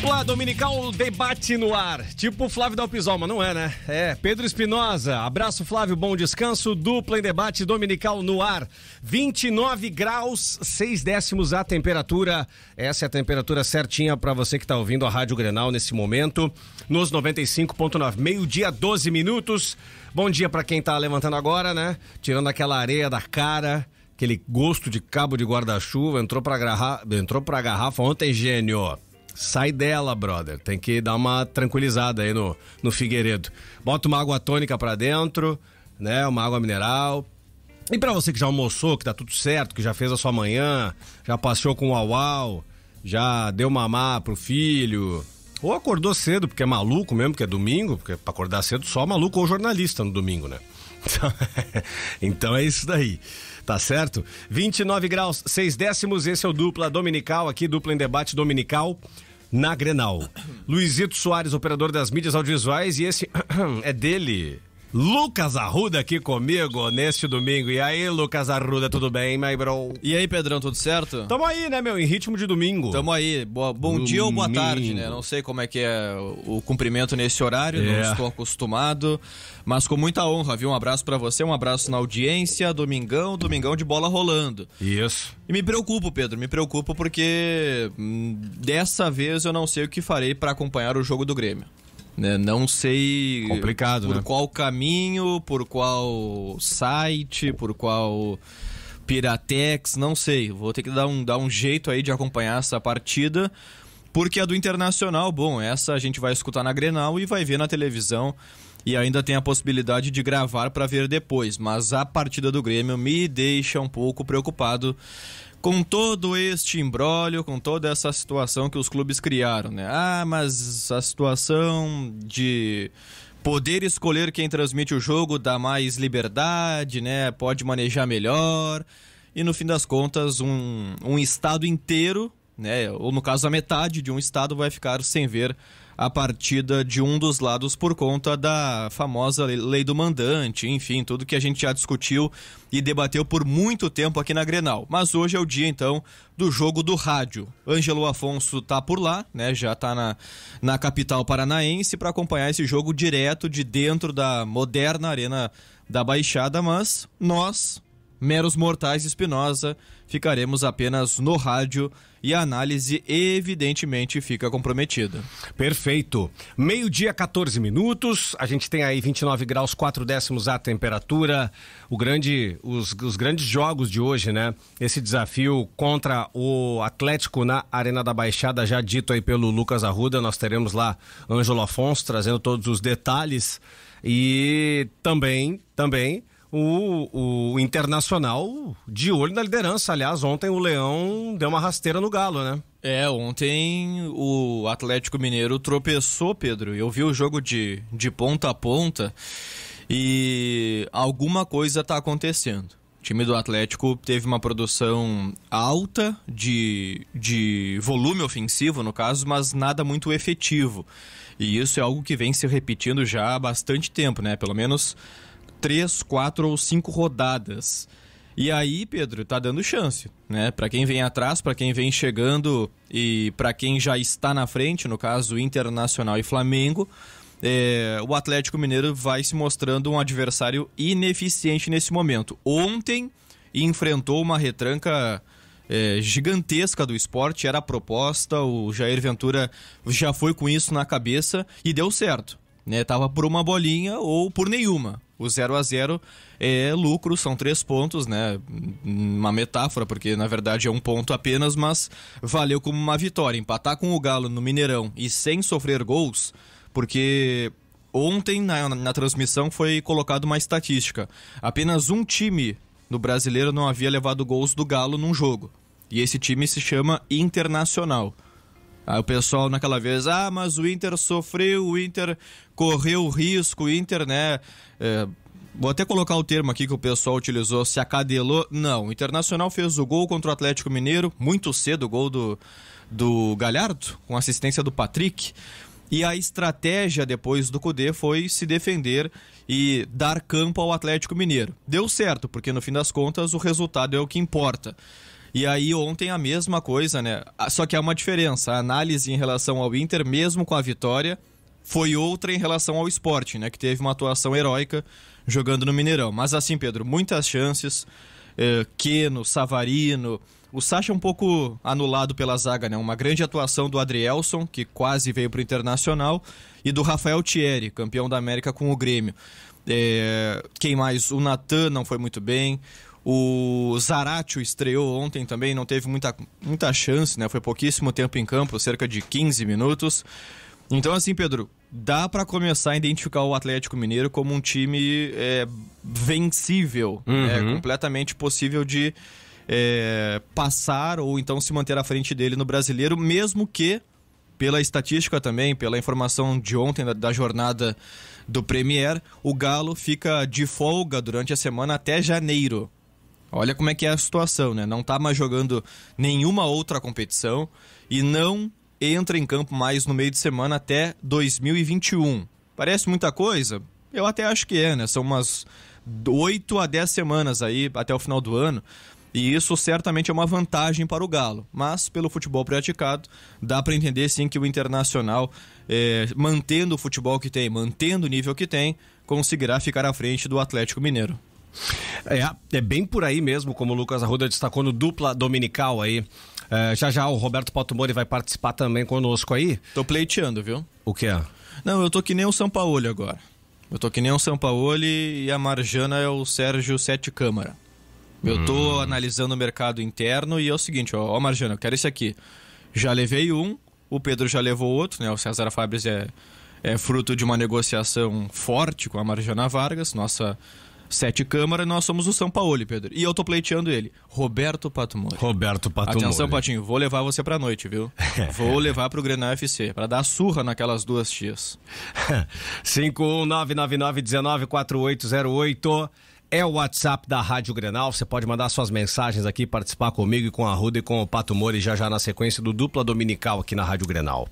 Dupla dominical debate no ar. Tipo Flávio Dalpisol, mas não é, né? É, Pedro Espinosa. Abraço, Flávio, bom descanso. Dupla em debate dominical no ar. 29 graus, 6 décimos a temperatura. Essa é a temperatura certinha para você que está ouvindo a Rádio Grenal nesse momento, nos 95.9. Meio-dia, 12 minutos. Bom dia para quem está levantando agora, né? Tirando aquela areia da cara aquele gosto de cabo de guarda-chuva, entrou pra, garra... entrou pra garrafa ontem, gênio sai dela, brother. Tem que dar uma tranquilizada aí no, no Figueiredo. Bota uma água tônica para dentro, né? Uma água mineral. E para você que já almoçou, que tá tudo certo, que já fez a sua manhã, já passeou com o uau, já deu mamar pro filho, ou acordou cedo, porque é maluco mesmo, porque é domingo, porque pra acordar cedo só maluco ou jornalista no domingo, né? Então, então é isso daí. Tá certo? 29 graus, 6 décimos, esse é o dupla dominical aqui, dupla em debate dominical na Grenal. Luizito Soares, operador das mídias audiovisuais, e esse é dele. Lucas Arruda aqui comigo neste domingo. E aí, Lucas Arruda, tudo bem, my bro? E aí, Pedrão, tudo certo? Tamo aí, né, meu? Em ritmo de domingo. Tamo aí. Boa, bom domingo. dia ou boa tarde, né? Não sei como é que é o cumprimento nesse horário, é. não estou acostumado. Mas com muita honra, viu? Um abraço para você, um abraço na audiência. Domingão, domingão de bola rolando. Isso. E me preocupo, Pedro, me preocupo porque hum, dessa vez eu não sei o que farei para acompanhar o jogo do Grêmio. Né? Não sei Complicado, por né? qual caminho, por qual site, por qual Piratex, não sei. Vou ter que dar um, dar um jeito aí de acompanhar essa partida. Porque a do Internacional, bom, essa a gente vai escutar na Grenal e vai ver na televisão. E ainda tem a possibilidade de gravar para ver depois. Mas a partida do Grêmio me deixa um pouco preocupado com todo este imbróglio, com toda essa situação que os clubes criaram, né? Ah, mas a situação de poder escolher quem transmite o jogo dá mais liberdade, né? Pode manejar melhor. E no fim das contas, um, um estado inteiro, né? Ou no caso, a metade de um estado vai ficar sem ver a partida de um dos lados por conta da famosa lei do mandante, enfim, tudo que a gente já discutiu e debateu por muito tempo aqui na Grenal. Mas hoje é o dia então do jogo do rádio. Ângelo Afonso tá por lá, né? Já tá na, na capital paranaense para acompanhar esse jogo direto de dentro da moderna Arena da Baixada, mas nós meros mortais Espinosa, ficaremos apenas no rádio e a análise evidentemente fica comprometida. Perfeito. Meio-dia, 14 minutos. A gente tem aí 29 graus, 4 décimos a temperatura. O grande, os, os grandes jogos de hoje, né? Esse desafio contra o Atlético na Arena da Baixada, já dito aí pelo Lucas Arruda. Nós teremos lá Ângelo Afonso trazendo todos os detalhes. E também, também o, o Internacional de olho na liderança. Aliás, ontem o Leão deu uma rasteira no Galo, né? É, ontem o Atlético Mineiro tropeçou, Pedro. Eu vi o jogo de, de ponta a ponta e alguma coisa está acontecendo. O time do Atlético teve uma produção alta de, de volume ofensivo, no caso, mas nada muito efetivo. E isso é algo que vem se repetindo já há bastante tempo, né? Pelo menos três, quatro ou cinco rodadas. E aí, Pedro, tá dando chance, né? Para quem vem atrás, para quem vem chegando e para quem já está na frente, no caso Internacional e Flamengo, é, o Atlético Mineiro vai se mostrando um adversário ineficiente nesse momento. Ontem enfrentou uma retranca é, gigantesca do esporte, era a proposta, o Jair Ventura já foi com isso na cabeça e deu certo né? Tava por uma bolinha ou por nenhuma. O 0 a 0 é lucro, são três pontos, né? Uma metáfora, porque na verdade é um ponto apenas, mas valeu como uma vitória. Empatar com o Galo no Mineirão e sem sofrer gols, porque ontem na, na transmissão foi colocada uma estatística. Apenas um time no brasileiro não havia levado gols do Galo num jogo. E esse time se chama Internacional. Aí o pessoal naquela vez, ah, mas o Inter sofreu, o Inter correu risco, o Inter, né? É, vou até colocar o termo aqui que o pessoal utilizou, se acadelou. Não, o Internacional fez o gol contra o Atlético Mineiro, muito cedo o gol do, do Galhardo, com assistência do Patrick. E a estratégia depois do Cudê foi se defender e dar campo ao Atlético Mineiro. Deu certo, porque no fim das contas o resultado é o que importa. E aí ontem a mesma coisa, né? Só que há uma diferença. A análise em relação ao Inter, mesmo com a vitória, foi outra em relação ao esporte, né? Que teve uma atuação heróica jogando no Mineirão. Mas assim, Pedro, muitas chances. Eh, Queno, Savarino. O Sacha é um pouco anulado pela zaga, né? Uma grande atuação do Adrielson, que quase veio para o Internacional, e do Rafael Thierry, campeão da América com o Grêmio. É, quem mais? O Natan não foi muito bem. O Zaratio estreou ontem também, não teve muita, muita chance, né? Foi pouquíssimo tempo em campo, cerca de 15 minutos. Então, assim, Pedro, dá para começar a identificar o Atlético Mineiro como um time é, vencível, né? uhum. é, completamente possível de é, passar ou então se manter à frente dele no brasileiro, mesmo que pela estatística também, pela informação de ontem da, da, jornada do Premier, o Galo fica de folga durante a semana até janeiro. Olha como é que é a situação, né? Não tá mais jogando nenhuma outra competição e não entra em campo mais no meio de semana até 2021. Parece muita coisa? Eu até acho que é, né? São umas 8 a 10 semanas aí até o final do ano. E isso certamente é uma vantagem para o Galo. Mas, pelo futebol praticado, dá para entender sim que o Internacional, é, mantendo o futebol que tem, mantendo o nível que tem, conseguirá ficar à frente do Atlético Mineiro. É, é bem por aí mesmo, como o Lucas Arruda destacou no dupla dominical aí. É, já já o Roberto Patomori vai participar também conosco aí. Tô pleiteando, viu? O que é? Não, eu tô que nem o São Paulo agora. Eu tô que nem o São Paulo e a Marjana é o Sérgio Sete Câmara. Eu tô hum. analisando o mercado interno e é o seguinte, ó, ó Marjana, eu quero esse aqui. Já levei um, o Pedro já levou outro, né? O César Fabres é, é fruto de uma negociação forte com a Marjana Vargas, nossa Sete Câmara, nós somos o São Paulo, Pedro. E eu tô pleiteando ele, Roberto Patumori. Roberto Patumori. Atenção, Patinho, vou levar você pra noite, viu? É. vou levar pro Grenal FC, pra dar surra naquelas duas tias. 51999 19 é o WhatsApp da Rádio Grenal. Você pode mandar suas mensagens aqui, participar comigo e com a Ruda e com o Pato Mori já já na sequência do Dupla Dominical aqui na Rádio Grenal.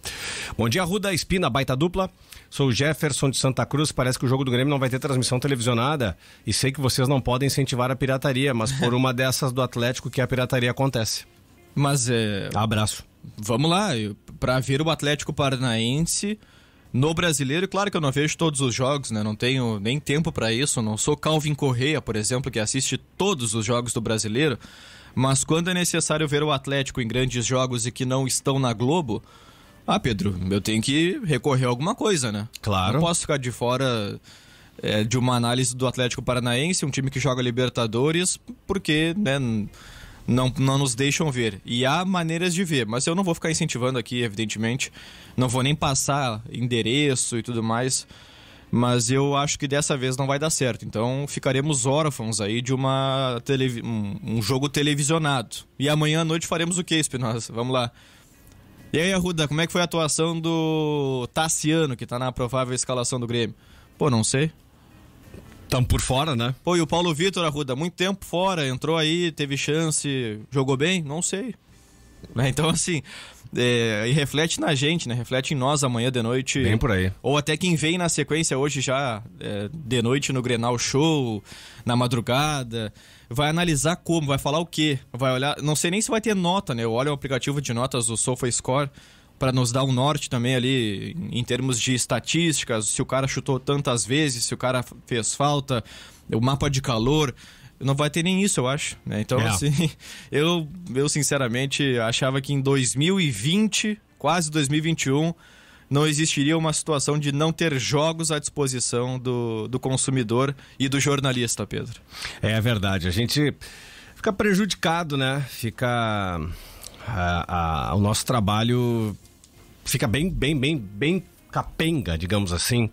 Bom dia, Ruda Espina, baita dupla. Sou o Jefferson de Santa Cruz. Parece que o jogo do Grêmio não vai ter transmissão televisionada e sei que vocês não podem incentivar a pirataria, mas por uma dessas do Atlético que a pirataria acontece. Mas é. Abraço. Vamos lá, para ver o Atlético Paranaense no brasileiro. Claro que eu não vejo todos os jogos, né? Não tenho nem tempo para isso. Não sou Calvin Correia, por exemplo, que assiste todos os jogos do brasileiro. Mas quando é necessário ver o Atlético em grandes jogos e que não estão na Globo, ah, Pedro, eu tenho que recorrer a alguma coisa, né? Claro. Não posso ficar de fora é, de uma análise do Atlético Paranaense, um time que joga Libertadores, porque, né? não, não nos deixam ver. E há maneiras de ver, mas eu não vou ficar incentivando aqui, evidentemente. Não vou nem passar endereço e tudo mais. Mas eu acho que dessa vez não vai dar certo. Então ficaremos órfãos aí de uma tele... um jogo televisionado. E amanhã à noite faremos o que, Espinosa? Vamos lá. E aí, Arruda, como é que foi a atuação do Tassiano, que está na provável escalação do Grêmio? Pô, não sei. Tão por fora, né? Pô, e o Paulo Vitor Arruda, muito tempo fora, entrou aí, teve chance, jogou bem? Não sei. Né? Então, assim, é, e reflete na gente, né? Reflete em nós amanhã de noite. Bem por aí. Ou até quem vem na sequência hoje já é, de noite no Grenal Show, na madrugada. Vai analisar como, vai falar o quê? Vai olhar. Não sei nem se vai ter nota, né? Eu olho o aplicativo de notas do SofaScore. Score para nos dar um norte também ali em termos de estatísticas, se o cara chutou tantas vezes, se o cara fez falta, o mapa de calor. Não vai ter nem isso, eu acho. Né? Então, é. assim, eu, eu sinceramente achava que em 2020, quase 2021, não existiria uma situação de não ter jogos à disposição do, do consumidor e do jornalista, Pedro. É verdade. A gente fica prejudicado, né? Fica. A, a, o nosso trabalho fica bem, bem, bem, bem capenga, digamos assim.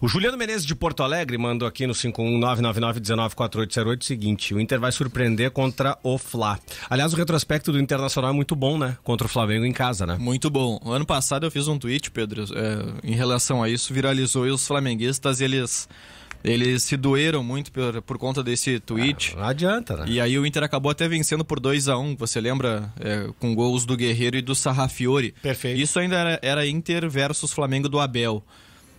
O Juliano Menezes de Porto Alegre mandou aqui no 51999194808 o seguinte: o Inter vai surpreender contra o Fla. Aliás, o retrospecto do Internacional é muito bom, né? Contra o Flamengo em casa, né? Muito bom. Ano passado eu fiz um tweet, Pedro, é, em relação a isso, viralizou e os flamenguistas eles eles se doeram muito por, por conta desse tweet. Ah, não adianta, né? E aí o Inter acabou até vencendo por 2 a 1 um, você lembra? É, com gols do Guerreiro e do Sarrafiori. Perfeito. Isso ainda era, era Inter versus Flamengo do Abel.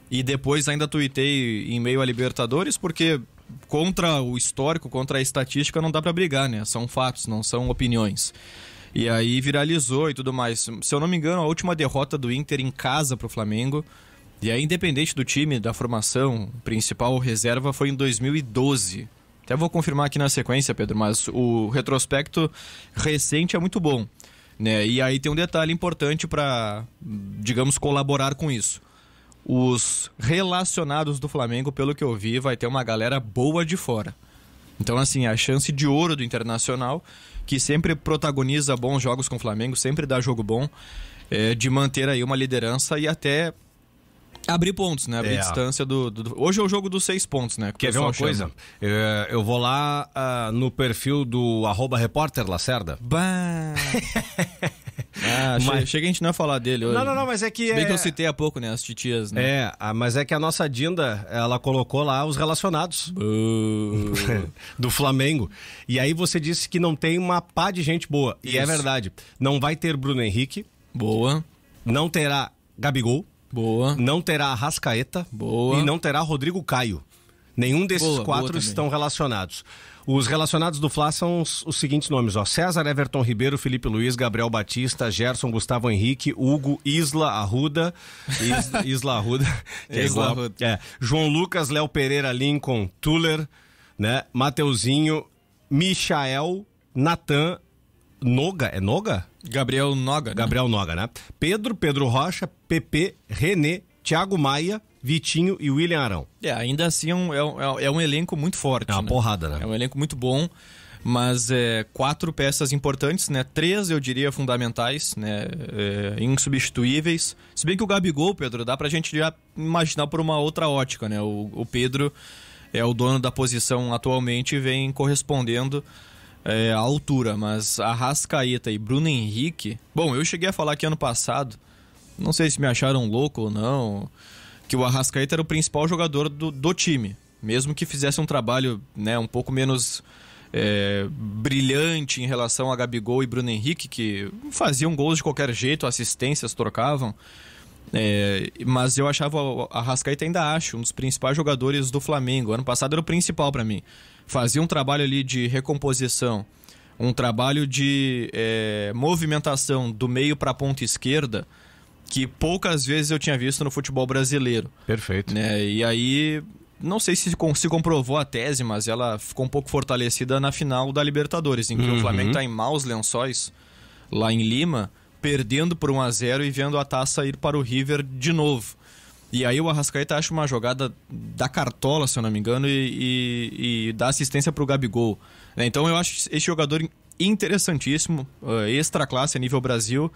E depois ainda tuitei em meio a Libertadores, porque contra o histórico, contra a estatística, não dá para brigar, né? São fatos, não são opiniões. E aí viralizou e tudo mais. Se eu não me engano, a última derrota do Inter em casa pro Flamengo e aí, independente do time, da formação principal ou reserva, foi em 2012. Até vou confirmar aqui na sequência, Pedro, mas o retrospecto recente é muito bom. Né? E aí tem um detalhe importante para, digamos, colaborar com isso. Os relacionados do Flamengo, pelo que eu vi, vai ter uma galera boa de fora. Então, assim, a chance de ouro do Internacional, que sempre protagoniza bons jogos com o Flamengo, sempre dá jogo bom, é, de manter aí uma liderança e até Abrir pontos, né? Abrir é. distância do, do, Hoje é o jogo dos seis pontos, né? Que Quer ver uma chama. coisa? Eu, eu, vou lá uh, no perfil do arroba repórter Lacerda. Bah. ah, mas... Chega a gente não ia falar dele hoje. Não, não, não, mas é que. Se bem é... que eu citei há pouco, né? As titias, né? É, ah, mas é que a nossa Dinda, ela colocou lá os relacionados. do Flamengo. E aí você disse que não tem uma pá de gente boa. Isso. E é verdade. Não vai ter Bruno Henrique. Boa. Não terá Gabigol. Boa. Não terá Rascaeta Boa. E não terá Rodrigo Caio. Nenhum desses boa, quatro boa estão relacionados. Os relacionados do Fla são os, os, seguintes nomes: ó. César Everton Ribeiro, Felipe Luiz, Gabriel Batista, Gerson, Gustavo Henrique, Hugo, Isla Arruda. Isla, Isla Arruda. é Isla Arruda. É, João Lucas, Léo Pereira, Lincoln, Tuller, né? Mateuzinho, Michael, Natan Noga, é Noga? Gabriel Noga. Né? Gabriel Noga, né? Pedro, Pedro Rocha, PP, René, Thiago Maia, Vitinho e William Arão. É, ainda assim é um, é, é um elenco muito forte. É uma né? porrada, né? É um elenco muito bom, mas é, quatro peças importantes, né? Três, eu diria, fundamentais, né? É, insubstituíveis. Se bem que o Gabigol, Pedro, dá pra gente já imaginar por uma outra ótica, né? O, o Pedro é o dono da posição atualmente e vem correspondendo é, a altura, mas Arrascaeta e Bruno Henrique. Bom, eu cheguei a falar que ano passado, não sei se me acharam louco ou não, que o Arrascaeta era o principal jogador do, do time. Mesmo que fizesse um trabalho né, um pouco menos é, brilhante em relação a Gabigol e Bruno Henrique, que faziam gols de qualquer jeito, assistências trocavam. É, mas eu achava a Arrascaeta, ainda acho um dos principais jogadores do Flamengo. Ano passado era o principal para mim fazia um trabalho ali de recomposição, um trabalho de é, movimentação do meio para a ponta esquerda que poucas vezes eu tinha visto no futebol brasileiro. Perfeito. Né? E aí, não sei se se comprovou a tese, mas ela ficou um pouco fortalecida na final da Libertadores, em que uhum. o Flamengo está em maus lençóis, lá em Lima, perdendo por 1 a 0 e vendo a taça ir para o River de novo. E aí o Arrascaeta acha uma jogada da cartola, se eu não me engano, e, e, e dá assistência para o Gabigol. Né? Então eu acho esse jogador interessantíssimo, eh, extra classe a nível Brasil.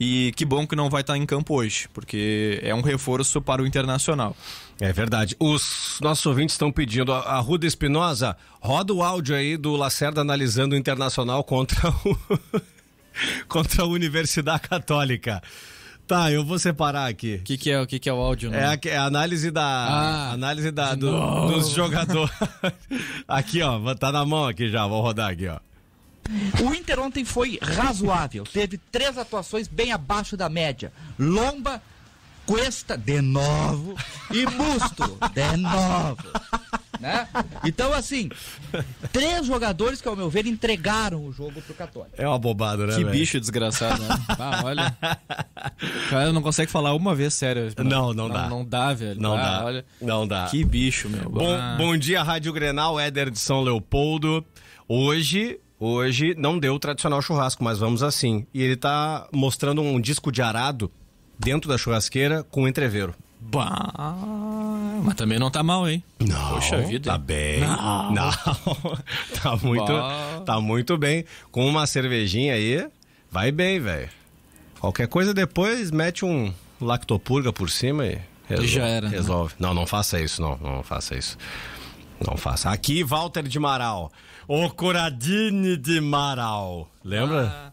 E que bom que não vai estar tá em campo hoje, porque é um reforço para o internacional. É verdade. Os nossos ouvintes estão pedindo. A Ruda Espinosa, roda o áudio aí do Lacerda analisando o internacional contra o. contra a Universidade Católica. Tá, eu vou separar aqui. O que, que, é, que, que é o áudio? É né? a, é a análise da. Ah, análise da, do, dos jogadores. aqui, ó, tá na mão aqui já, vou rodar aqui, ó. O Inter ontem foi razoável, teve três atuações bem abaixo da média. Lomba, Cuesta, de novo, e Busto, de novo. Né? Então, assim, três jogadores que, ao meu ver, entregaram o jogo pro Católico. É uma bobada, né? Que véio? bicho desgraçado, né? Ah, olha. O cara não consegue falar uma vez sério. Não, não, não dá. Não dá, velho. Não ah, dá. Olha. Não dá. Que bicho, meu. Bom, ah. bom dia, Rádio Grenal, Éder de São Leopoldo. Hoje, hoje não deu o tradicional churrasco, mas vamos assim. E ele tá mostrando um disco de arado dentro da churrasqueira com entreveiro. Bah, mas também não tá mal, hein? Não, Poxa vida. tá bem. Não, não. tá, muito, tá muito bem. Com uma cervejinha aí, vai bem, velho. Qualquer coisa depois, mete um lactopurga por cima e resolve. Já era. Né? Resolve. Né? Não, não faça isso, não. Não faça isso. Não faça. Aqui, Walter de Maral. O Coradini de Maral. Lembra? Ah,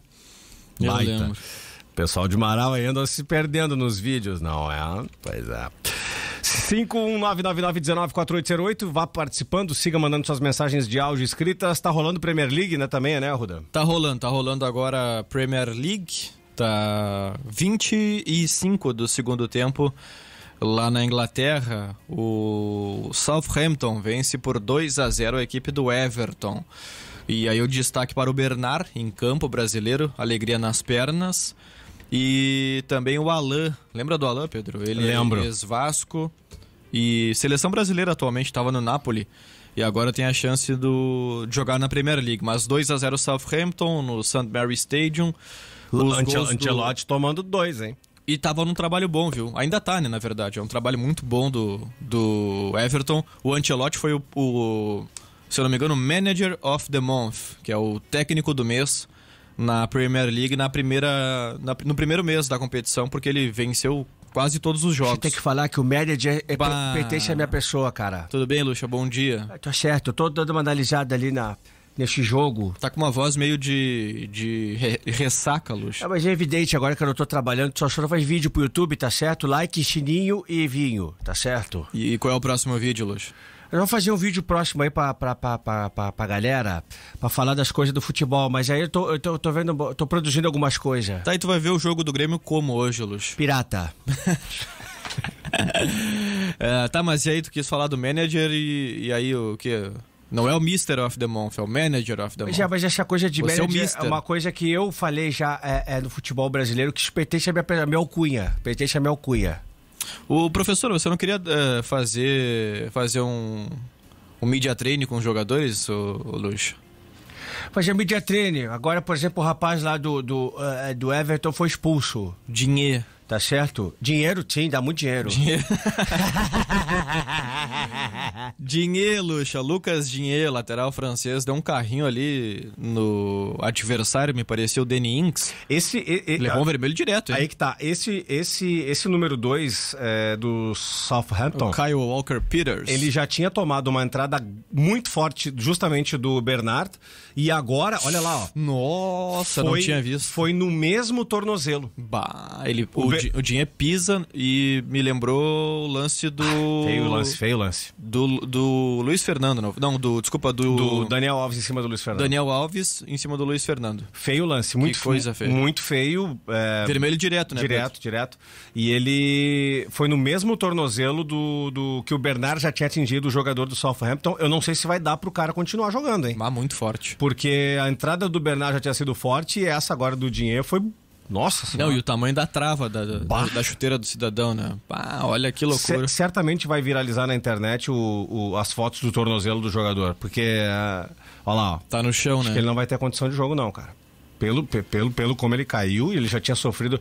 eu lembro pessoal de Marau aí anda se perdendo nos vídeos, não é? Pois é. 51999194808, vá participando, siga mandando suas mensagens de áudio escritas. Tá rolando Premier League, né, também, né, Ruda? Tá rolando, tá rolando agora Premier League. Tá 25 do segundo tempo lá na Inglaterra. O Southampton vence por 2 a 0 a equipe do Everton. E aí o destaque para o Bernard em campo brasileiro, alegria nas pernas. E também o Alain. Lembra do Alain, Pedro? Ele é Lembro. é ex-Vasco. E seleção brasileira atualmente estava no Napoli. E agora tem a chance do, de jogar na Premier League. Mas 2 a 0 Southampton no St. Mary Stadium. Os Antel, do... tomando dois, hein? E tava num trabalho bom, viu? Ainda tá, né, na verdade. É um trabalho muito bom do, do Everton. O Ancelotti foi o, o, se eu não me engano, Manager of the Month, que é o técnico do mês na Premier League na primeira, na, no primeiro mês da competição, porque ele venceu quase todos os jogos. Você tem que falar que o Média é, pertence à minha pessoa, cara. Tudo bem, Luxa? Bom dia. Ah, tá certo, eu tô dando uma analisada ali na, neste jogo. Tá com uma voz meio de, de ressaca, Luxa. É, mas é evidente agora que eu não tô trabalhando, só só faz vídeo pro YouTube, tá certo? Like, chininho e vinho, tá certo? E, qual é o próximo vídeo, Luxa? Eu vou fazer um vídeo próximo aí pra, galera, pra falar das coisas do futebol, mas aí eu tô, eu tô, tô vendo, tô produzindo algumas coisas. Tá, e tu vai ver o jogo do Grêmio como hoje, Luz? Pirata. é, tá, mas e aí tu quis falar do manager e, e aí o que? Não é o Mister of the Month, é o Manager of the é, Month. Já, mas essa coisa de Você é manager é, é, uma coisa que eu falei já é, é no futebol brasileiro, que pertence a minha, minha alcunha. Pertence a minha alcunha. O professor, você não queria eh, fazer fazer um, um media training com os jogadores, o, o Luxo? Fazer media training. Agora, por exemplo, o rapaz lá do, do, uh, do Everton foi expulso. Dinheiro. Tá certo? Dinheiro, sim, dá muito dinheiro. Dinheiro. dinheiro, Lucas Dinheiro, lateral francês, deu um carrinho ali no adversário, me pareceu o Danny Inks. Esse, e, Levou um vermelho direto. Hein? Aí que tá. Esse, esse, esse número 2 é, do Southampton. O Kyle Walker Peters. Ele já tinha tomado uma entrada muito forte, justamente do Bernard. E agora, olha lá, ó. Nossa, foi, não tinha visto. Foi no mesmo tornozelo. Bah, ele, o, o, o pisa e me lembrou o lance do. Ah, feio lance, feio lance. Do do, Luiz Fernando, não, do, desculpa, do... do Daniel Alves em cima do Luiz Fernando. Daniel Alves em cima do Luiz Fernando. Feio o lance, muito que coisa Muito feio. É... Vermelho direto, né? Direto, Pedro? direto. E ele foi no mesmo tornozelo do, do que o Bernard já tinha atingido o jogador do Southampton. Eu não sei se vai dar pro cara continuar jogando, hein? Mas ah, muito forte. Porque a entrada do Bernard já tinha sido forte e essa agora do Dinheiro foi nossa senhora. Não, e o tamanho da trava da, da, da chuteira do cidadão, né? Bah, olha que loucura. C certamente vai viralizar na internet o, o, as fotos do tornozelo do jogador, porque. Ah, olha lá, ó. Tá no chão, Acho né? que ele não vai ter condição de jogo, não, cara. Pelo, pelo, pelo como ele caiu, ele já tinha sofrido.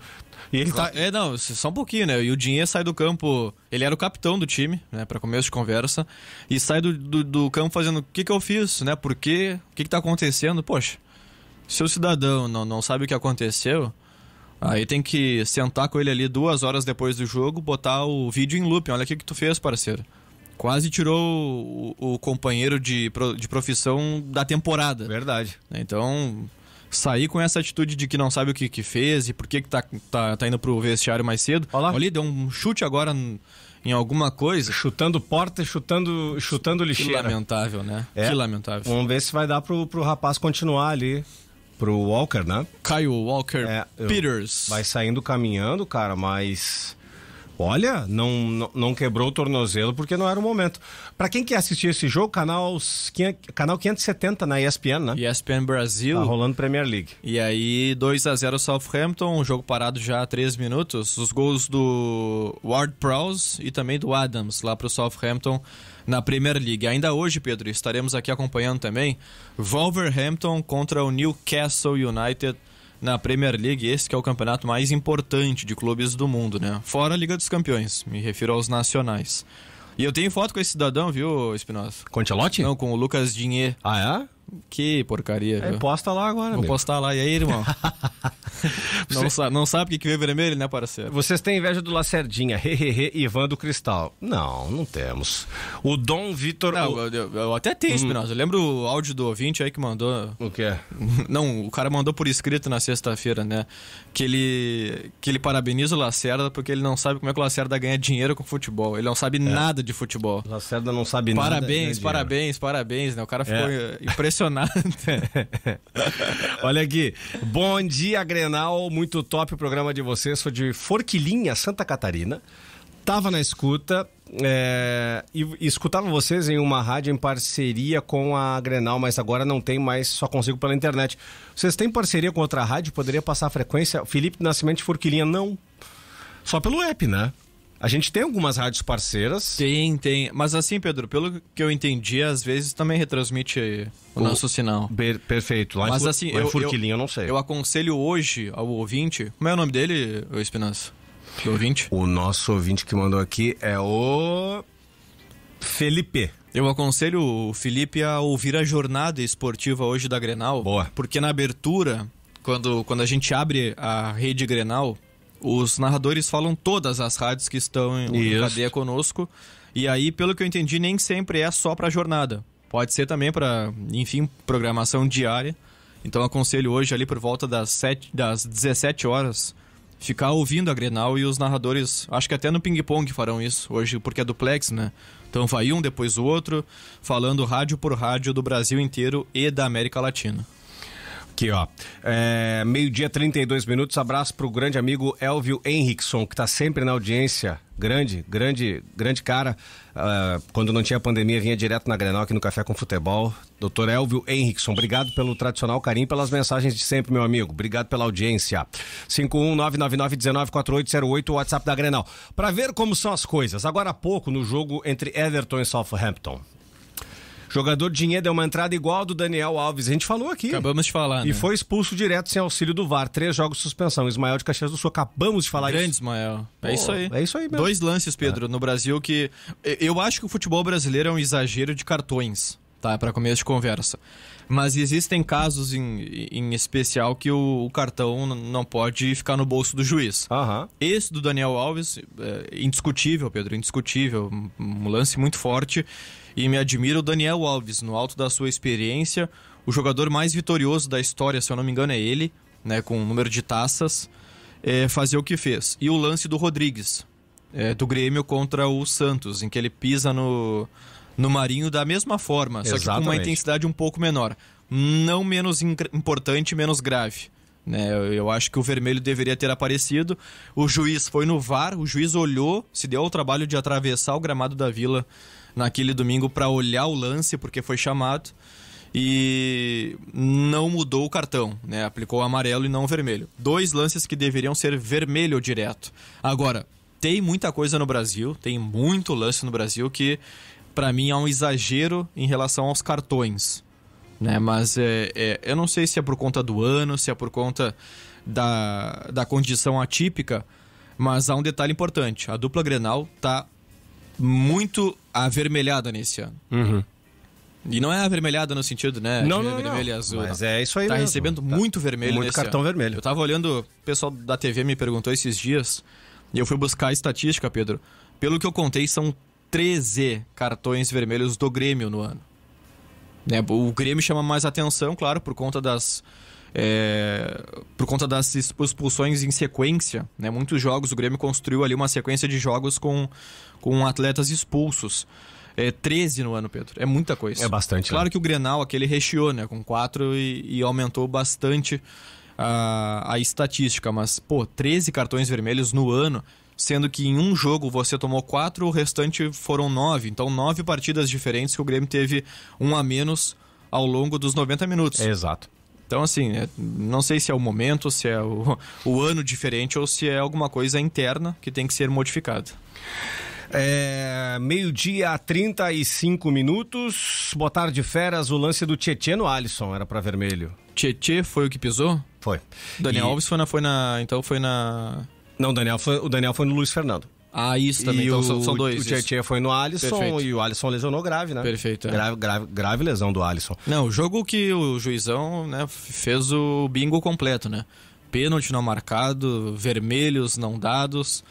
E ele tá... É, não, só um pouquinho, né? E o Dinheiro sai do campo. Ele era o capitão do time, né? Pra começo de conversa. E sai do, do, do campo fazendo: o que, que eu fiz, né? Por quê? O que, que tá acontecendo? Poxa, se o cidadão não, não sabe o que aconteceu Aí tem que sentar com ele ali duas horas depois do jogo, botar o vídeo em looping. Olha o que, que tu fez, parceiro. Quase tirou o, o companheiro de, de profissão da temporada. Verdade. Então, sair com essa atitude de que não sabe o que, que fez e por que, que tá, tá, tá indo pro vestiário mais cedo. Olha lá. Ali, deu um chute agora em alguma coisa. Chutando porta e chutando, chutando lixeira. Que lamentável, né? É. Que lamentável. Vamos ver se vai dar pro, pro rapaz continuar ali pro Walker, né? Caio Walker é, Peters. Vai saindo caminhando, cara, mas. Olha, não, não, quebrou o tornozelo porque não era o momento. Para quem quer assistir esse jogo, canal, canal 570 na ESPN, né? ESPN Brasil. Tá rolando Premier League. E aí, 2 a 0 Southampton, um jogo parado já há 3 minutos. Os gols do Ward Prowse e também do Adams lá pro Southampton na Premier League. Ainda hoje, Pedro, estaremos aqui acompanhando também Wolverhampton contra o Newcastle United na Premier League, esse que é o campeonato mais importante de clubes do mundo, né? Fora a Liga dos Campeões, me refiro aos nacionais. E eu tenho foto com esse cidadão, viu, Espinosa? Com o Não, com o Lucas Dinhe. Ah, é? Que porcaria, é, posta lá agora. Vou amigo. postar lá. E aí, irmão? Você... não, sabe, não sabe o que é vermelho, né, parceiro? Vocês têm inveja do Lacerdinha, hehehe, Ivan do Cristal. Não, não temos. O Dom Vitor... Não, o... eu, eu, até tenho, hum. Espinosa. Eu lembro o áudio do ouvinte aí que mandou... O quê? Não, o cara mandou por escrito na sexta-feira, né? que ele, que ele parabeniza o Lacerda porque ele não sabe como é que o Lacerda ganha dinheiro com futebol. Ele não sabe é. nada de futebol. Lacerda não sabe parabéns, nada. Parabéns, parabéns, parabéns, né? O cara é. ficou é. impressionado. Olha aqui. Bom dia, Grenal. Muito top o programa de vocês. Sou de Forquilinha, Santa Catarina. Tava na escuta é, e, e, escutava vocês em uma rádio em parceria com a Grenal, mas agora não tem mais, só consigo pela internet. Vocês têm parceria com outra rádio? Poderia passar a frequência? Felipe Nascimento e Forquilinha, não. Só pelo app, né? A gente tem algumas rádios parceiras. Tem, tem. Mas assim, Pedro, pelo que eu entendi, às vezes também retransmite o, o nosso sinal. Per perfeito. Lá mas assim, em, assim, eu, eu, eu não sei. Eu aconselho hoje ao ouvinte. Como é o nome dele, Espinança? Do ouvinte? O nosso ouvinte que mandou aqui é o. Felipe. Eu aconselho o Felipe a ouvir a jornada esportiva hoje da Grenal. Boa. Porque na abertura, quando, quando a gente abre a rede Grenal, os narradores falam todas as rádios que estão em cadeia conosco. E aí, pelo que eu entendi, nem sempre é só para a jornada. Pode ser também para, enfim, programação diária. Então aconselho hoje ali por volta das, sete, das 17 horas ficar ouvindo a Grenal e os narradores, acho que até no ping-pong farão isso hoje, porque é duplex, né? Então vai um depois o outro, falando rádio por rádio do Brasil inteiro e da América Latina. Aqui, ó. É, Meio-dia, 32 minutos. Abraço pro grande amigo Elvio Henriksson, que tá sempre na audiência. Grande, grande, grande cara. Uh, quando não tinha pandemia, vinha direto na Grenal aqui no Café com Futebol. Doutor Elvio Henrickson, obrigado pelo tradicional carinho, pelas mensagens de sempre, meu amigo. Obrigado pela audiência. 51999194808, o WhatsApp da Grenal. Para ver como são as coisas, agora há pouco no jogo entre Everton e Southampton. Jogador Dinheiro deu uma entrada igual do Daniel Alves. A gente falou aqui. Acabamos de falar. E né? foi expulso direto sem auxílio do VAR. Três jogos de suspensão. Ismael de Caxias do Sul. Acabamos de falar Grande isso. Grande Ismael. É Pô, é isso aí. É isso aí mesmo. Dois lances, Pedro, é. no Brasil que. Eu acho que o futebol brasileiro é um exagero de cartões tá? É Para começo de conversa. Mas existem casos em, em especial que o, o cartão não pode ficar no bolso do juiz. Uhum. Esse do Daniel Alves, é indiscutível, Pedro, indiscutível. Um lance muito forte. E me admira o Daniel Alves, no alto da sua experiência, o jogador mais vitorioso da história, se eu não me engano, é ele, né? Com o número de taças, é, fazer o que fez. E o lance do Rodrigues, é, do Grêmio contra o Santos, em que ele pisa no, no Marinho da mesma forma, Exatamente. só que com uma intensidade um pouco menor. Não menos importante, menos grave. Né? Eu, eu acho que o vermelho deveria ter aparecido. O juiz foi no VAR, o juiz olhou, se deu ao trabalho de atravessar o gramado da Vila naquele domingo para olhar o lance, porque foi chamado e não mudou o cartão, né? Aplicou amarelo e não vermelho. Dois lances que deveriam ser vermelho direto. Agora, tem muita coisa no Brasil, tem muito lance no Brasil que para mim é um exagero em relação aos cartões. Né? Mas é, é, eu não sei se é por conta do ano, se é por conta da, da condição atípica, mas há um detalhe importante: a dupla Grenal tá muito avermelhada nesse ano. Uhum. E não é avermelhada no sentido, né? Não, não, vermelho não. azul. Mas não. é isso aí Tá mesmo. recebendo tá. muito vermelho Muito cartão ano. vermelho. Eu tava olhando, o pessoal da TV me perguntou esses dias, e eu fui buscar a estatística, Pedro. Pelo que eu contei, são 13 cartões vermelhos do Grêmio no ano. Né? O Grêmio chama mais atenção, claro, por conta das. É, por conta das expulsões em sequência, né? muitos jogos o Grêmio construiu ali uma sequência de jogos com, com atletas expulsos. É 13 no ano, Pedro. É muita coisa. É bastante. Né? Claro né? que o Grenal aquele recheou, né? Com 4 e, e aumentou bastante a, a estatística. Mas, pô, 13 cartões vermelhos no ano sendo que em um jogo você tomou quatro, o restante foram nove. Então, nove partidas diferentes que o Grêmio teve um a menos ao longo dos 90 minutos. É exato. Então, assim, é, não sei se é o momento, se é o, o ano diferente ou se é alguma coisa interna que tem que ser modificada. É, Meio-dia, 35 minutos. Boa tarde, feras. O lance do Tietê no Alisson era para vermelho. Tietê foi o que pisou? Foi. Daniel e... Alves foi na, foi na. Então foi na. Não, Daniel foi, o Daniel foi no Luiz Fernando. Ah, isso também. E então o, são, são dois. O Tietchan foi no Alisson Perfeito. e o Alisson lesionou grave, né? Perfeito. É. Grave, grave, grave lesão do Alisson. Não, o jogo que o juizão né, fez o bingo completo, né? Pênalti não marcado, vermelhos não dados.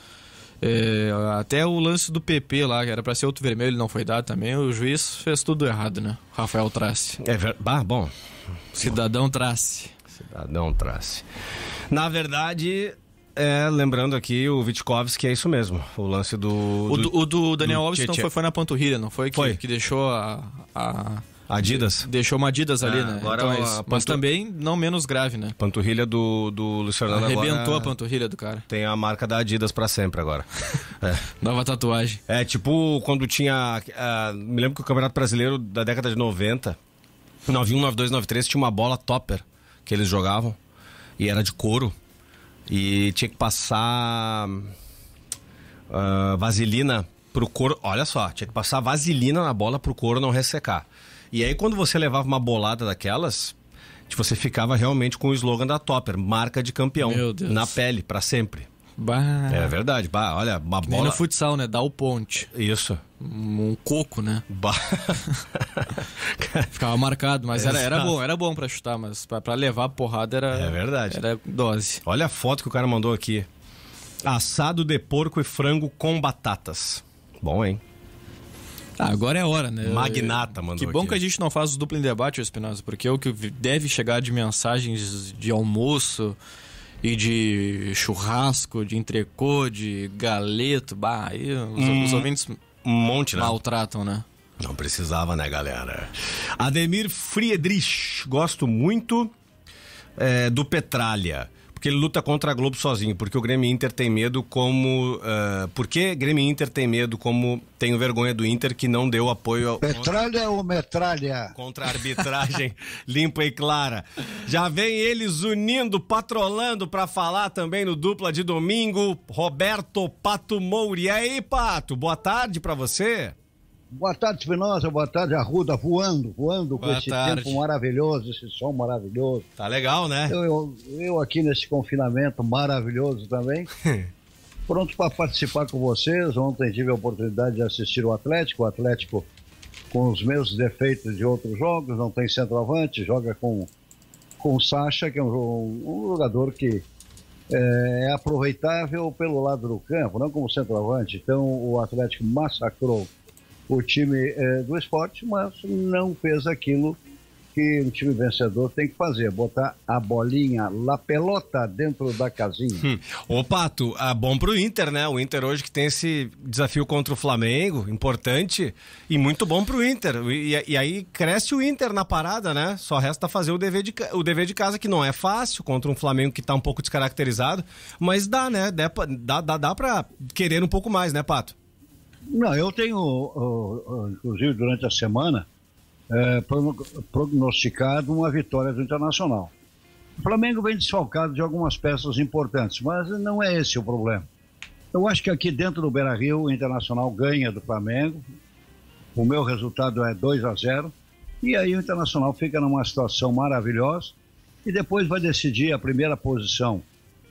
É, até o lance do PP lá, que era para ser outro vermelho, não foi dado também. O juiz fez tudo errado, né? Rafael Trace. É verdade. Bom. Cidadão Trace. Cidadão Trace. Na verdade, é, lembrando aqui o Vitkovski, é isso mesmo. O lance do. O do, do, o do Daniel Alves não foi, foi na panturrilha, não foi? Que, foi. que deixou a, a... Adidas. Deixou uma Adidas ali, ah, né? Agora então, é pantur... Mas também não menos grave, né? Panturrilha do, do Luciano Arrebentou a panturrilha do cara. Tem a marca da Adidas para sempre agora. é. Nova tatuagem. É, tipo quando tinha... Uh, me lembro que o Campeonato Brasileiro da década de 90, 91, 92, 93, tinha uma bola topper que eles jogavam e era de couro. E tinha que passar uh, vaselina pro couro. Olha só, tinha que passar vaselina na bola pro couro não ressecar. E aí, quando você levava uma bolada daquelas, tipo, você ficava realmente com o slogan da Topper, marca de campeão, na pele, para sempre. Bah. É verdade, bah, olha, uma que bola. no futsal, né? Dá o ponte. Isso um coco, né? Ficava marcado, mas era, era bom, era bom para chutar, mas para levar a porrada era É verdade. Era dose. Olha a foto que o cara mandou aqui. Assado de porco e frango com batatas. Bom, hein? Ah, agora é hora, né? Magnata mandou. Que bom aqui. que a gente não faz o duplo em debate, Espinosa, porque é o que deve chegar de mensagens de almoço e de churrasco, de entrecô, de galeto, bah, aí os, hum. os uhum. ouvintes um monte, né? Maltratam, né? Não precisava, né, galera? Ademir Friedrich, gosto muito é, do Petralha. Porque ele luta contra a Globo sozinho, porque o Grêmio Inter tem medo como. Uh, que Grêmio Inter tem medo como tenho vergonha do Inter que não deu apoio ao. Metralha contra, ou metralha? Contra a arbitragem limpa e clara. Já vem eles unindo, patrolando para falar também no dupla de domingo. Roberto Pato Mouri. E aí, Pato, boa tarde para você. Boa tarde, Espinosa. Boa tarde, Arruda. Voando, voando Boa com esse tarde. tempo maravilhoso, esse som maravilhoso. Tá legal, né? Eu, eu, eu aqui nesse confinamento maravilhoso também. Pronto para participar com vocês. Ontem tive a oportunidade de assistir o Atlético. O Atlético, com os meus defeitos de outros jogos, não tem centroavante, joga com, com o Sacha, que é um, um jogador que é, é aproveitável pelo lado do campo, não como centroavante. Então o Atlético massacrou o time é, do esporte, mas não fez aquilo que um time vencedor tem que fazer, botar a bolinha, la pelota dentro da casinha. Hum. Ô Pato, ah, bom pro Inter, né? O Inter hoje que tem esse desafio contra o Flamengo, importante, e muito bom pro Inter. E, e aí cresce o Inter na parada, né? Só resta fazer o dever, de, o dever de casa, que não é fácil, contra um Flamengo que tá um pouco descaracterizado, mas dá, né? Dá, dá, dá pra querer um pouco mais, né, Pato? Não, eu tenho, inclusive durante a semana, é, prognosticado uma vitória do Internacional. O Flamengo vem desfalcado de algumas peças importantes, mas não é esse o problema. Eu acho que aqui dentro do Beira Rio, o Internacional ganha do Flamengo. O meu resultado é 2 a 0. E aí o Internacional fica numa situação maravilhosa e depois vai decidir a primeira posição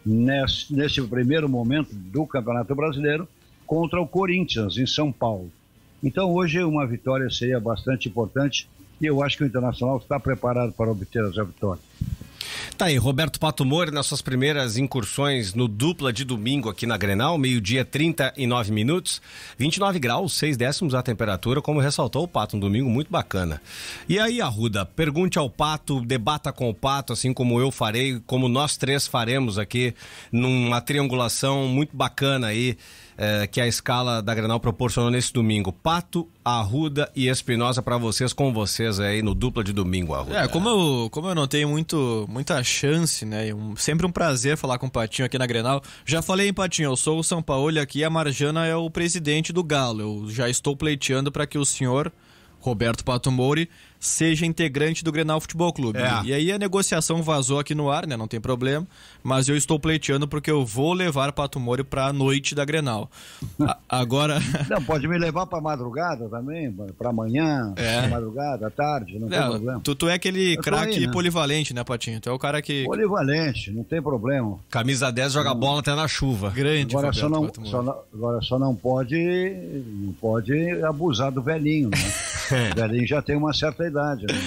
nesse, nesse primeiro momento do Campeonato Brasileiro contra o Corinthians, em São Paulo. Então, hoje, uma vitória seria bastante importante e eu acho que o Internacional está preparado para obter essa vitória. Tá aí, Roberto Pato Moura, nas suas primeiras incursões no dupla de domingo aqui na Grenal, meio-dia 39 minutos, 29 graus, 6 décimos a temperatura, como ressaltou o Pato, um domingo muito bacana. E aí, Arruda, pergunte ao Pato, debata com o Pato, assim como eu farei, como nós três faremos aqui, numa triangulação muito bacana aí eh, que a escala da Grenal proporcionou nesse domingo. Pato, Arruda e Espinosa para vocês, com vocês aí no dupla de domingo, Arruda. É, como eu, como eu não tenho muito, muita chance, né? Um, sempre um prazer falar com o Patinho aqui na Grenal. Já falei em Patinho, eu sou o São Paulo e aqui a Marjana é o presidente do Galo. Eu já estou pleiteando para que o senhor, Roberto Pato Mouri, seja integrante do Grenal Futebol Clube. É. E aí a negociação vazou aqui no ar, né? Não tem problema. Mas eu estou pleiteando porque eu vou levar Pato Mori para a noite da Grenal. A, agora. Não, pode me levar para madrugada também, para amanhã, é. madrugada, à tarde, não, não tem problema. Tu, tu é aquele craque né? polivalente, né, Patinho? Tu é o cara que. Polivalente, não tem problema. Camisa 10 joga bola até na chuva. Grande, agora só não, só não, Agora só não pode, não pode abusar do velhinho, né? o velhinho já tem uma certa realidade. Né?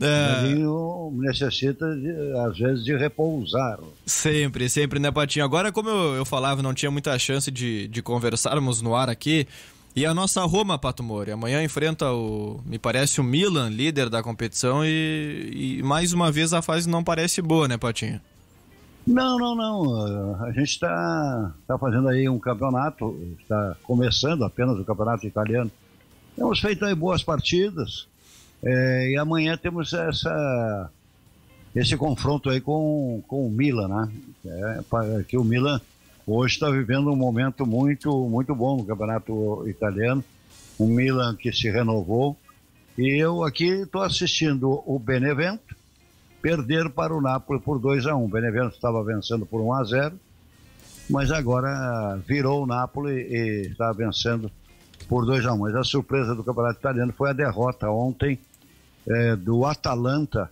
É. Marinho necessita, de, às vezes, de repousar. Sempre, sempre, né, Patinho? Agora, como eu, eu falava, não tinha muita chance de, de conversarmos no ar aqui. E a nossa Roma, Pato Mori, amanhã enfrenta o, me parece, o Milan, líder da competição, e, e mais uma vez a fase não parece boa, né, Patinho? Não, não, não. A gente está tá fazendo aí um campeonato, está começando apenas o campeonato italiano. Temos feito aí boas partidas, é, e amanhã temos essa, esse confronto aí com, com o Milan, né? É, que o Milan hoje está vivendo um momento muito, muito bom no campeonato italiano. O Milan que se renovou. E eu aqui estou assistindo o Benevento perder para o Napoli por 2 a 1 um. O Benevento estava vencendo por 1 um a 0 mas agora virou o Napoli e está vencendo por 2 a 1 Mas a surpresa do Campeonato Italiano foi a derrota ontem é, do Atalanta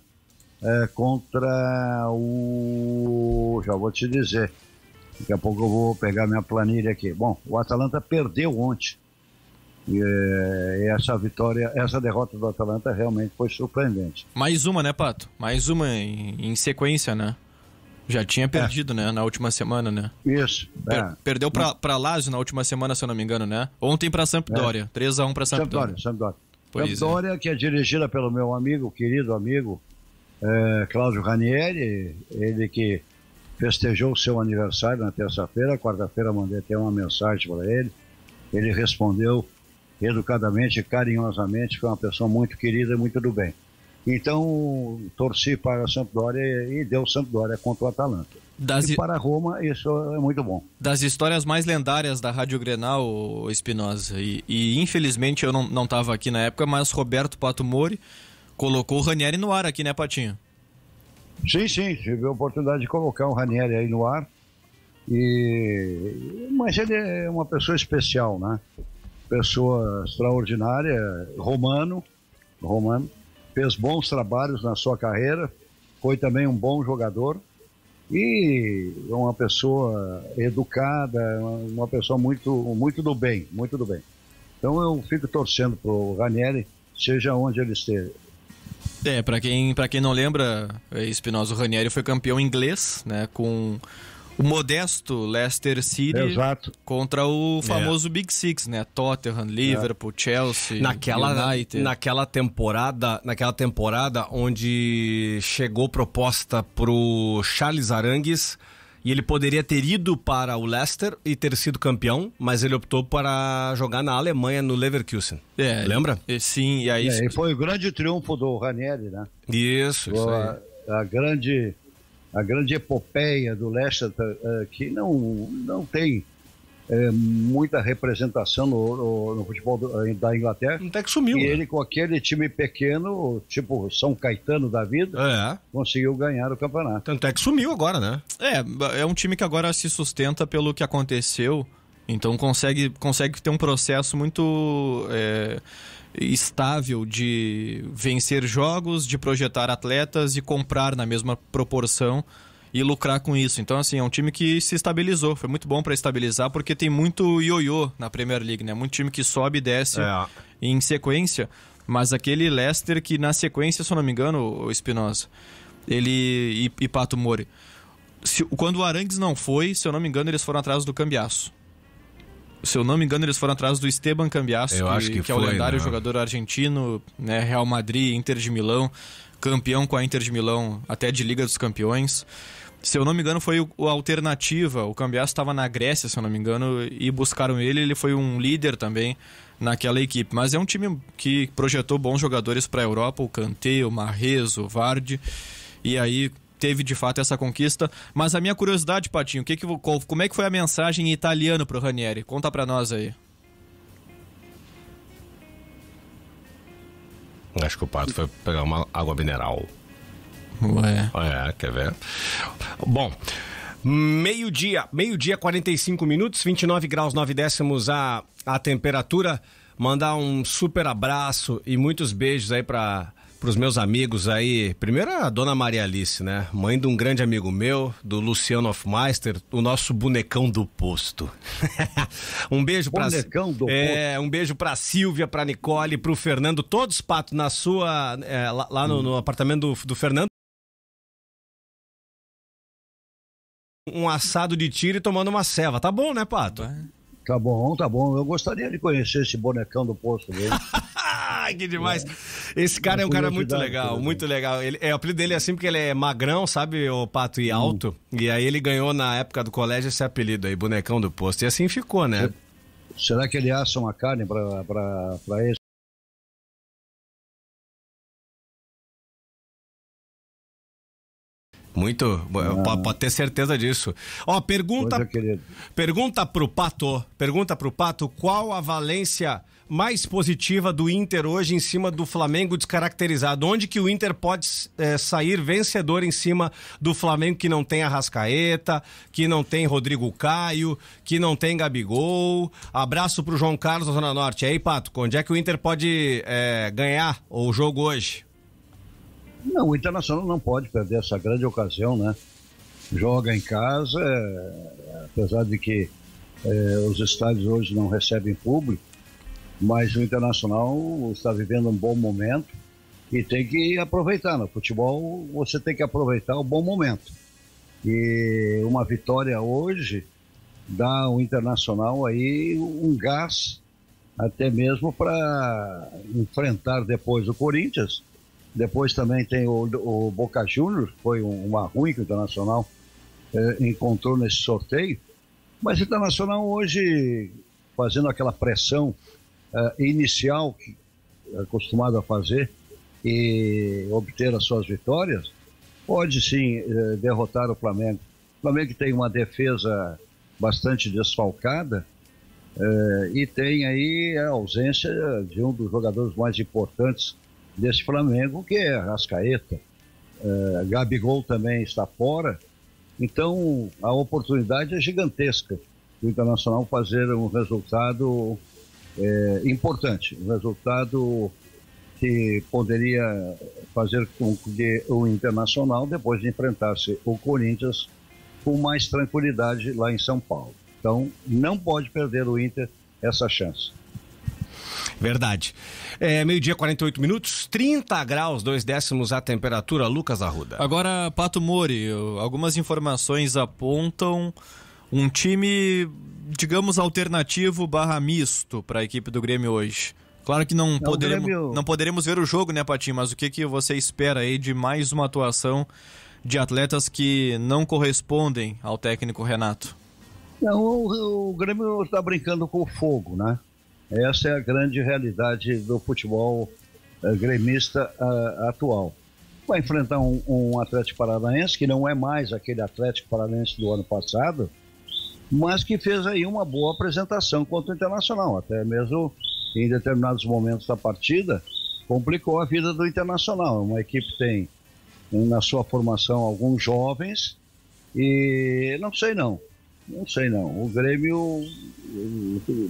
é, contra o. Já vou te dizer. Daqui a pouco eu vou pegar minha planilha aqui. Bom, o Atalanta perdeu ontem. E, é, essa vitória, essa derrota do Atalanta realmente foi surpreendente. Mais uma, né, Pato? Mais uma em, em sequência, né? Já tinha é. perdido, é. né? Na última semana, né? Isso. Per é. Perdeu pra, pra Lazio na última semana, se eu não me engano, né? Ontem pra Sampdoria. É. 3x1 pra Sampdoria. Sampdoria, é. Sampdoria. que é dirigida pelo meu amigo, querido amigo, é, Cláudio Ranieri, ele que festejou o seu aniversário na terça-feira, quarta-feira mandei até uma mensagem para ele, ele respondeu educadamente, carinhosamente, foi uma pessoa muito querida e muito do bem. Então, torci para a Sampdoria e deu Sampdoria contra o Atalanta. Das... E para Roma, isso é muito bom. Das histórias mais lendárias da Rádio Grenal, Espinosa, e, e, infelizmente eu não estava aqui na época, mas Roberto Pato Mori colocou o Ranieri no ar aqui, né, Patinho? Sim, sim, tive a oportunidade de colocar o Ranieri aí no ar. E... Mas ele é uma pessoa especial, né? Pessoa extraordinária, romano, romano fez bons trabalhos na sua carreira, foi também um bom jogador e é uma pessoa educada, é uma pessoa muito, muito do bem, muito do bem. Então eu fico torcendo para o Ranieri, seja onde ele esteja. É, para quem, quem não lembra, é, Espinosa, o Ranieri foi campeão inglês, né, com o modesto Leicester City Exato. contra o é. famoso é. Big Six, né? Tottenham, Liverpool, é. Chelsea, naquela, United. Naquela temporada, naquela temporada onde chegou proposta pro Charles Arangues e ele poderia ter ido para o Leicester e ter sido campeão, mas ele optou para jogar na Alemanha no Leverkusen. É, Lembra? E, sim, e aí é, e foi o grande triunfo do Ranieri, né? Isso, o, isso aí. a grande a grande epopeia do Leicester, eh, que não, não tem é, muita representação no, no, no futebol do, eh, da Inglaterra. Até que sumiu. E né? ele, com aquele time pequeno, tipo São Caetano da vida, é. conseguiu ganhar o campeonato. Tanto é que sumiu agora, né? É, é um time que agora se sustenta pelo que aconteceu. Então consegue, consegue ter um processo muito. É estável de vencer jogos, de projetar atletas e comprar na mesma proporção e lucrar com isso. Então, assim, é um time que se estabilizou. Foi muito bom para estabilizar, porque tem muito ioiô na Premier League, né? Muito time que sobe e desce é. em sequência. Mas aquele Leicester que, na sequência, se eu não me engano, o Espinosa, ele e, e Pato Mori. Se, quando o Arangues não foi, se eu não me engano, eles foram atrás do Cambiaço se eu não me engano, eles foram atrás do Esteban Cambiasso, que, que, que foi, é o lendário né? jogador argentino, né? Real Madrid, Inter de Milão, campeão com a Inter de Milão, até de Liga dos Campeões. Se eu não me engano, foi o, a alternativa. O Cambiasso estava na Grécia, se eu não me engano, e buscaram ele. Ele foi um líder também naquela equipe. Mas é um time que projetou bons jogadores para a Europa: o Kanté, o Marrezo, o Vardy. E aí teve de fato essa conquista. Mas a minha curiosidade, Patinho, que que, qual, como é que foi a mensagem em italiano pro Ranieri? Conta para nós aí. Acho que o Pato foi pegar uma água mineral. Ué. É, quer ver? Bom. Meio-dia, meio-dia 45 minutos, 29 graus 9 décimos a, a temperatura. Mandar um super abraço e muitos beijos aí para para os meus amigos aí. Primeiro a dona Maria Alice, né? Mãe de um grande amigo meu, do Luciano Hofmeister, o nosso bonecão do posto. um beijo para Bonecão do é, posto. Um beijo para Silvia, para Nicole, para o Fernando, todos pato na sua é, lá, lá no, hum. no, apartamento do, do Fernando. Um assado de tiro e tomando uma ceva. Tá bom, né, Pato? Tá bom, tá bom. Eu gostaria de conhecer esse bonecão do posto dele. Ah, que demais! Esse cara é um cara muito legal, muito legal. Ele, é, o apelido dele é assim porque ele é magrão, sabe, o pato e hum. alto. E aí ele ganhou na época do colégio esse apelido aí, bonecão do posto. E assim ficou, né? Será que ele assa uma carne para esse? Muito, ah. pode ter certeza disso. Ó, pergunta Coisa, é, pergunta pro Pato, pergunta pro Pato, qual a valência mais positiva do Inter hoje em cima do Flamengo descaracterizado? Onde que o Inter pode é, sair vencedor em cima do Flamengo que não tem Arrascaeta, que não tem Rodrigo Caio, que não tem Gabigol? Abraço pro João Carlos da Zona Norte. E aí, Pato, onde é que o Inter pode é, ganhar o jogo hoje? Não, o Internacional não pode perder essa grande ocasião, né? Joga em casa, é, apesar de que é, os estádios hoje não recebem público, mas o Internacional está vivendo um bom momento e tem que aproveitar. No né? futebol, você tem que aproveitar o bom momento. E uma vitória hoje dá ao Internacional aí um gás até mesmo para enfrentar depois o Corinthians depois também tem o, o Boca Juniors, foi um, uma ruim que o Internacional eh, encontrou nesse sorteio. Mas o Internacional hoje, fazendo aquela pressão eh, inicial que é acostumado a fazer e obter as suas vitórias, pode sim eh, derrotar o Flamengo. O Flamengo tem uma defesa bastante desfalcada e tem aí a ausência de um dos jogadores mais importantes desse Flamengo, que é Rascaeta. É, Gabigol também está fora. Então, a oportunidade é gigantesca do Internacional fazer um resultado é, importante, um resultado que poderia fazer com que o Internacional, depois de enfrentar-se o Corinthians, com mais tranquilidade lá em São Paulo. Então, não pode perder o Inter essa chance. Verdade. É, Meio-dia, 48 minutos, 30 graus, dois décimos a temperatura. Lucas Arruda. Agora, Pato Mori, algumas informações apontam um time, digamos, alternativo barra misto para a equipe do Grêmio hoje. Claro que não, poderemos, Grêmio... não poderemos ver o jogo, né, Patinho? Mas o que, que você espera aí de mais uma atuação de atletas que não correspondem ao técnico Renato? Não, o, o Grêmio está brincando com o fogo, né? Essa é a grande realidade do futebol uh, gremista uh, atual. Vai enfrentar um, um, Atlético Paranaense que não é mais aquele Atlético Paranaense do ano passado, mas que fez aí uma boa apresentação contra o Internacional, até mesmo em determinados momentos da partida complicou a vida do Internacional. Uma equipe tem hum, na sua formação alguns jovens e não sei não, não sei não. O Grêmio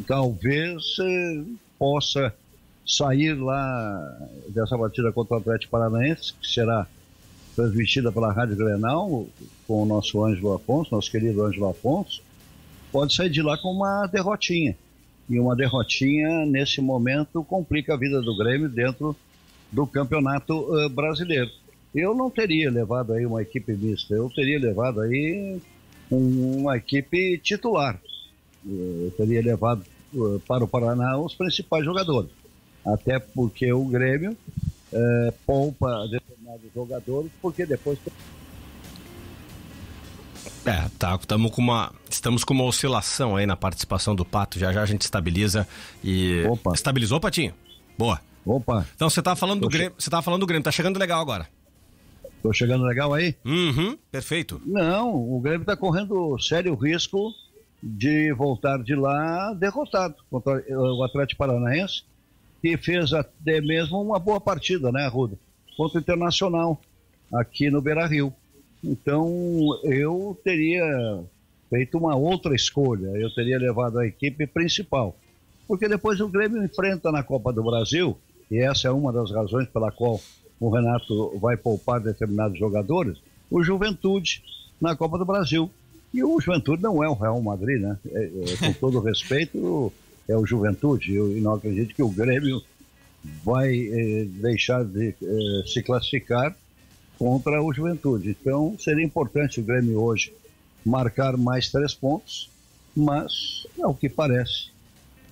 talvez eh, possa sair lá dessa batida contra o Atlético Paranaense, que será transmitida pela Rádio Grenal, com o nosso Ângelo Afonso, nosso querido Ângelo Afonso, pode sair de lá com uma derrotinha. E uma derrotinha, nesse momento, complica a vida do Grêmio dentro do campeonato uh, brasileiro. Eu não teria levado aí uma equipe mista, eu teria levado aí um, uma equipe titular. Eh, teria levado eh, para o Paraná os principais jogadores. Até porque o Grêmio é, eh, pompa determinados jogadores, porque depois. É, tá, tamo com uma, estamos com uma oscilação aí na participação do Pato. Já já a gente estabiliza e. Opa. Estabilizou, Patinho? Boa. Opa. Então você tava tá falando Tô do Grêmio. Você tava tá falando do Grêmio, tá chegando legal agora. Tô chegando legal aí? Uhum, perfeito. Não, o Grêmio tá correndo sério risco de voltar de lá derrotado contra eh, o Atlético Paranaense, que fez até mesmo uma boa partida, né, Ruda? Contra o Internacional, aqui no Beira Rio. Então, eu teria feito uma outra escolha, eu teria levado a equipe principal. Porque depois o Grêmio enfrenta na Copa do Brasil, e essa é uma das razões pela qual o Renato vai poupar determinados jogadores, o Juventude na Copa do Brasil e o Juventude não é o Real Madrid, né? É, é, com todo respeito, é o Juventude. Eu não acredito que o Grêmio vai é, deixar de é, se classificar contra o Juventude. Então, seria importante o Grêmio hoje marcar mais três pontos, mas, ao que parece,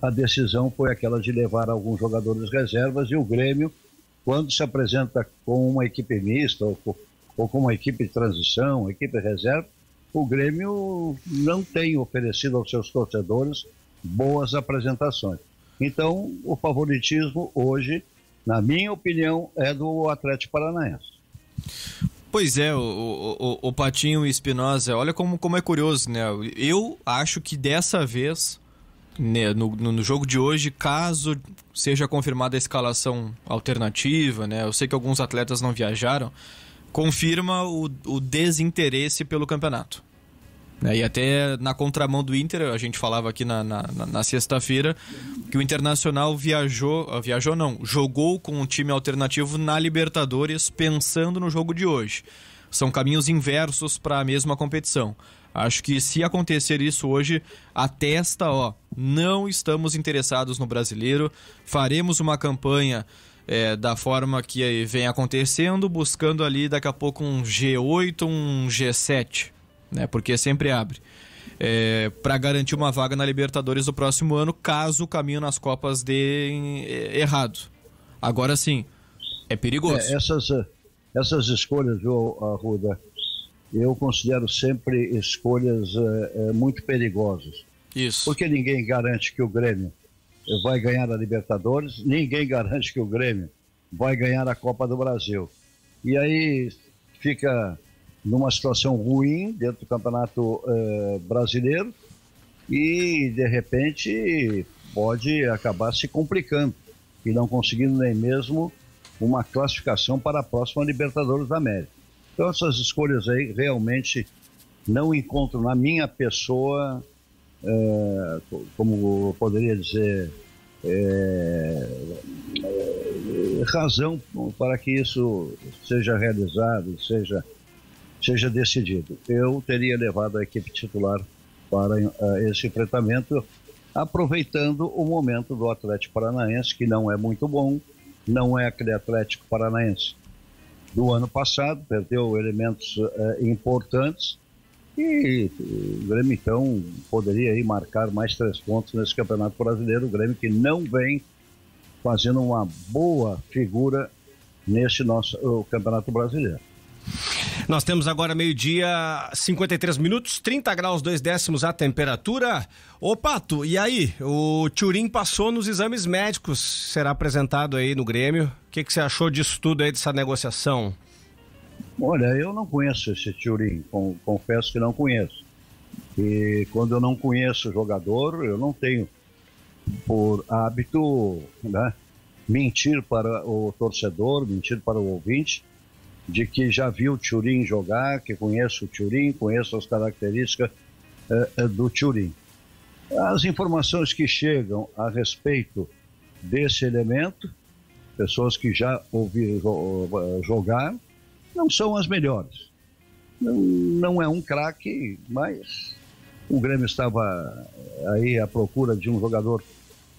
a decisão foi aquela de levar alguns jogadores reservas e o Grêmio, quando se apresenta com uma equipe mista ou, ou com uma equipe de transição, equipe reserva, o Grêmio não tem oferecido aos seus torcedores boas apresentações. Então, o favoritismo hoje, na minha opinião, é do Atlético Paranaense. Pois é, o, o, o, o Patinho Espinosa, olha como, como é curioso, né? Eu acho que dessa vez, né, no, no jogo de hoje, caso seja confirmada a escalação alternativa, né? Eu sei que alguns atletas não viajaram, confirma o, o desinteresse pelo campeonato. É, e até na contramão do Inter, a gente falava aqui na, na, na sexta-feira, que o Internacional viajou, ah, viajou não, jogou com um time alternativo na Libertadores pensando no jogo de hoje. São caminhos inversos para a mesma competição. Acho que se acontecer isso hoje, atesta, ó, não estamos interessados no brasileiro, faremos uma campanha é, da forma que vem acontecendo, buscando ali daqui a pouco um G8, um G7, né? Porque sempre abre. É, para garantir uma vaga na Libertadores do próximo ano, caso o caminho nas Copas dê é, errado. Agora sim, é perigoso. É, essas, eh, essas escolhas, viu, Arruda, eu considero sempre escolhas é, muito perigosas. Isso. Porque ninguém garante que o Grêmio vai ganhar a Libertadores, ninguém garante que o Grêmio vai ganhar a Copa do Brasil. E aí fica numa situação ruim dentro do Campeonato eh, Brasileiro e, de repente, pode acabar se complicando e não conseguindo nem mesmo uma classificação para a próxima Libertadores da América. Então, essas escolhas aí realmente não encontro na minha pessoa é, como poderia dizer, é, razão para que isso seja realizado, seja, seja decidido. Eu teria levado a equipe titular para uh, esse enfrentamento, aproveitando o momento do Atlético Paranaense, que não é muito bom, não é aquele Atlético Paranaense do ano passado, perdeu elementos uh, importantes e o Grêmio, então, poderia aí marcar mais três pontos nesse Campeonato Brasileiro. O Grêmio que não vem fazendo uma boa figura neste nosso Campeonato Brasileiro. Nós temos agora meio-dia, 53 minutos, 30 graus, 2 décimos a temperatura. Ô Pato, e aí? O Turim passou nos exames médicos, será apresentado aí no Grêmio. O que, que você achou disso tudo aí, dessa negociação? Olha, eu não conheço esse Turin, confesso que não conheço. E quando eu não conheço o jogador, eu não tenho por hábito né, mentir para o torcedor, mentir para o ouvinte, de que já viu o Turin jogar, que conheço o Turin, conheço as características eh, eh do Turin. As informações que chegam a respeito desse elemento, pessoas que já ouviram eh, jogar, não são as melhores. Não, não é um craque, mas o Grêmio estava aí à procura de um jogador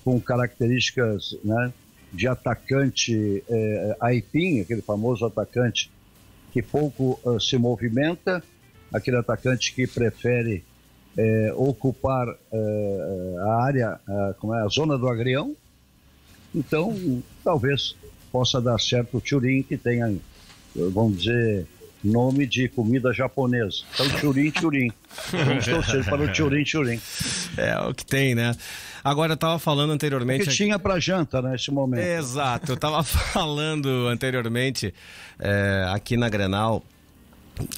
com características né, de atacante é, aipim, aquele famoso atacante que pouco uh, se movimenta, aquele atacante que prefere é, ocupar é, a área, a, como é, a zona do agrião. Então, talvez possa dar certo o Turim, que tenha vamos dizer, nome de comida japonesa. Então, churim, churim. Vamos torcer para o churim, churim. É o que tem, né? Agora, eu estava falando anteriormente... O que tinha para janta nesse né, momento. exato. Eu estava falando anteriormente, é, aqui na Grenal,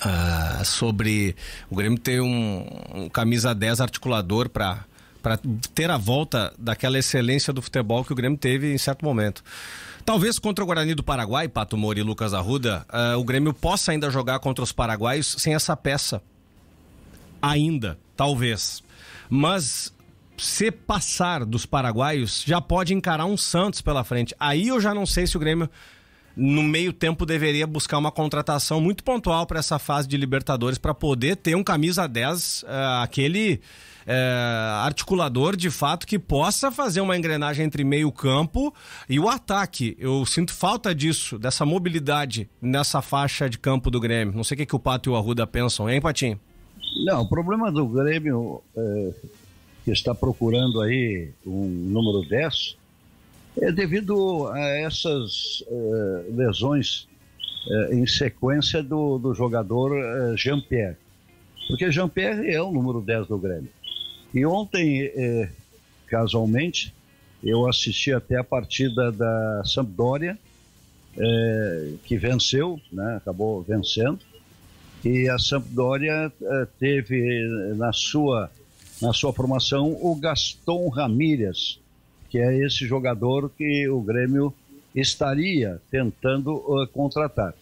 ah, sobre o Grêmio ter um, um camisa 10 articulador para para ter a volta daquela excelência do futebol que o Grêmio teve em certo momento. Talvez contra o Guarani do Paraguai, Pato Moura e Lucas Arruda, uh, o Grêmio possa ainda jogar contra os paraguaios sem essa peça. Ainda, talvez. Mas se passar dos paraguaios, já pode encarar um Santos pela frente. Aí eu já não sei se o Grêmio no meio tempo deveria buscar uma contratação muito pontual para essa fase de Libertadores para poder ter um camisa 10, uh, eh, aquele é, articulador de fato que possa fazer uma engrenagem entre meio-campo e o ataque. Eu sinto falta disso, dessa mobilidade nessa faixa de campo do Grêmio. Não sei o que, que o Pato e o Arruda pensam, hein, Patinho? Não, o problema do Grêmio é, que está procurando aí um número 10 é devido a essas é, lesões é, em sequência do, do jogador é, Jean-Pierre. Porque Jean-Pierre é o número 10 do Grêmio. E ontem, eh, casualmente, eu assisti até a partida da Sampdoria, eh, que venceu, né, acabou vencendo. E a Sampdoria eh, teve na sua, na sua formação o Gaston Ramírez, que é esse jogador que o Grêmio estaria tentando uh, contratar.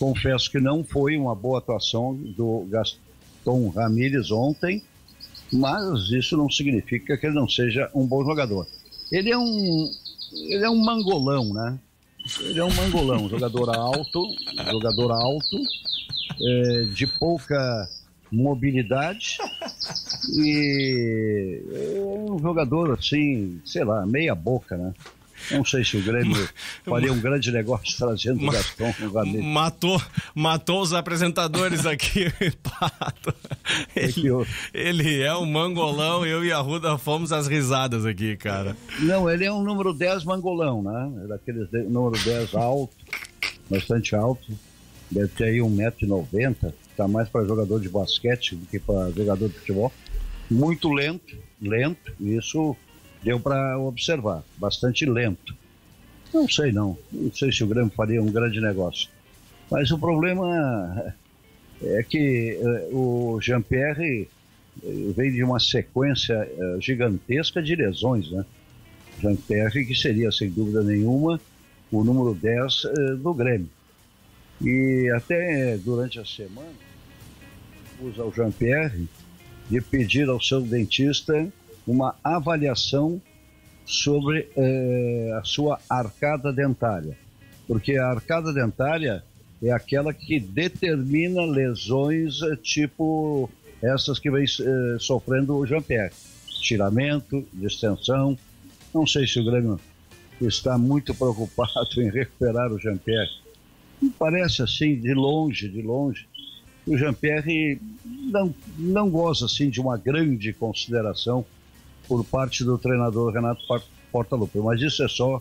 Confesso que não foi uma boa atuação do Gaston Ramírez ontem, mas isso não significa que ele não seja um bom jogador. Ele é um, ele é um mangolão, né? Ele é um mangolão, jogador alto, jogador alto, é, de pouca mobilidade e é um jogador assim, sei lá, meia boca, né? Não sei se o Grêmio faria um grande negócio trazendo o Gastão o Gabinete. Matou, matou os apresentadores aqui, Pato. Ele, ele é um mangolão, eu e a Ruda fomos às risadas aqui, cara. Não, ele é um número 10 mangolão, né? É daqueles de, número 10 alto, bastante alto. Deve ter aí 1,90m, tá mais para jogador de basquete do que para jogador de futebol. Muito lento, lento, isso deu para observar, bastante lento. Não sei não, não sei se o Grêmio faria um grande negócio. Mas o problema é, é que é, o Jean-Pierre eh, vem de uma sequência eh, gigantesca de lesões, né? Jean-Pierre que seria, sem dúvida nenhuma, o número 10 eh, do Grêmio. E até durante a semana, usa o Jean-Pierre de pedir ao seu dentista uma avaliação sobre eh, a sua arcada dentária, porque a arcada dentária é aquela que determina lesões eh, tipo essas que vem eh, sofrendo o Jean-Pierre. Estiramento, distensão. Não sei se o Grêmio está muito preocupado em recuperar o Jean-Pierre. Parece assim, de longe, de longe. O Jean-Pierre não, não goza assim de uma grande consideração por parte do treinador Renato Portaluppi. Mas isso é só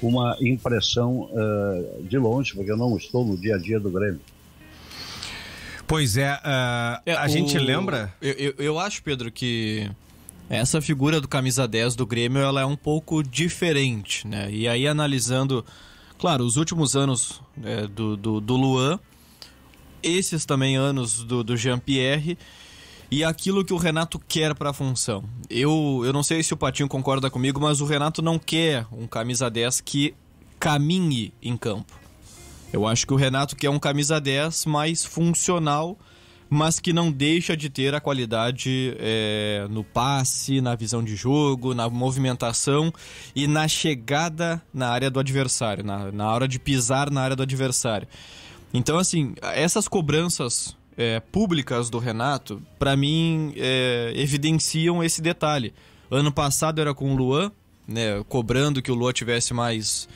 uma impressão uh, de longe, porque eu não estou no dia a dia do Grêmio. Pois é, uh, é a o... gente lembra. Eu, eu, eu, acho, Pedro, que essa figura do camisa 10 do Grêmio ela é um pouco diferente, né? E aí analisando, claro, os últimos anos é, do, do, do Luan, esses também anos do, do Jean-Pierre, e aquilo que o Renato quer para a função. Eu, eu não sei se o Patinho concorda comigo, mas o Renato não quer um camisa 10 que caminhe em campo. Eu acho que o Renato quer um camisa 10 mais funcional, mas que não deixa de ter a qualidade é, no passe, na visão de jogo, na movimentação e na chegada na área do adversário, na, na hora de pisar na área do adversário. Então, assim, essas cobranças é, públicas do Renato, para mim, é, evidenciam esse detalhe. Ano passado era com o Luan, né, cobrando que o Luan tivesse mais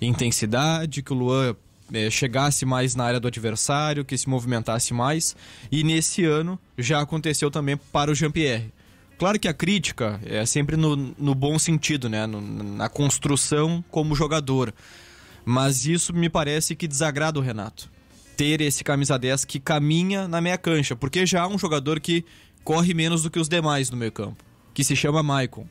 intensidade, que o Luan é, chegasse mais na área do adversário, que se movimentasse mais. E nesse ano já aconteceu também para o Jean-Pierre. Claro que a crítica é sempre no, no bom sentido, né, no, na construção como jogador. Mas isso me parece que desagrada o Renato ter esse camisa 10 que caminha na meia cancha, porque já há um jogador que corre menos do que os demais no meio campo, que se chama Maicon,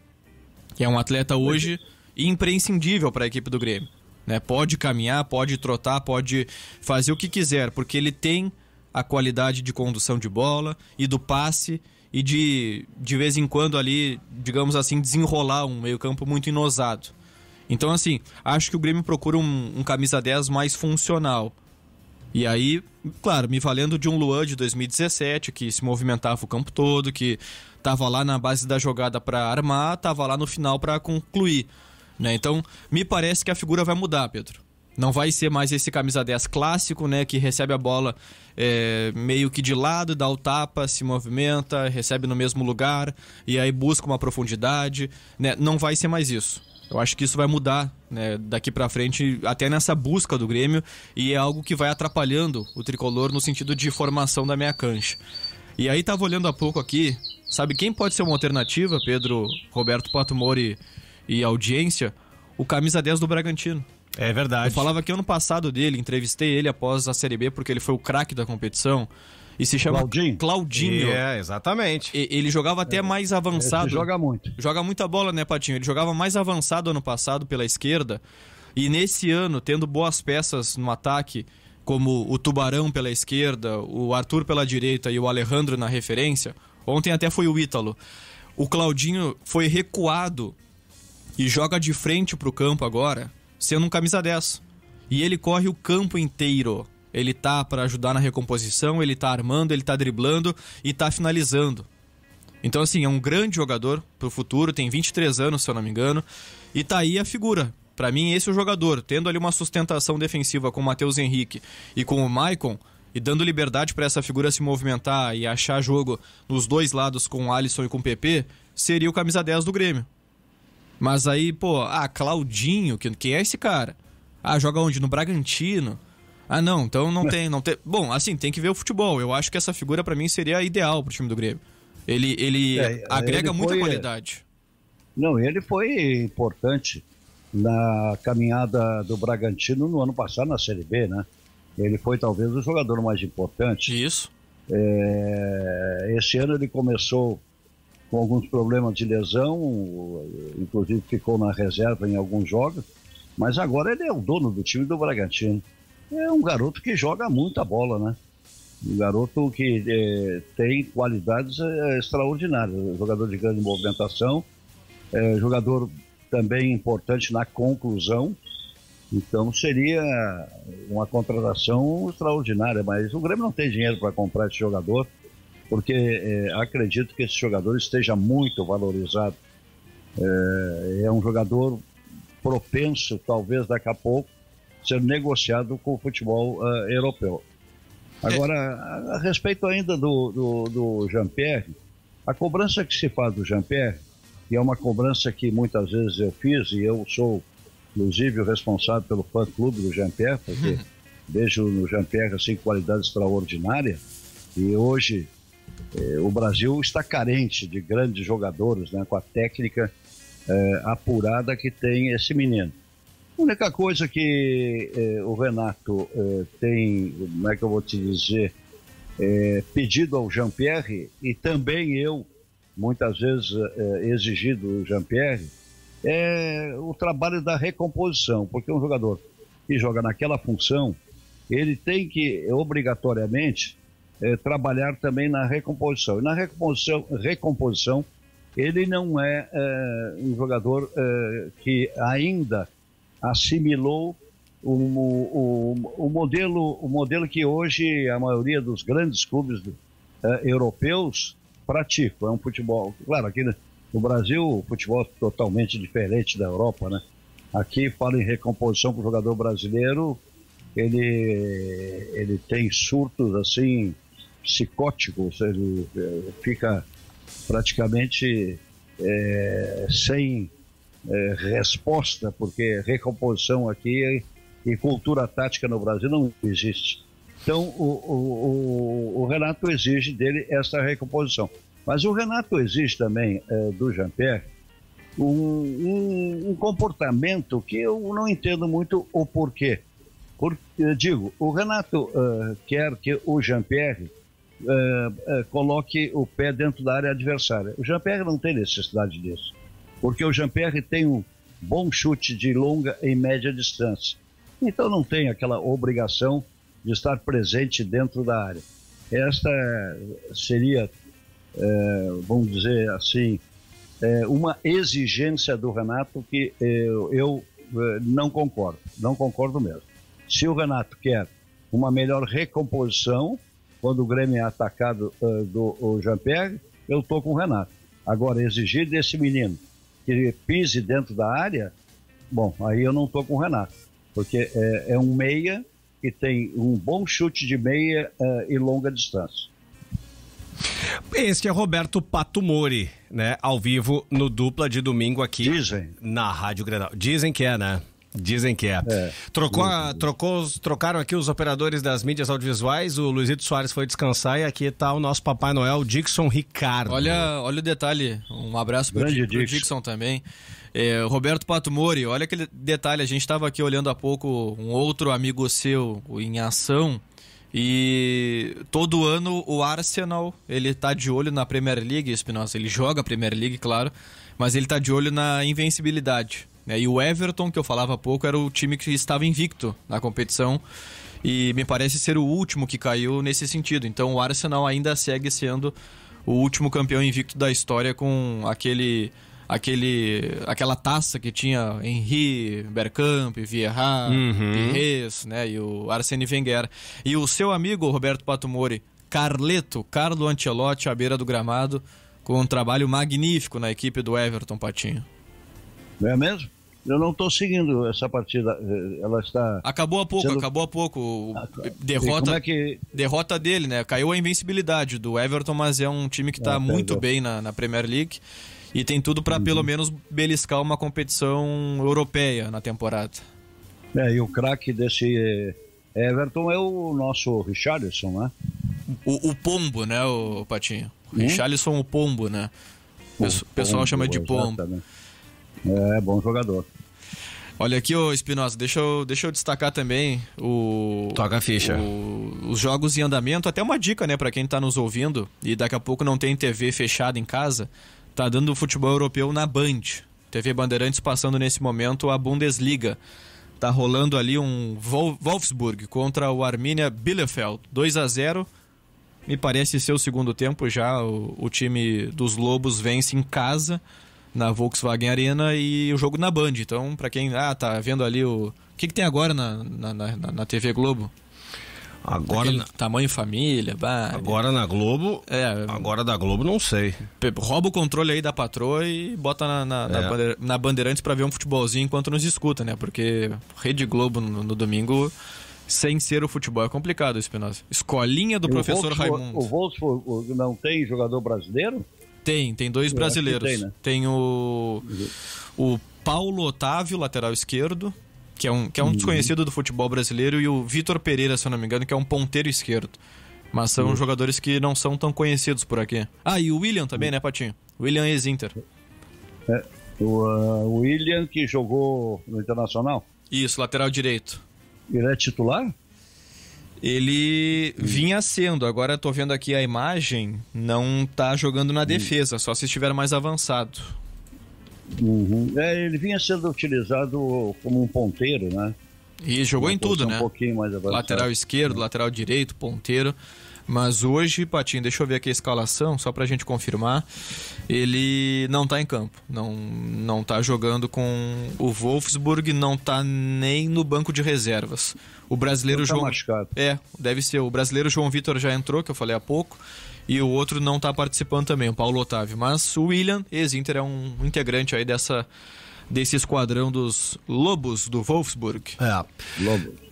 que é um atleta hoje é- imprescindível para a equipe do Grêmio. Né? Pode caminhar, pode trotar, pode fazer o que quiser, porque ele tem a qualidade de condução de bola e do passe e de, de vez em quando ali, digamos assim, desenrolar um meio campo muito inosado. Então, assim, acho que o Grêmio procura um, um camisa 10 mais funcional e aí, claro, me valendo de um Luan de 2017, que se movimentava o campo todo, que tava lá na base da jogada para armar, tava lá no final para concluir. Né? Então, me parece que a figura vai mudar, Pedro. Não vai ser mais esse camisa 10 clássico, né? Que recebe a bola é, meio que de lado, dá o tapa, se movimenta, recebe no mesmo lugar e aí busca uma profundidade. Né? Não vai ser mais isso. Eu acho que isso vai mudar né, daqui para frente, até nessa busca do Grêmio, e é algo que vai atrapalhando o tricolor no sentido de formação da minha cancha. E aí tava olhando há pouco aqui, sabe quem pode ser uma alternativa, Pedro, Roberto Pato e audiência? O camisa 10 do Bragantino. É verdade. Eu falava que ano passado dele, entrevistei ele após a Série B porque ele foi o craque da competição. E se chama Claudinho. Claudinho. É, exatamente. E, ele jogava até é. mais avançado. Ele joga muito. Joga muita bola, né, Patinho? Ele jogava mais avançado ano passado pela esquerda. E nesse ano, tendo boas peças no ataque, como o Tubarão pela esquerda, o Arthur pela direita e o Alejandro na referência, ontem até foi o Ítalo. O Claudinho foi recuado e joga de frente pro campo agora, sendo um camisa 10. E ele corre o campo inteiro ele tá para ajudar na recomposição, ele tá armando, ele tá driblando e tá finalizando. Então, assim, é um grande jogador pro futuro, tem 23 anos, se eu não me engano. E tá aí a figura. Para mim, esse é o jogador, tendo ali uma sustentação defensiva com o Matheus Henrique e com o Maicon, e dando liberdade para essa figura se movimentar e achar jogo nos dois lados com o Alisson e com o PP, seria o camisa 10 do Grêmio. Mas aí, pô, ah, Claudinho, quem é esse cara? Ah, joga onde? No Bragantino. Ah, não, então não tem, não tem. Bom, assim, tem que ver o futebol. Eu acho que essa figura para mim seria ideal pro time do Grêmio. Ele, ele é, é agrega ele muita foi, é, qualidade. Não, ele foi importante na caminhada do Bragantino no ano passado na Série B, né? Ele foi talvez o jogador mais importante. Isso. É, esse ano ele começou com alguns problemas de lesão, inclusive ficou na reserva em alguns jogos, mas agora ele é o dono do time do Bragantino é um garoto que joga muita bola, né? Um garoto que é, tem qualidades é, é, extraordinárias, jogador de grande movimentação, é, jogador também importante na conclusão. Então seria uma contratação extraordinária, mas o Grêmio não tem dinheiro para comprar esse jogador, porque é, acredito que esse jogador esteja muito valorizado. é, é um jogador propenso, talvez daqui a pouco, ser negociado com o futebol uh, europeu. Agora, a, respeito ainda do, do, do Jean-Pierre, a cobrança que se faz do Jean-Pierre, e é uma cobrança que muitas vezes eu fiz, e eu sou, inclusive, o responsável pelo fã-clube do Jean-Pierre, porque uhum. vejo no Jean-Pierre, assim, qualidade extraordinária, e hoje eh, o Brasil está carente de grandes jogadores, né, com a técnica eh, apurada que tem esse menino. A única coisa que eh, o Renato eh, tem, como é que eu vou te dizer, eh, pedido ao Jean-Pierre, e também eu, muitas vezes eh, exigido do Jean-Pierre, é o trabalho da recomposição, porque um jogador que joga naquela função, ele tem que, obrigatoriamente, eh, trabalhar também na recomposição. E na recomposição, recomposição ele não é eh, um jogador que ainda assimilou o, o, o, modelo, o modelo que hoje a maioria dos grandes clubes uh, europeus praticam. É um futebol. Claro, aqui no Brasil, o futebol é totalmente diferente da Europa, né? Aqui fala em recomposição para o jogador brasileiro, ele, ele tem surtos assim, psicóticos, ele eh, fica praticamente é, sem é, resposta, porque recomposição aqui é e cultura tática no Brasil não existe. Então, o, o, o Renato exige dele essa recomposição. Mas o Renato exige também é, do Jean-Pierre um, um, um, comportamento que eu não entendo muito o porquê. Porque, digo, o Renato uh, quer que o Jean-Pierre uh, uh, coloque o pé dentro da área adversária. O Jean-Pierre não tem necessidade disso porque o Jean-Pierre tem um bom chute de longa e média distância. Então não tem aquela obrigação de estar presente dentro da área. Esta seria, é, vamos dizer assim, é, uma exigência do Renato que é, eu, é, não concordo, não concordo mesmo. Se o Renato quer uma melhor recomposição, quando o Grêmio é atacado uh, do Jean-Pierre, eu estou com o Renato. Agora, exigir desse menino que pise dentro da área, bom, aí eu não estou com o Renato, porque é, é, um meia que tem um bom chute de meia é, e longa distância. Este é Roberto Pato Mori, né? Ao vivo no dupla de domingo aqui Dizem. na Rádio Grenal. Dizem que é, né? Dizem que é. é. Trocou, a, trocou, trocaram aqui os operadores das mídias audiovisuais, o Luizito Soares foi descansar e aqui está o nosso Papai Noel, Dixon Ricardo. Olha, olha o detalhe, um abraço para o Dixon. Dixon também. É, Roberto Pato Mori, olha aquele detalhe, a gente estava aqui olhando há pouco um outro amigo seu em ação, e todo ano o Arsenal, ele tá de olho na Premier League, Espinosa. Ele joga a Premier League, claro mas ele tá de olho na invencibilidade. Né? E o Everton, que eu falava há pouco, era o time que estava invicto na competição e me parece ser o último que caiu nesse sentido. Então o Arsenal ainda segue sendo o último campeão invicto da história com aquele aquele aquela taça que tinha Henri, Bergkamp, Vieira, uhum. Pires, né, e o Arsene Wenger. E o seu amigo Roberto Patumori, Carleto, Carlo Ancelotti à beira do gramado com um trabalho magnífico na equipe do Everton Patinho. É mesmo? Eu não estou seguindo essa partida. Eh, ela está. Acabou há pouco, sendo... acabou há pouco. Ah, tá. Derrota, é que... derrota dele, né? Caiu a invencibilidade do Everton, mas é um time que está ah, muito bem na, na, Premier League e tem tudo para uhum. pelo menos beliscar uma competição europeia na temporada. É, e o craque desse eh, Everton é o nosso Richardson, né? O, o pombo, né, o Patinho? Hum? Richarlison o Pombo, né? O pessoal pombo, chama de Pombo. Exatamente. É, bom jogador. Olha aqui, Espinosa, deixa eu, deixa eu destacar também o. Toca a ficha. O, os jogos em andamento, até uma dica, né, para quem tá nos ouvindo e daqui a pouco não tem TV fechada em casa, tá dando futebol europeu na Band. TV Bandeirantes passando nesse momento a Bundesliga. Tá rolando ali um Wolfsburg contra o Arminia Bielefeld, 2 a 0 me parece ser o segundo tempo já. O, o time dos Lobos vence em casa, na Volkswagen Arena, e o jogo na Band. Então, para quem ah, tá vendo ali o. O que, que tem agora na, na, na, na TV Globo? Agora na... tamanho família, bah, Agora na Globo. É, agora da Globo não sei. Rouba o controle aí da patroa e bota na, na, é. na Bandeirantes para ver um futebolzinho enquanto nos escuta, né? Porque Rede Globo no, no domingo sem ser o futebol é complicado, Espinosa. Escolinha do e professor o Raimundo. O Wolfsburg não tem jogador brasileiro? Tem, tem dois é, Eu brasileiros. Tem, né? tem, o, uhum. o Paulo Otávio, lateral esquerdo, que é um, que é um uhum. desconhecido do futebol brasileiro, e o Vitor Pereira, se eu não me engano, que é um ponteiro esquerdo. Mas são uhum. jogadores que não são tão conhecidos por aqui. Ah, e o William também, uhum. né, Patinho? William é ex-Inter. É, o uh, William que jogou no Internacional? Isso, lateral direito. Ele é titular? Ele hum. vinha sendo, agora estou vendo aqui a imagem, não está jogando na hum. defesa, só se estiver mais avançado. Uhum. É, ele vinha sendo utilizado como um ponteiro, né? E jogou Uma em tudo, né? Um pouquinho mais avançado. Lateral esquerdo, lateral direito, ponteiro. Mas hoje, Patinho, deixa eu ver aqui a escalação, só pra gente confirmar. Ele não tá em campo. Não, não tá jogando com o Wolfsburg, não tá nem no banco de reservas. O brasileiro então tá João. Machucado. É, deve ser. O brasileiro João Vitor já entrou, que eu falei há pouco. E o outro não tá participando também, o Paulo Otávio. Mas o William, ex-Inter, é um integrante aí dessa desse esquadrão dos Lobos do Wolfsburg. É.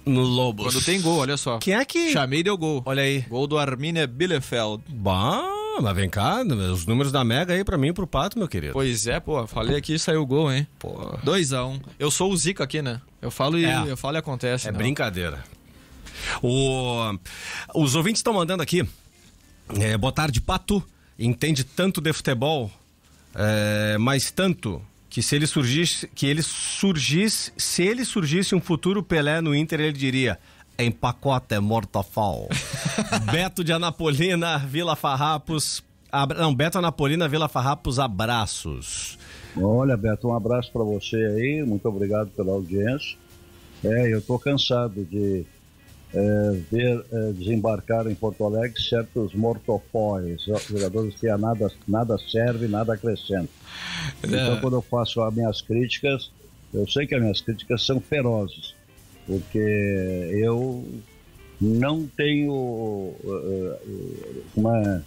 Lobos. Quando tem gol, olha só. Quem é que. Chamei de deu gol. Olha aí. Gol do Arminia Bielefeld. Bah, mas vem cá, os números da Mega aí pra mim e pro Pato, meu querido. Pois é, pô, falei aqui e saiu o gol, hein? Pô. 2x1. Um. Eu sou o Zico aqui, né? Eu falo e, é. eu falo e acontece. É não. Né? brincadeira. O... Os ouvintes estão mandando aqui. É, boa tarde, Pato. Entende tanto de futebol, é, mas tanto que se ele surgisse, que ele surgisse, se ele surgisse um futuro Pelé no Inter, ele diria: empacota, é mortafal. Beto de Anapolina, Vila Farrapos, abra... não, Beto Anapolina, Vila Farrapos, abraços. Olha, Beto, um abraço para você aí, muito obrigado pela audiência. É, eu tô cansado de é, ver é, desembarcar em Porto Alegre certos mortopóis, jogadores que a nada, nada serve, nada acrescenta. É. Então, quando eu faço as minhas críticas, eu sei que as minhas críticas são ferozes, porque eu não tenho é, é, uma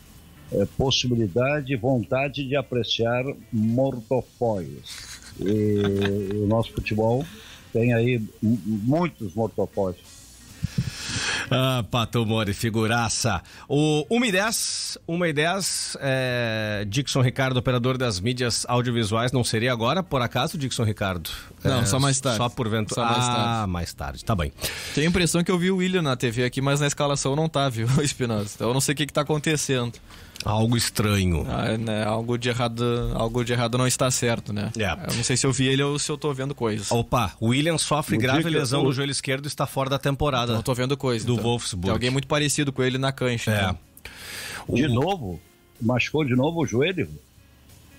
possibilidade e vontade de apreciar mortopóias. E o nosso futebol tem aí muitos mortopóios. Ah, Pato Mori, figuraça. O 1 e 10, 1 e 10, é, Dixon Ricardo, operador das mídias audiovisuais, não seria agora, por acaso, Dixon Ricardo? Não, é, só mais tarde. Só por vento. Só mais ah, tarde. Ah, mais tarde, tá bem. Tenho a impressão que eu vi o William na TV aqui, mas na escalação não tá, viu, Espinosa? Então eu não sei o que, que tá acontecendo algo estranho. Ah, é, né? Algo de errado, algo de errado não está certo, né? É. Eu não sei se eu vi ele ou se eu tô vendo coisas. Opa, William sofre no grave lesão no joelho esquerdo e está fora da temporada. Não tô vendo coisas Do então. Wolfsburg. Tem alguém muito parecido com ele na cancha. É. Então. O... De novo? Machucou de novo o joelho?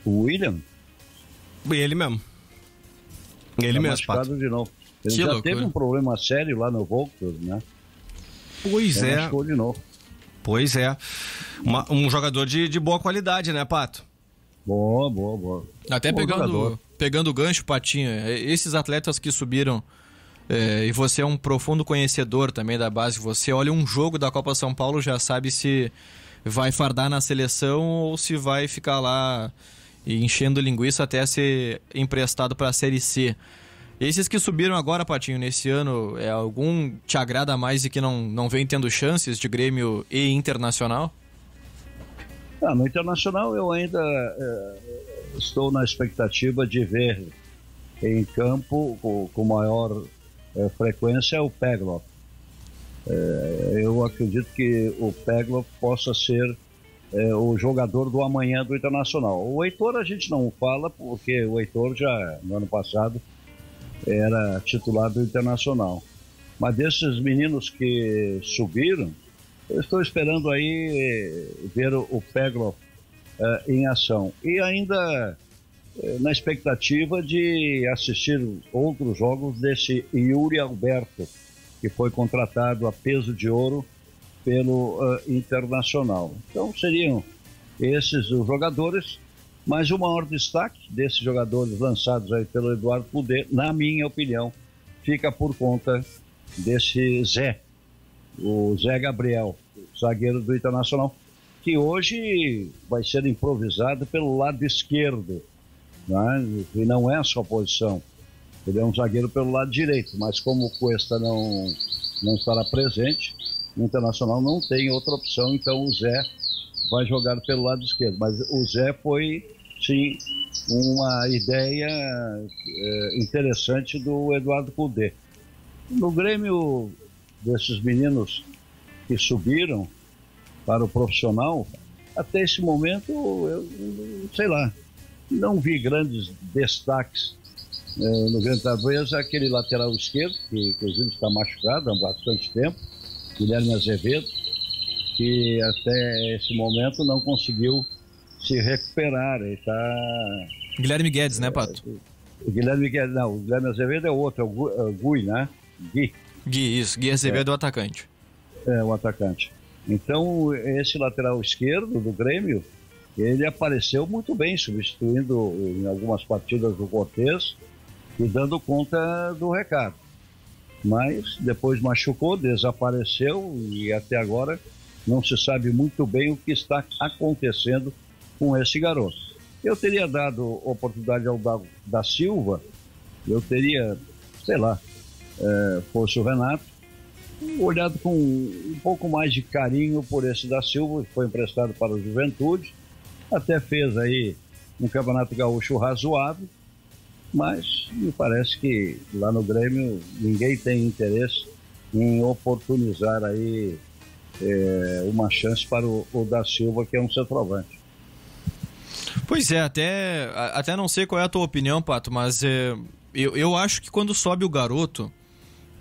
O William? Ele mesmo. Ele tá mesmo, Pato. de novo. Ele que já teve um problema sério lá no Volkswagen, né? Pois Ele é. Machucou de novo. Pois é. Uma, um jogador de, de boa qualidade, né, Pato? Boa, boa, boa. Até boa pegando, pegando gancho, Patinha, é, esses atletas que subiram. É, e você é um profundo conhecedor também da base. Você olha um jogo da Copa São Paulo, já sabe se vai fardar na seleção ou se vai ficar lá enchendo linguiça até ser emprestado para a Série C. Esses que subiram agora, Patinho, nesse ano, é algum te agrada mais e que não, não vem tendo chances de Grêmio e Internacional? Ah, no Internacional eu ainda é, estou na expectativa de ver em campo com, com maior é, frequência o Pegloff. É, eu acredito que o Pegloff possa ser o jogador do amanhã do Internacional. O Heitor a gente não fala, porque o Heitor já no ano passado era titular do Internacional. Mas desses meninos que subiram, eu estou esperando aí eh, ver o, o Peglo uh, eh, em ação. E ainda eh, na expectativa de assistir outros jogos desse Yuri Alberto, que foi contratado a peso de ouro pelo uh, Internacional. Então seriam esses os jogadores mas o maior destaque desses jogadores lançados aí pelo Eduardo Poder, na minha opinião, fica por conta desse Zé, o Zé Gabriel, zagueiro do Internacional, que hoje vai ser improvisado pelo lado esquerdo, né? e não é a sua posição. Ele é um zagueiro pelo lado direito, mas como o Cuesta não, não estará presente, o Internacional não tem outra opção, então o Zé vai jogar pelo lado esquerdo. Mas o Zé foi sim uma ideia é, interessante do Eduardo Cudê. No Grêmio desses meninos que subiram para o profissional, até esse momento, eu sei lá, não vi grandes destaques é, no Grêmio Talvez aquele lateral esquerdo, que inclusive está machucado há bastante tempo, Guilherme Azevedo, que até esse momento não conseguiu se recuperar. Ele tá... Guilherme Guedes, né, Pato? O Guilherme Guedes, não, o Guilherme Azevedo é outro, é o é Gui, né? Gui. Gui, isso, Gui Azevedo é o atacante. É, é, o atacante. Então, esse lateral esquerdo do Grêmio, ele apareceu muito bem, substituindo em algumas partidas o Cortez e dando conta do recado. Mas depois machucou, desapareceu e até agora não se sabe muito bem o que está acontecendo com esse garoto. Eu teria dado oportunidade ao Dago da Silva, eu teria, sei lá, é, fosse o Renato, olhado com um pouco mais de carinho por esse da Silva, que foi emprestado para o Juventude, até fez aí um campeonato gaúcho razoável, mas me parece que lá no Grêmio ninguém tem interesse em oportunizar aí é, uma chance para o, o da Silva, que é um centroavante. Pois é, até, até não sei qual é a tua opinião, Pato, mas é, eu, eu acho que quando sobe o garoto,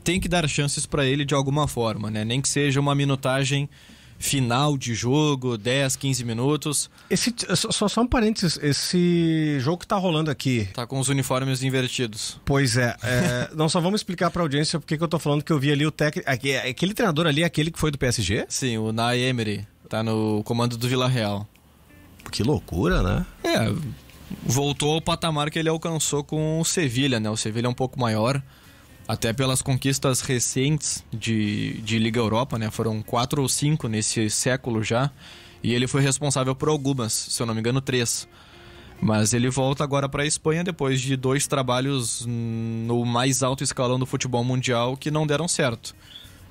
tem que dar chances para ele de alguma forma, né? Nem que seja uma minutagem final de jogo, 10, 15 minutos. Esse, só, só um parênteses, esse jogo que tá rolando aqui. Tá com os uniformes invertidos. Pois é. é nós só vamos explicar pra audiência porque que eu tô falando que eu vi ali o técnico. Aquele treinador ali é aquele que foi do PSG? Sim, o Nay Emery. Tá no comando do Vila Real. Que loucura, né? É, voltou ao patamar que ele alcançou com o Sevilha, né? O Sevilha é um pouco maior, até pelas conquistas recentes de, de Liga Europa, né? Foram quatro ou cinco nesse século já, e ele foi responsável por algumas, se eu não me engano, três. Mas ele volta agora para a Espanha depois de dois trabalhos no mais alto escalão do futebol mundial que não deram certo.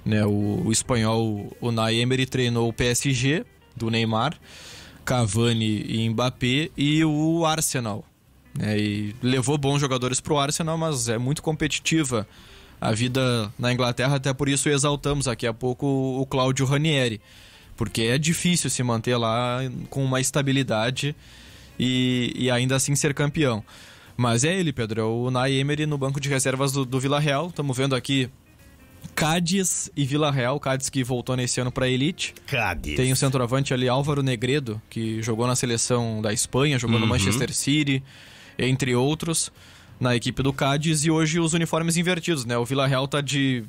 Né, o, o espanhol Unai Emery treinou o PSG do Neymar Cavani e Mbappé e o Arsenal. Né? E levou bons jogadores para o Arsenal, mas é muito competitiva a vida na Inglaterra, até por isso exaltamos aqui a pouco o Cláudio Ranieri, porque é difícil se manter lá com uma estabilidade e, e ainda assim ser campeão. Mas é ele, Pedro, é o Nai Emery no banco de reservas do, do Vila Real. Estamos vendo aqui Cádiz e Vila Real. Cádiz que voltou nesse ano para a elite. Cádiz. Tem o centroavante ali Álvaro Negredo, que jogou na seleção da Espanha, jogou uhum. no Manchester City, entre outros, na equipe do Cádiz. E hoje os uniformes invertidos, né? O Vila Real tá de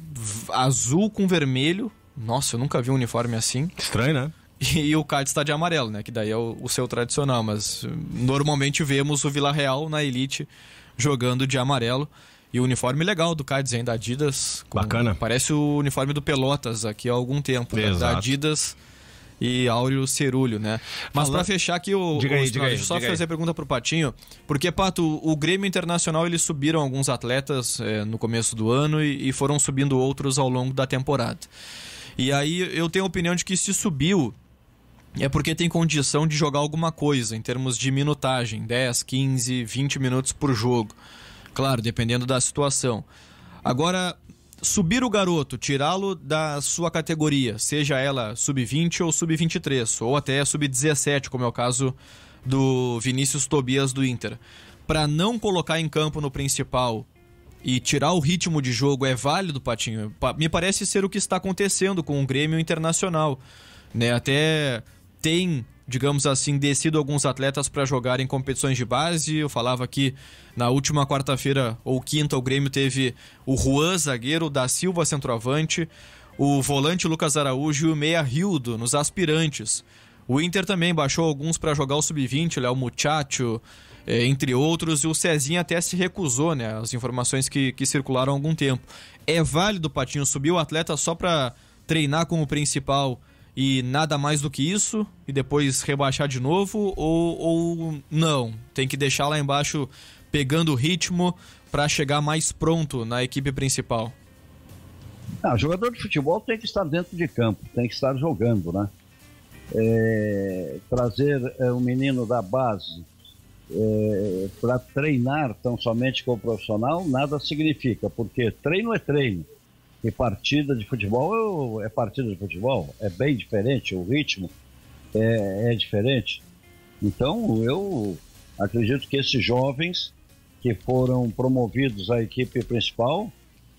azul com vermelho. Nossa, eu nunca vi um uniforme assim. Estranho, né? E o Cádiz está de amarelo, né? Que daí é o, o seu tradicional, mas hum, normalmente vemos o Vila Real na elite jogando de amarelo. E o uniforme legal do Cádiz ainda, Adidas. Com, Bacana. Parece o uniforme do Pelotas aqui há algum tempo. Né? Exato. Da Adidas e Áureo Cerulho, né? Mas para fechar aqui o, diga, o, aí, diga aí, só diga fazer pergunta pro Patinho, porque Pato, o Grêmio Internacional eles subiram alguns atletas é, no começo do ano e, e, foram subindo outros ao longo da temporada. E aí eu tenho a opinião de que se subiu é porque tem condição de jogar alguma coisa em termos de minutagem, 10, 15, 20 minutos por jogo. Claro, dependendo da situação. Agora, subir o garoto, tirá-lo da sua categoria, seja ela sub-20 ou sub-23, ou até sub-17, como é o caso do Vinícius Tobias do Inter, para não colocar em campo no principal e tirar o ritmo de jogo é válido, Patinho? Me parece ser o que está acontecendo com o Grêmio Internacional. Né? Até tem digamos assim, descido alguns atletas para jogar em competições de base. Eu falava que na última quarta-feira ou quinta o Grêmio teve o Juan, zagueiro, da Silva, centroavante, o volante Lucas Araújo e o meia Rildo nos aspirantes. O Inter também baixou alguns para jogar o sub-20, Léo Muchacho, eh, entre outros, e o Cezinha até se recusou, né? As informações que, que circularam há algum tempo. É válido, Patinho, subir o atleta só para treinar como principal e nada mais do que isso e depois rebaixar de novo ou, ou não? Tem que deixar lá embaixo pegando o ritmo para chegar mais pronto na equipe principal? Não, ah, jogador de futebol tem que estar dentro de campo, tem que estar jogando, né? É, trazer é, um menino da base é, para treinar tão somente com o profissional nada significa, porque treino é treino. E partida de futebol é partida de futebol, é bem diferente, o ritmo é, é diferente. Então eu acredito que esses jovens que foram promovidos à equipe principal,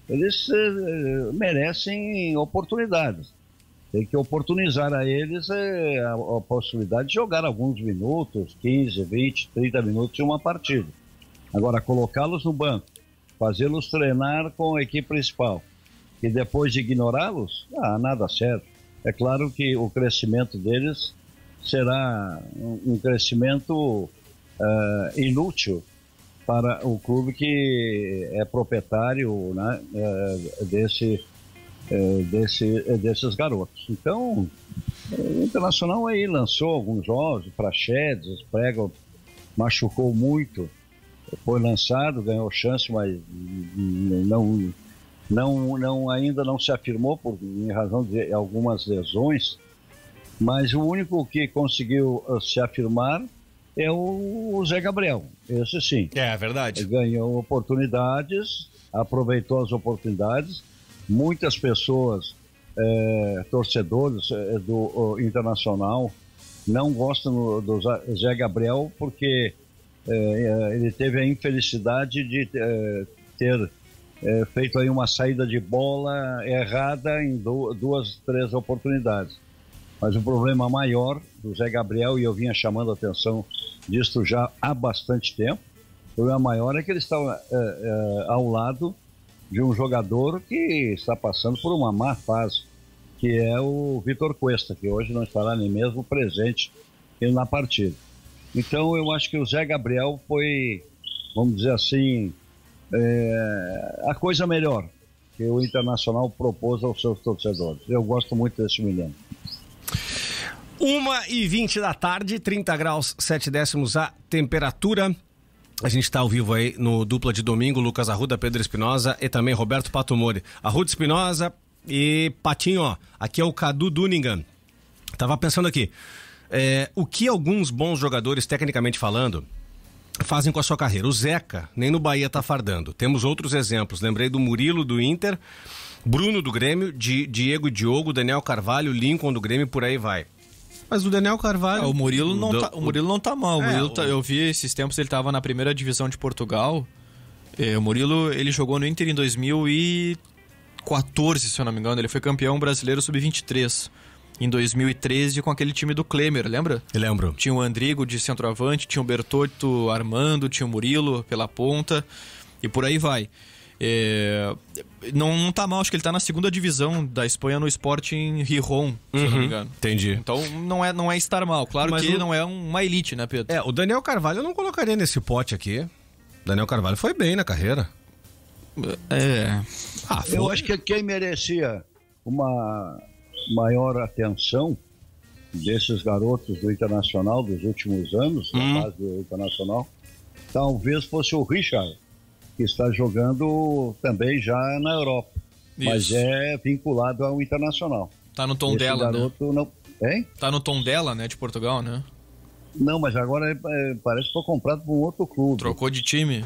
eles eh, eh merecem oportunidades. Tem que oportunizar a eles eh, a, a, possibilidade de jogar alguns minutos, 15, 20, 30 minutos em uma partida. Agora, colocá-los no banco, fazê-los treinar com a equipe principal, e depois ignorá-los, ah, nada certo. É claro que o crescimento deles será um crescimento uh, inútil para o clube que é proprietário né, uh, desse, uh, desse, desses garotos. Então, o Internacional aí lançou alguns jogos, Praxedes, Prego machucou muito, foi lançado, ganhou chance, mas não não, não, ainda não se afirmou por em razão de algumas lesões, mas o único que conseguiu ah, se afirmar é o Zé Gabriel, esse sim. É, é, verdade. Ele ganhou oportunidades, aproveitou as oportunidades, muitas pessoas, é, torcedores é, do o, Internacional, não gostam do, do Zé Gabriel porque é, ele teve a infelicidade de ter é, feito aí uma saída de bola errada em do, duas, três oportunidades. Mas o problema maior do Zé Gabriel, e eu vinha chamando a atenção disso já há bastante tempo, o problema maior é que ele está é, é, ao lado de um jogador que está passando por uma má fase, que é o Vitor Cuesta, que hoje não estará nem mesmo presente na partida. Então eu acho que o Zé Gabriel foi, vamos dizer assim, é, a coisa melhor que o Internacional propôs aos seus torcedores. Eu gosto muito desse menino. 1 e 20 da tarde, 30 graus, 7 décimos a temperatura. A gente está ao vivo aí no dupla de domingo, Lucas Arruda, Pedro Espinosa e também Roberto Pato Mori. Arruda Espinosa e Patinho, ó, aqui é o Cadu Duningan. Tava pensando aqui, é, o que alguns bons jogadores, tecnicamente falando, fazem com a sua carreira. O Zeca, nem no Bahia tá fardando. Temos outros exemplos. Lembrei do Murilo do Inter, Bruno do Grêmio, Di Diego Diogo, Daniel Carvalho, Lincoln do Grêmio, por aí vai. Mas o Daniel Carvalho. É, o Murilo não, do, tá, o Murilo não tá mal. É, tá- o... tá, eu vi esses tempos, ele tava na primeira divisão de Portugal. É, o Murilo, ele jogou no Inter em 2014, se eu não me engano. Ele foi campeão brasileiro sub-23 em 2013 com aquele time do Klemer, lembra? Eu lembro. Tinha o Andrigo de centroavante, tinha o Bertotto armando, tinha o Murilo pela ponta e por aí vai. É... Não, não tá mal, acho que ele tá na segunda divisão da Espanha no Sporting Rijon, se uhum, não me uhum. engano. Entendi. Então não é, não é estar mal. Claro Mas que o... não é uma elite, né, Pedro? É, o Daniel Carvalho eu não colocaria nesse pote aqui. Daniel Carvalho foi bem na carreira. É. Ah, eu acho que quem merecia uma maior atenção desses garotos do Internacional dos últimos anos, hum. da base do Internacional, talvez fosse o Richard, que está jogando também já na Europa, Isso. mas é vinculado ao Internacional. Tá no tom Esse dela, né? garoto né? Não... Hein? Tá no tom dela, né, de Portugal, né? Não, mas agora é, é, parece que foi comprado por um outro clube. Trocou de time?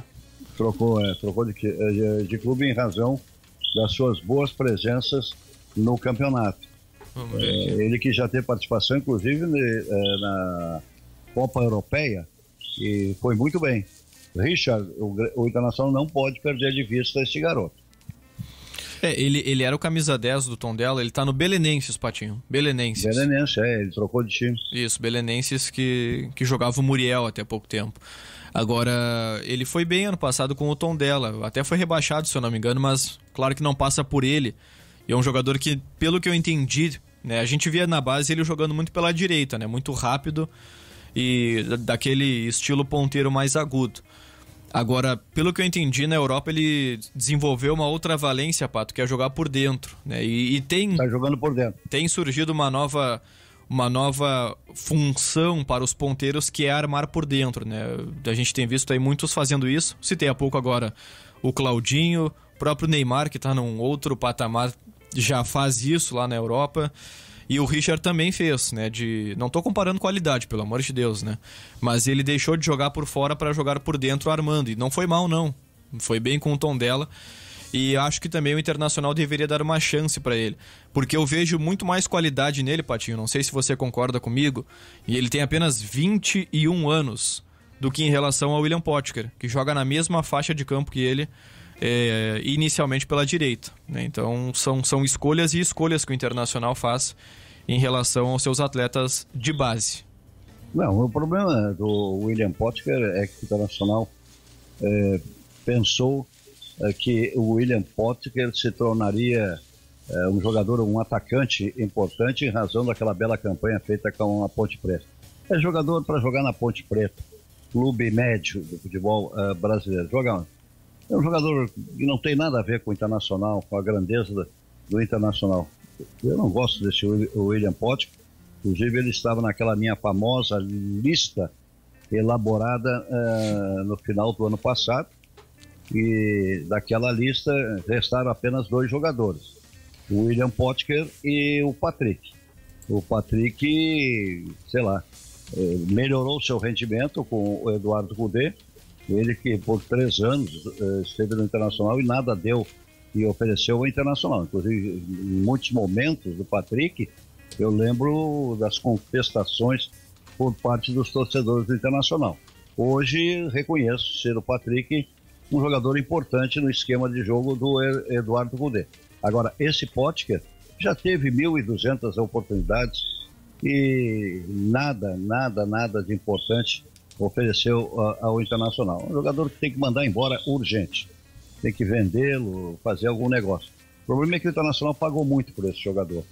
Trocou, é, trocou de, é, de, de clube em razão das suas boas presenças no campeonato. Vamos é, ver aqui. Ele que já teve participação, inclusive, né, é, na Copa Europeia, e foi muito bem. Richard, o, o Internacional não pode perder de vista esse garoto. É, ele, ele era o camisa 10 do tom dela, ele tá no Belenenses, Patinho. Belenenses. Belenenses, é, ele trocou de time. Isso, Belenenses que, que jogava o Muriel até pouco tempo. Agora, ele foi bem ano passado com o tom dela, até foi rebaixado, se eu não me engano, mas claro que não passa por ele e é um jogador que, pelo que eu entendi, né, a gente via na base ele jogando muito pela direita, né, muito rápido e daquele estilo ponteiro mais agudo. Agora, pelo que eu entendi, na Europa ele desenvolveu uma outra valência, Pato, que é jogar por dentro, né? E, e tem tá jogando por dentro. Tem surgido uma nova uma nova função para os ponteiros que é armar por dentro, né? A gente tem visto aí muitos fazendo isso. Citei há pouco agora o Claudinho, o próprio Neymar que está num outro patamar já faz isso lá na Europa. E o Richard também fez, né? De não tô comparando qualidade, pelo amor de Deus, né? Mas ele deixou de jogar por fora para jogar por dentro armando e não foi mal não. Foi bem com o tom dela. E acho que também o Internacional deveria dar uma chance para ele, porque eu vejo muito mais qualidade nele, Patinho. Não sei se você concorda comigo. E ele tem apenas 21 anos do que em relação ao William Potker, que joga na mesma faixa de campo que ele é, inicialmente pela direita. Né? Então são, são escolhas e escolhas que o Internacional faz em relação aos seus atletas de base. Não, o problema do William Potker é que o Internacional é, pensou é, que o William Potker se tornaria é, um jogador, um atacante importante em razão daquela bela campanha feita com a Ponte Preta. É jogador para jogar na Ponte Preta, clube médio do futebol é, brasileiro. Joga é um jogador que não tem nada a ver com o Internacional, com a grandeza do Internacional. Eu não gosto desse William Potts. Inclusive, ele estava naquela minha famosa lista elaborada uh, no final do ano passado. E daquela lista restaram apenas dois jogadores: o William Potker e o Patrick. O Patrick, sei lá, eh, melhorou seu rendimento com o Eduardo Cudê ele que por três anos eh, esteve no Internacional e nada deu e ofereceu o Internacional. Inclusive, em muitos momentos do Patrick, eu lembro das contestações por parte dos torcedores do Internacional. Hoje, reconheço ser o Patrick um jogador importante no esquema de jogo do er-, Eduardo Goudet. Agora, esse Potker já teve 1.200 oportunidades e nada, nada, nada de importante ofereceu ao Internacional. Um jogador que tem que mandar embora urgente. Tem que vendê-lo, fazer algum negócio. O problema é que o Internacional pagou muito por esse jogador.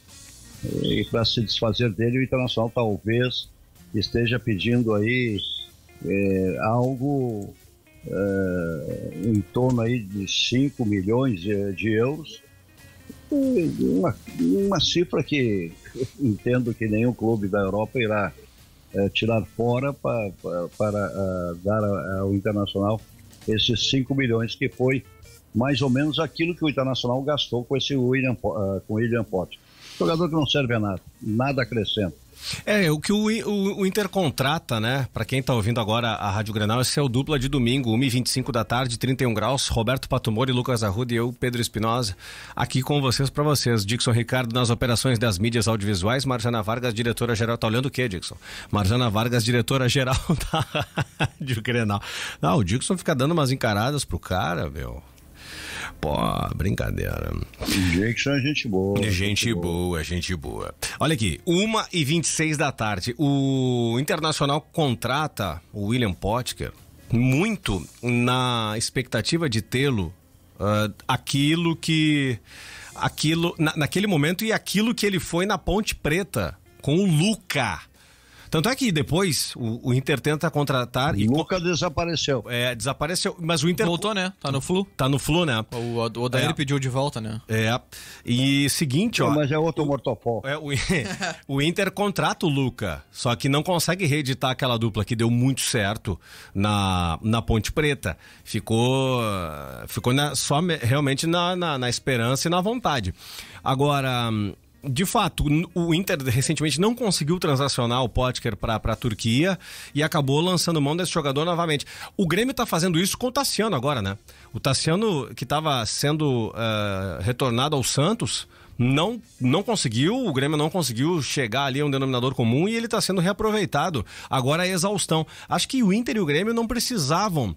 E para se desfazer dele, o Internacional talvez esteja pedindo aí é, algo é, em torno aí de 5 milhões de, de euros. Uma, uma cifra que entendo que nenhum clube da Europa irá é, tirar fora pra, pra, para uh, dar ao Internacional esses 5 milhões, que foi mais ou menos aquilo que o Internacional gastou com esse William, uh, com William Pote. Jogador que não serve a nada, nada acrescenta. É, o que o, o, o Inter contrata, né? Para quem tá ouvindo agora a Rádio Granal, esse é o dupla de domingo, 1h25 da tarde, 31 graus. Roberto Patumori, Lucas Arruda e eu, Pedro Espinosa, aqui com vocês para vocês. Dixon Ricardo nas operações das mídias audiovisuais, Marjana Vargas, diretora-geral. Tá olhando o quê, Dixon? Marjana Vargas, diretora-geral da Rádio Granal. Não, o Dixon fica dando umas encaradas pro cara, meu. Pó, brincadeira. Dizer que são gente boa. Gente, gente boa. boa, gente boa. Olha aqui, 1 e 26 da tarde. O Internacional contrata o William Potker muito na expectativa de tê-lo uh, aquilo que. aquilo na, Naquele momento e aquilo que ele foi na Ponte Preta com o Luca. Tanto é que depois o, o Inter tenta contratar e. Nunca desapareceu. É, desapareceu. Mas o Inter. Voltou, né? Tá no Flu. Tá no Flu, né? O, o Odair é. pediu de volta, né? É. E seguinte, ó. Mas é outro mortopó. É, o, o Inter contrata o Luca, só que não consegue reeditar aquela dupla que deu muito certo na, na Ponte Preta. Ficou, ficou na, só realmente na, na, na esperança e na vontade. Agora, hum, de fato, o Inter recentemente não conseguiu transacionar o Potker para a Turquia e acabou lançando mão desse jogador novamente. O Grêmio está fazendo isso com o Tassiano agora, né? O Tassiano, que estava sendo uh, retornado ao Santos, não, não conseguiu, o Grêmio não conseguiu chegar ali a um denominador comum e ele está sendo reaproveitado agora a é exaustão. Acho que o Inter e o Grêmio não precisavam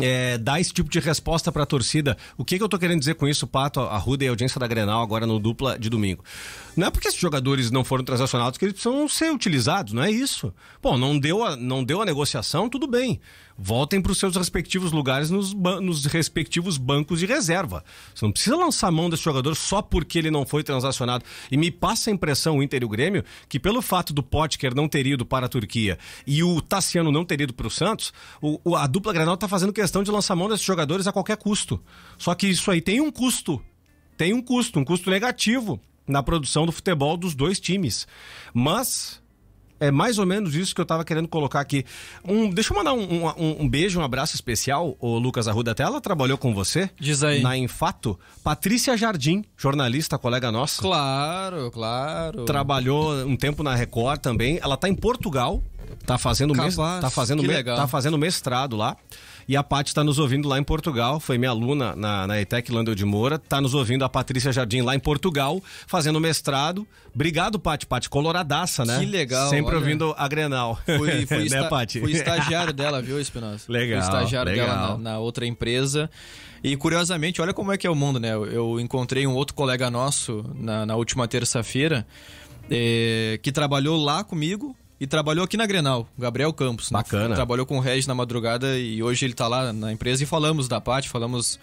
é, dar esse tipo de resposta para a torcida. O que, que, eu tô querendo dizer com isso, Pato, a Ruda e a audiência da Grenal agora no dupla de domingo? Não é porque esses jogadores não foram transacionados que eles precisam ser utilizados, não é isso. Bom, não deu a, não deu a negociação, tudo bem. Voltem para os seus respectivos lugares nos, nos respectivos bancos de reserva. Você não precisa lançar mão desse jogador só porque ele não foi transacionado. E me passa a impressão, o Inter e o Grêmio, que pelo fato do Potker não ter ido para a Turquia e o Tassiano não ter ido para o Santos, a dupla Granal está fazendo questão de lançar mão desses jogadores a qualquer custo. Só que isso aí tem um custo. Tem um custo, um custo negativo na produção do futebol dos dois times. Mas é mais ou menos isso que eu estava querendo colocar aqui. Um, deixa eu mandar um, um, um, beijo, um abraço especial. O Lucas Arruda até ela trabalhou com você. Diz aí. Na Infato. Patrícia Jardim, jornalista, colega nossa. Claro, claro. Trabalhou um tempo na Record também. Ela está em Portugal. Tá fazendo, Capaz, mes... tá, fazendo tá fazendo mestrado lá. E a Paty está nos ouvindo lá em Portugal, foi minha aluna na, na ETEC Landel de Moura, está nos ouvindo a Patrícia Jardim lá em Portugal, fazendo mestrado. Obrigado, Paty. Paty, coloradaça, né? Que legal. Sempre olha. ouvindo a Grenal. Fui, fui, né, Paty? fui estagiário dela, viu, Espinosa? Legal. Fui estagiário legal. dela na, na outra empresa. E curiosamente, olha como é que é o mundo, né? Eu encontrei um outro colega nosso na, na última terça-feira. É, que trabalhou lá comigo, e trabalhou aqui na Grenal, Gabriel Campos. Né? Bacana. Né? Trabalhou com o Regis na madrugada e hoje ele está lá na empresa e falamos da Pati, falamos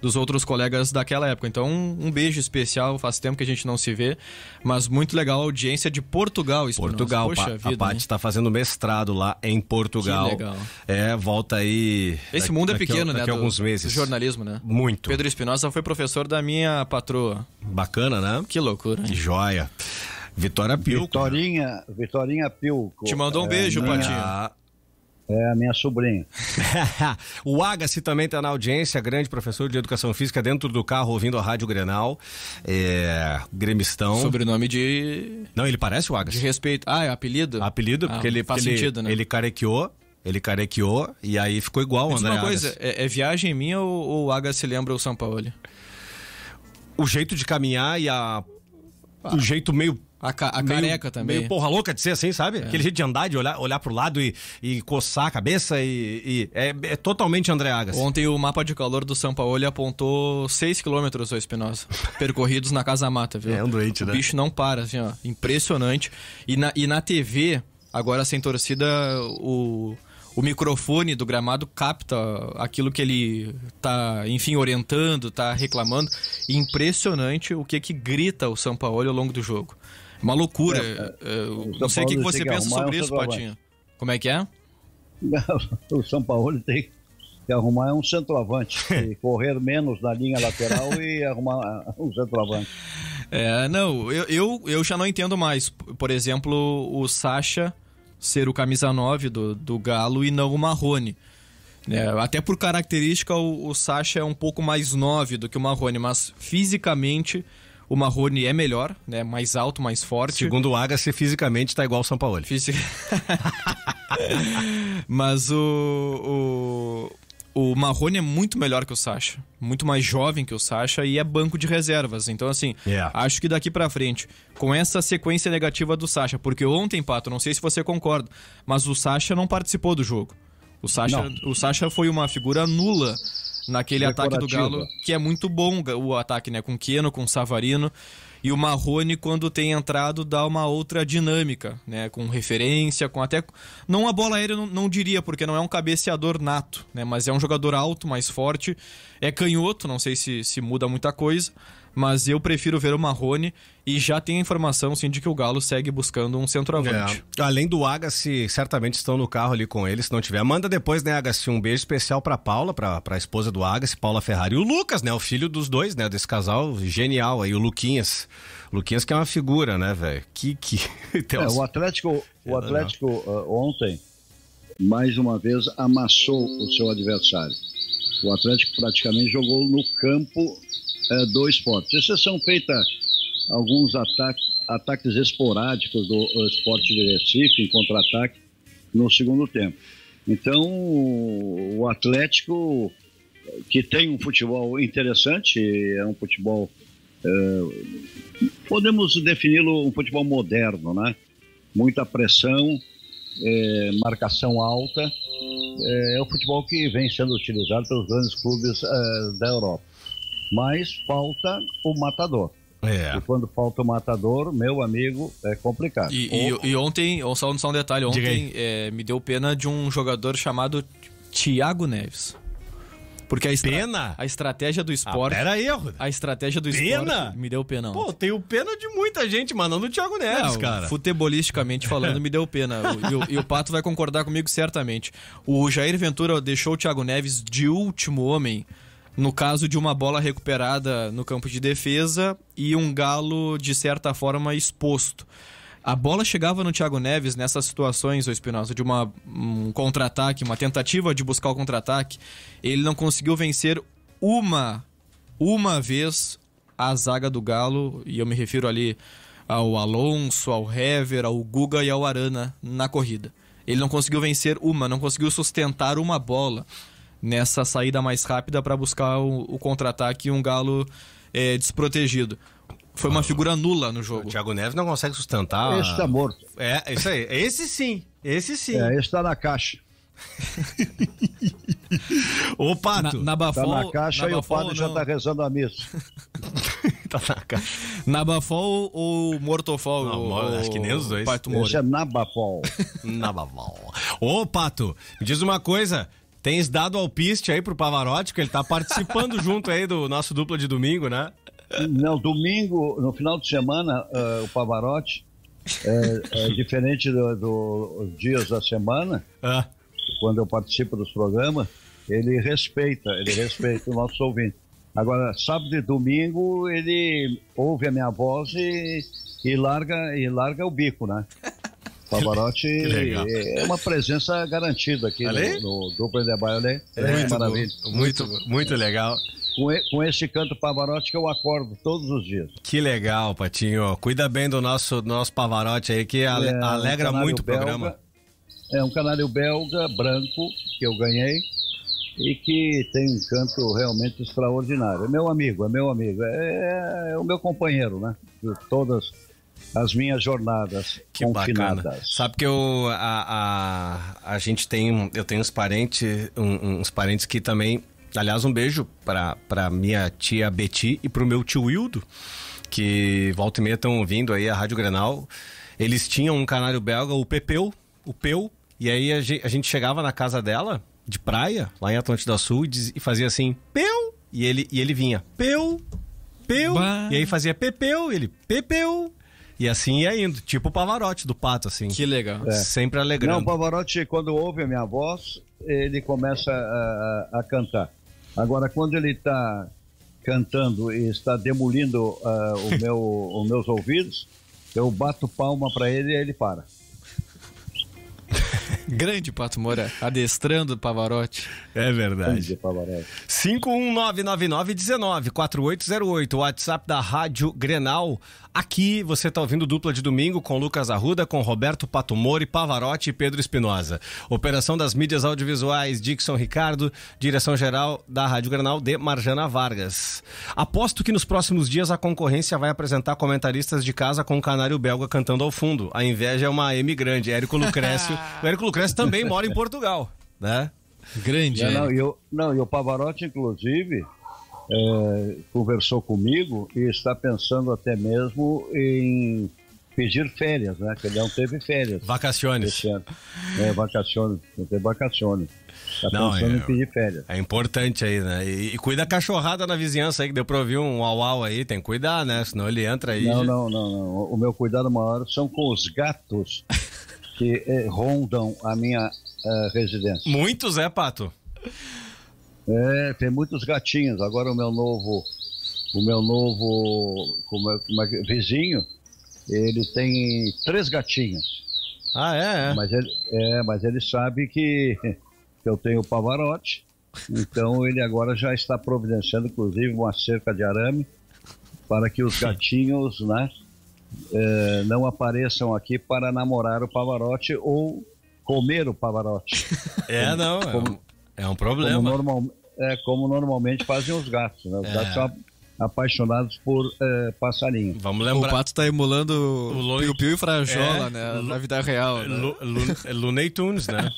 dos outros colegas daquela época. Então, um, um beijo especial, faz tempo que a gente não se vê, mas muito legal a audiência de Portugal. Isso Portugal, Poxa, a, vida, a Paty está fazendo mestrado lá em Portugal. Que legal. É, volta aí... Esse daqui, mundo é pequeno, daqui, né? Daqui a alguns meses. jornalismo, né? Muito. Pedro Espinosa foi professor da minha patroa. Bacana, né? Que loucura. Que joia. Vitória Pilco. Vitorinha, Vitorinha Pilco. Te mandou um é beijo, minha... Patinho. É, a minha sobrinha. o Agassi também está na audiência, grande professor de educação física, dentro do carro, ouvindo a Rádio Grenal. É, gremistão. Sobrenome de. Não, ele parece o Agassi. De respeito. Ah, é apelido? Apelido, ah, porque ele. Faz porque sentido, ele, né? Ele carequeou. Ele carequeou e aí ficou igual o André. Uma coisa, É, é, viagem minha ou, ou o Agassi lembra o São Paulo? O jeito de caminhar e a. Ah. O jeito meio a, ca a meio, careca também. Meio porra louca de ser assim, sabe? É. Aquele jeito de andar, de olhar, olhar pro lado e, e coçar a cabeça e. e é, é, totalmente André Agassi. Ontem o mapa de calor do São Paulo apontou 6 quilômetros, ô Espinosa, percorridos na Casa Mata, viu? É um doente, o né? O bicho não para, assim, ó. Impressionante. E na, e na TV, agora sem torcida, o o microfone do gramado capta aquilo que ele tá, enfim, orientando, tá reclamando. Impressionante o que que grita o São Paulo ao longo do jogo. Uma loucura. É, é, é não sei o que, que você pensa sobre é isso, Patinho. Como é que é? o São Paulo tem que arrumar um centroavante. correr menos na linha lateral e arrumar um centroavante. É, não, eu, eu, eu, já não entendo mais. Por exemplo, o Sacha ser o camisa 9 do, do Galo e não o Marrone. É, até por característica, o, o Sacha é um pouco mais 9 do que o Marrone, mas fisicamente o Marrone é melhor, né? Mais alto, mais forte. Segundo o Agassi, fisicamente está igual o São Paulo. Fisic... Mas o, o, o Marrone é muito melhor que o Sacha. Muito mais jovem que o Sacha e é banco de reservas. Então, assim, yeah. É. acho que daqui para frente, com essa sequência negativa do Sacha, porque ontem, Pato, não sei se você concorda, mas o Sacha não participou do jogo. O Sacha, o Sacha foi uma figura nula naquele Decorativa. ataque do Galo, que é muito bom o ataque, né? Com Keno, com Savarino. E o Marrone, quando tem entrado, dá uma outra dinâmica, né? Com referência, com até. Não a bola aérea, não, não diria, porque não é um cabeceador nato, né? Mas é um jogador alto, mais forte. É canhoto, não sei se, se muda muita coisa mas eu prefiro ver o Marrone e já tem a informação sim de que o Galo segue buscando um centroavante. É. Além do Agassi, certamente estão no carro ali com ele, se não tiver. Manda depois, né, Agassi, um beijo especial para Paula, para a esposa do Agassi, Paula Ferrari, e o Lucas, né, o filho dos dois, né, desse casal genial aí, o Luquinhas. Luquinhas que é uma figura, né, velho? Que que é, o Atlético, o Atlético uh, ontem mais uma vez amassou o seu adversário. O Atlético praticamente jogou no campo é, do esporte. Exceção feita alguns ataques, ataques esporádicos do esporte de Recife, em contra-ataque, no segundo tempo. Então, o Atlético, que tem um futebol interessante, é um futebol, é, podemos defini-lo um futebol moderno, né? Muita pressão, é, marcação alta, é, é, o futebol que vem sendo utilizado pelos grandes clubes é, da Europa mas falta o matador. É. E quando falta o matador, meu amigo, é complicado. E, e, e ontem, só, só um detalhe, ontem é, me deu pena de um jogador chamado Thiago Neves. Porque a, estra pena? a estratégia do ah, esporte. Ah, era erro. A estratégia do pena? esporte me deu pena. Ontem. Pô, tenho pena de muita gente, mas não do Thiago Neves, não, cara. Futebolisticamente falando, me deu pena. e, o, e, o Pato vai concordar comigo certamente. O Jair Ventura deixou o Thiago Neves de último homem no caso de uma bola recuperada no campo de defesa e um galo, de certa forma, exposto. A bola chegava no Thiago Neves nessas situações, o Espinosa, de uma, um contra-ataque, uma tentativa de buscar o contra-ataque. Ele não conseguiu vencer uma, uma vez a zaga do Galo, e eu me refiro ali ao Alonso, ao Hever, ao Guga e ao Arana na corrida. Ele não conseguiu vencer uma, não conseguiu sustentar uma bola nessa saída mais rápida para buscar o, o contra-ataque e um Galo é, desprotegido. Foi uma figura nula no jogo. O Thiago Neves não consegue sustentar. Esse está morto. É, isso aí. Esse sim. Esse sim. É, esse está na caixa. Ô, Pato. Na, na Bafol, tá na caixa na e Bafol, o Pato já está rezando a missa. Está na caixa. Nabafol ou Mortofol? Não, acho que nem os dois. Pato Esse é Nabafol. Nabafol. Ô, Pato, me diz uma coisa. Tens dado ao piste aí pro Pavarotti, que ele tá participando junto aí do nosso dupla de domingo, né? Não, domingo, no final de semana, uh, o Pavarotti, eh, é, é diferente dos do, dias da semana, ah. quando eu participo dos programas, ele respeita, ele respeita o nosso ouvinte. Agora, sábado e domingo, ele ouve a minha voz e, e, larga, e larga o bico, né? Pavarotti é uma presença garantida aqui no, Duplo de Baile. É muito maravilha. Bom. Muito, muito legal. Com, este canto Pavarotti que eu acordo todos os dias. Que legal, Patinho. Cuida bem do nosso, nosso Pavarotti aí, que é, alegra um muito o programa. É um canário belga, branco, que eu ganhei e que tem um canto realmente extraordinário. É meu amigo, é meu amigo, é, é, é o meu companheiro, né? De todas as minhas jornadas que confinadas. Bacana. Sabe que eu a, a, a gente tem eu tenho uns parentes um, uns parentes que também aliás um beijo para para minha tia Betty e para o meu tio Wildo que volta e meia estão ouvindo aí a rádio Grenal. Eles tinham um canário belga, o Pepeu, o Peu, e aí a gente, a gente chegava na casa dela de praia lá em Atlântida Sul e, e fazia assim Peu e ele e ele vinha Peu Peu e aí fazia Pepeu ele Pepeu e assim ia indo, tipo o Pavarotti do Pato, assim. Que legal. É. Sempre alegrando. Não, o Pavarotti, quando ouve a minha voz, ele começa a, a cantar. Agora, quando ele está cantando e está demolindo uh, o meu, os meus ouvidos, eu bato palma para ele e ele para. Grande Pato Moura, adestrando Pavarotti. É verdade. 51999194808, WhatsApp da Rádio Grenal. Aqui você está ouvindo dupla de domingo com Lucas Arruda, com Roberto Patumori, Pavarotti e Pedro Espinosa. Operação das mídias audiovisuais, Dixon Ricardo, direção-geral da Rádio Granal de Marjana Vargas. Aposto que nos próximos dias a concorrência vai apresentar comentaristas de casa com o canário belga cantando ao fundo. A inveja é uma M grande, Érico Lucrécio. o Érico Lucrécio também mora em Portugal, né? Grande, não, é. não, não, e o Pavarotti, inclusive, é, conversou comigo e está pensando até mesmo em pedir férias, né? Que ele não teve férias. Vacaciones. É, vacaciones, não teve vacaciones. Tá não, pensando é, em pedir férias. É importante aí, né? E, e cuida a cachorrada na vizinhança aí, que deu pra ouvir um uau au aí, tem que cuidar, né? Senão ele entra aí. Não, já... não, não, não. O meu cuidado maior são com os gatos que eh, rondam a minha eh, residência. Muitos, é, Pato? É, tem muitos gatinhos. Agora o meu novo, o meu novo como é, como é, vizinho, ele tem três gatinhos. Ah, é? é. Mas, ele, é, mas ele sabe que, que eu tenho pavarote. Então ele agora já está providenciando, inclusive, uma cerca de arame para que os gatinhos né, é, não apareçam aqui para namorar o Pavarotti ou comer o Pavarotti. É, não. É como, é um problema. Como normal, é como normalmente fazem os gatos, né? Os é. gatos são apaixonados por é, passarinho. Vamos lembrar. O pato está emulando o Lone... piu-piu e frajola, é, né? Na vida real. Né? Tunes, né?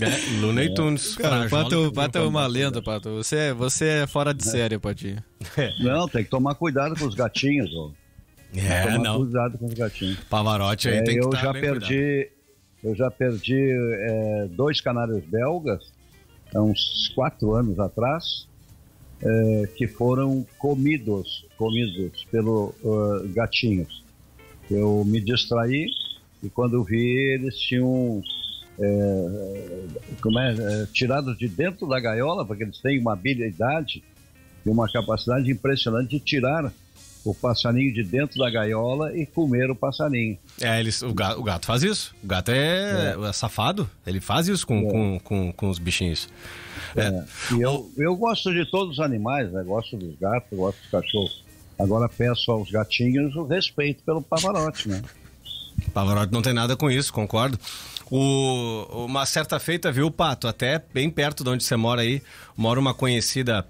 É, Tunes. Cara, Pato, Pato é, é uma lenda, Pato. Você, é, você é fora de é. série, Patinho. É. Não, tem que tomar cuidado com os gatinhos, ó. É, tomar cuidado com os gatinhos. Pavarotti aí é, tem eu que já perdi, cuidado. Eu já perdi é, dois canários belgas há uns quatro anos atrás, é, que foram comidos, comidos pelos uh, gatinhos. Eu me distraí e quando vi eles tinham eh, como é, eh, de dentro da gaiola, porque eles têm uma habilidade e uma capacidade impressionante de tirar o passarinho de dentro da gaiola e comer o passarinho. É, eles, o, gato, o gato faz isso. O gato é, é, é. safado, ele faz isso com, é. com, com, com, os bichinhos. É. É. E eu, eu gosto de todos os animais, né? Gosto dos gatos, gosto dos cachorros. Agora peço aos gatinhos o respeito pelo pavarote, né? Pavarotti não tem nada com isso, concordo. O, uma certa feita, viu, Pato? Até bem perto de onde você mora aí, mora uma conhecida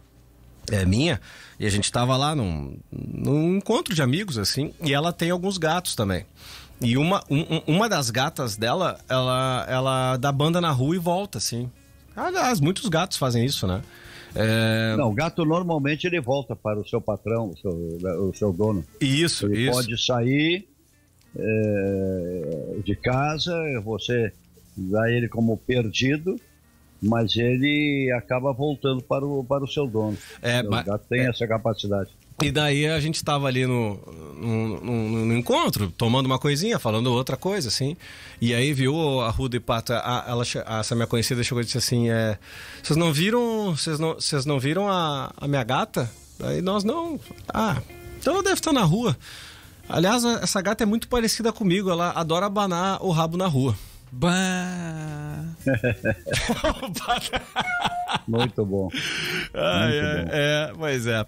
é, minha, e a gente estava lá num, num encontro de amigos, assim, e ela tem alguns gatos também. E uma, um, uma das gatas dela, ela, ela dá banda na rua e volta, assim. Aliás, muitos gatos fazem isso, né? É... Não, o gato normalmente ele volta para o seu patrão, o seu, né, o seu dono. Isso, ele isso. pode sair é, de casa, você dá ele como perdido mas ele acaba voltando para o, para o seu dono. É, o mas, gato tem é. essa capacidade. E daí a gente estava ali no, no, no, no, encontro, tomando uma coisinha, falando outra coisa, assim. E aí viu a Ruda e Pata, a, ela, essa minha conhecida chegou e disse assim: é, Vocês não viram. Vocês não, vocês não viram a, a minha gata? Daí nós não. Ah, então ela deve estar na rua. Aliás, essa gata é muito parecida comigo, ela adora abanar o rabo na rua. Muito bom. Muito é, bom. é, pois é.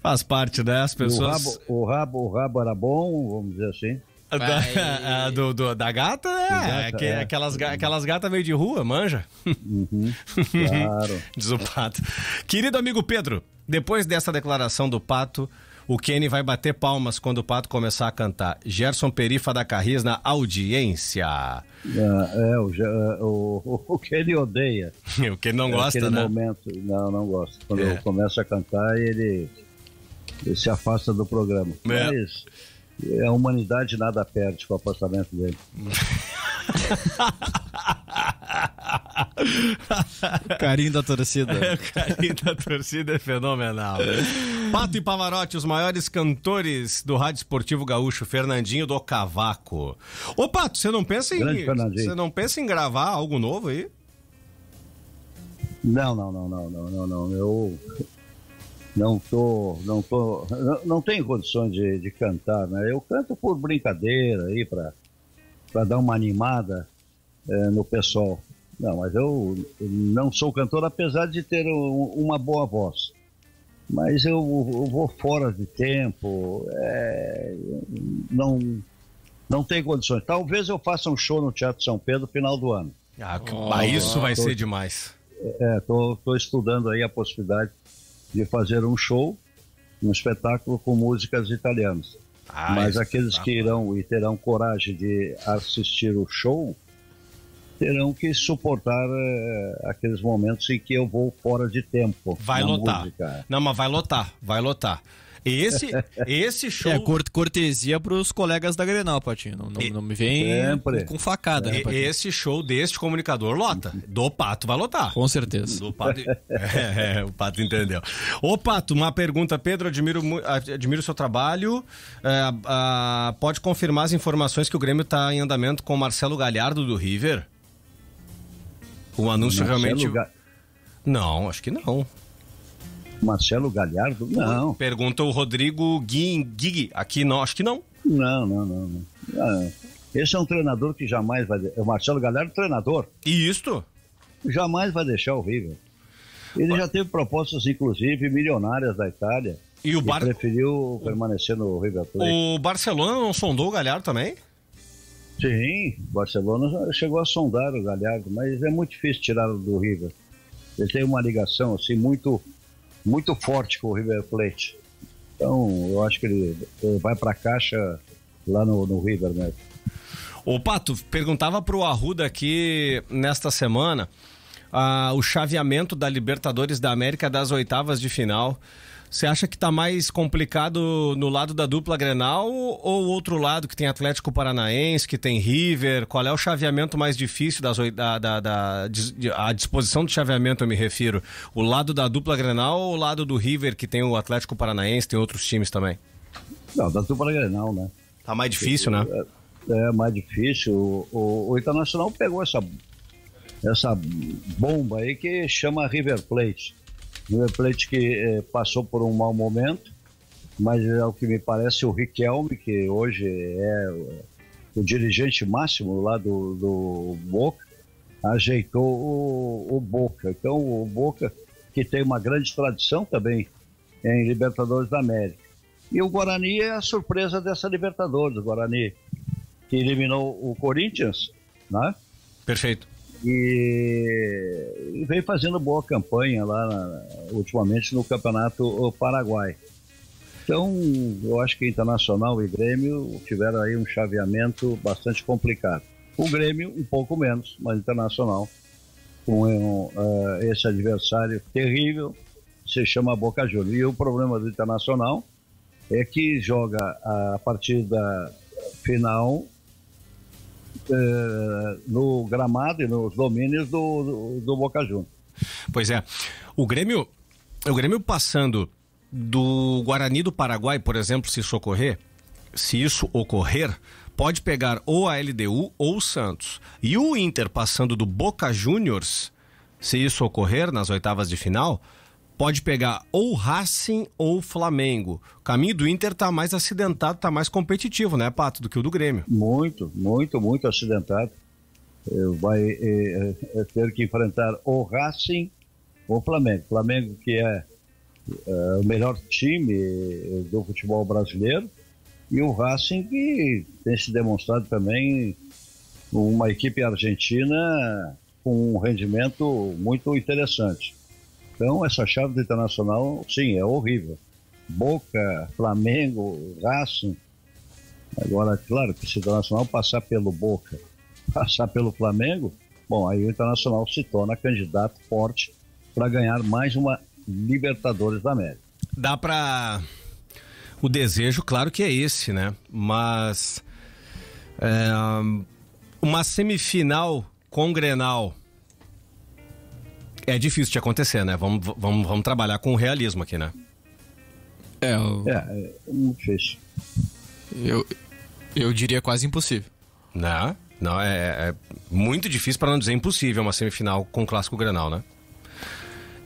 Faz parte, né? As pessoas. O rabo, o rabo, o rabo era bom, vamos dizer assim. Da, do, do, da gata, é. Gata, é. Aquelas, uhum. aquelas gatas meio de rua, manja. Uhum, claro. Diz o pato. Querido amigo Pedro, depois dessa declaração do pato, o Kenny vai bater palmas quando o Pato começar a cantar. Gerson Perifa da Carris na audiência. É, é o, é, o, o Kenny odeia. o Kenny não é gosta, é, né? momento, não, não gosta. Quando é. eu começo a cantar, ele, ele se afasta do programa. É. Mas é a humanidade nada perde com o afastamento dele. carinho da torcida. É, o carinho da torcida é fenomenal. Pato e Pavarotti, os maiores cantores do rádio esportivo gaúcho, Fernandinho do Cavaco. Ô Pato, você não pensa em você não pensa em gravar algo novo aí? Não, não, não, não, não, não, não. Eu não tô, não tô, não, não tenho condições de, de cantar, né? Eu canto por brincadeira aí para para dar uma animada é, no pessoal. Não, mas eu não sou cantor, apesar de ter um, uma boa voz. Mas eu, eu vou fora de tempo, é, não, não tem condições. Talvez eu faça um show no Teatro São Pedro no final do ano. Ah, oh, isso vai tô, ser demais. Estou é, estudando aí a possibilidade de fazer um show, um espetáculo com músicas italianas. Ah, Mas aqueles tá que irão e terão coragem de assistir o show, terão que suportar uh, aqueles momentos em que eu vou fora de tempo. Vai lotar. Música. Não, mas vai lotar, vai lotar. Esse, esse é, show. É cortesia para os colegas da Grenal, Patinho. Não, não, não me vem Sempre. com facada. Né, esse show deste comunicador lota. Do Pato vai lotar. Com certeza. Do Pato. é, é, o Pato entendeu. Ô, Pato, uma pergunta. Pedro, admiro, admiro o seu trabalho. É, a, pode confirmar as informações que o Grêmio está em andamento com o Marcelo Galhardo do River? O anúncio Marcelo realmente. Ga... Não, acho que não. Marcelo Galhardo? Não. Pergunta o Rodrigo Gig. Aqui não, acho que não. Não, não, não. não. Ah, esse é um treinador que jamais vai. o Marcelo Galhardo, treinador. E isto? Jamais vai deixar o River. Ele Mas... já teve propostas, inclusive, milionárias da Itália. E o Bar... E preferiu permanecer no River Plate. O Barcelona não sondou o Galhardo também? Sim, Barcelona chegou a sondar o Galhardo, mas é muito difícil tirá-lo do River. Ele tem uma ligação assim muito, muito forte com o River Plate. Então, eu acho que ele, ele vai para a caixa lá no, no River Né? O Pato perguntava para o Arruda aqui nesta semana ah, o chaveamento da Libertadores da América das oitavas de final. Você acha que está mais complicado no lado da dupla Grenal ou outro lado que tem Atlético Paranaense, que tem River? Qual é o chaveamento mais difícil das da, da, da a disposição do chaveamento eu me refiro? O lado da dupla Grenal ou o lado do River que tem o Atlético Paranaense, tem outros times também? Não, da dupla Grenal, né? Tá mais difícil, né? É, é mais difícil. O, o, o Internacional pegou essa essa bomba aí que chama River Plate. O Atlético eh, passou por um mau momento, mas é o que me parece o Riquelme, que hoje é o dirigente máximo lá do, do Boca, ajeitou o, o Boca. Então o Boca, que tem uma grande tradição também em Libertadores da América. E o Guarani é a surpresa dessa Libertadores, o Guarani, que eliminou o Corinthians, né? Perfeito. E, e veio fazendo boa campanha lá na, ultimamente no Campeonato Paraguai. Então, eu acho que Internacional e Grêmio tiveram aí um chaveamento bastante complicado. O Grêmio, um pouco menos, mas Internacional, com eh, um, uh, esse adversário terrível, se chama Boca Juniors. E o problema do Internacional é que joga a partida final eh, no gramado e nos domínios do, do, do Boca Juniors. Pois é. O Grêmio, o Grêmio passando do Guarani do Paraguai, por exemplo, se isso ocorrer, se isso ocorrer, pode pegar ou a LDU ou o Santos. E o Inter passando do Boca Juniors, se isso ocorrer nas oitavas de final, pode pegar ou Racing ou Flamengo. O caminho do Inter está mais acidentado, está mais competitivo, né, Pato, do que o do Grêmio. Muito, muito, muito acidentado. Vai é, é, é, ter que enfrentar ou Racing ou Flamengo. Flamengo que é, é o melhor time é, do futebol brasileiro e o Racing que tem se demonstrado também uma equipe argentina com um rendimento muito interessante. Então, essa chave do Internacional, sim, é horrível. Boca, Flamengo, Racing. Agora, claro que se o Internacional passar pelo Boca, passar pelo Flamengo, bom, aí o Internacional se torna candidato forte para ganhar mais uma Libertadores da América. Dá para. O desejo, claro que é esse, né? Mas. É... uma semifinal com Grenal é difícil de acontecer, né? Vamos, vamos, vamos trabalhar com o realismo aqui, né? É, eu... é, é muito difícil. Eu, eu diria quase impossível. Né? Não, não é, é, é, muito difícil para não dizer impossível uma semifinal com o clássico Granal, né?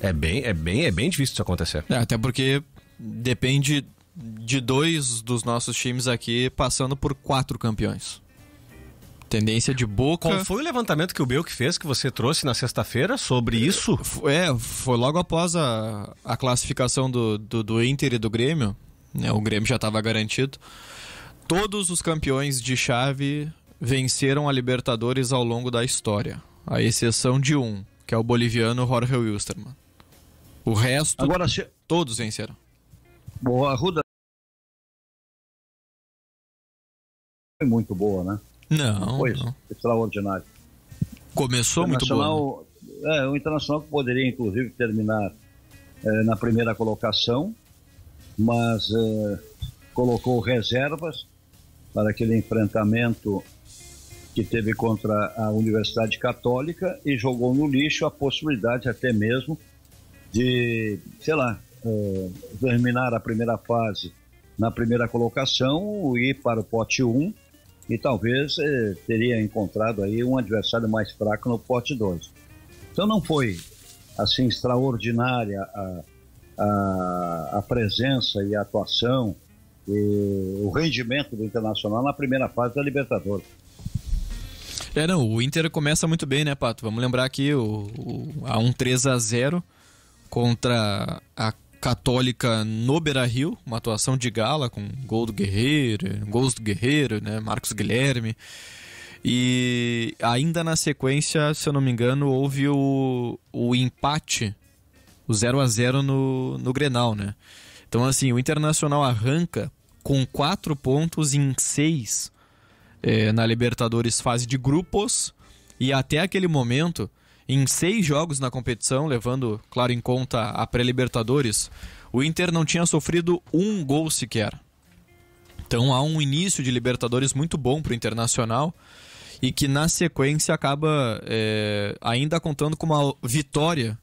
É bem, é bem, é bem difícil isso acontecer. É, até porque depende de dois dos nossos times aqui passando por quatro campeões. Tendência de boca. Qual foi o levantamento que o Belk fez que você trouxe na sexta-feira sobre isso? É, foi logo após a, a classificação do, do, do Inter e do Grêmio. Né? O Grêmio já estava garantido. Todos os campeões de chave venceram a Libertadores ao longo da história. A exceção de um, que é o boliviano Jorge Wilstermann. O resto, Agora, se... todos venceram. Boa, Ruda. Muito boa, né? Não. Não foi não. extraordinário. Começou muito bom. Né? É, o Internacional que poderia, inclusive, terminar é, na primeira colocação, mas é, colocou reservas para aquele enfrentamento que teve contra a Universidade Católica e jogou no lixo a possibilidade até mesmo de, sei lá, é, terminar a primeira fase na primeira colocação, ir para o pote 1 e talvez eh, teria encontrado aí um adversário mais fraco no pote 2. Então não foi assim extraordinária a, a, a presença e a atuação e o rendimento do Internacional na primeira fase da Libertadores. É, não, o Inter começa muito bem, né, Pato? Vamos lembrar aqui o, o, a um 3 a 0 contra a Católica no Beira-Rio, uma atuação de gala com gol do Guerreiro, gols do Guerreiro, né, Marcos Guilherme. E ainda na sequência, se eu não me engano, houve o, o empate, o 0 a 0 no, no Grenal, né? Então, assim, o Internacional arranca com quatro pontos em seis é, na Libertadores fase de grupos. E até aquele momento, em seis jogos na competição, levando, claro, em conta a pré-Libertadores, o Inter não tinha sofrido um gol sequer. Então há um início de Libertadores muito bom para o Internacional e que na sequência acaba é, ainda contando com uma vitória,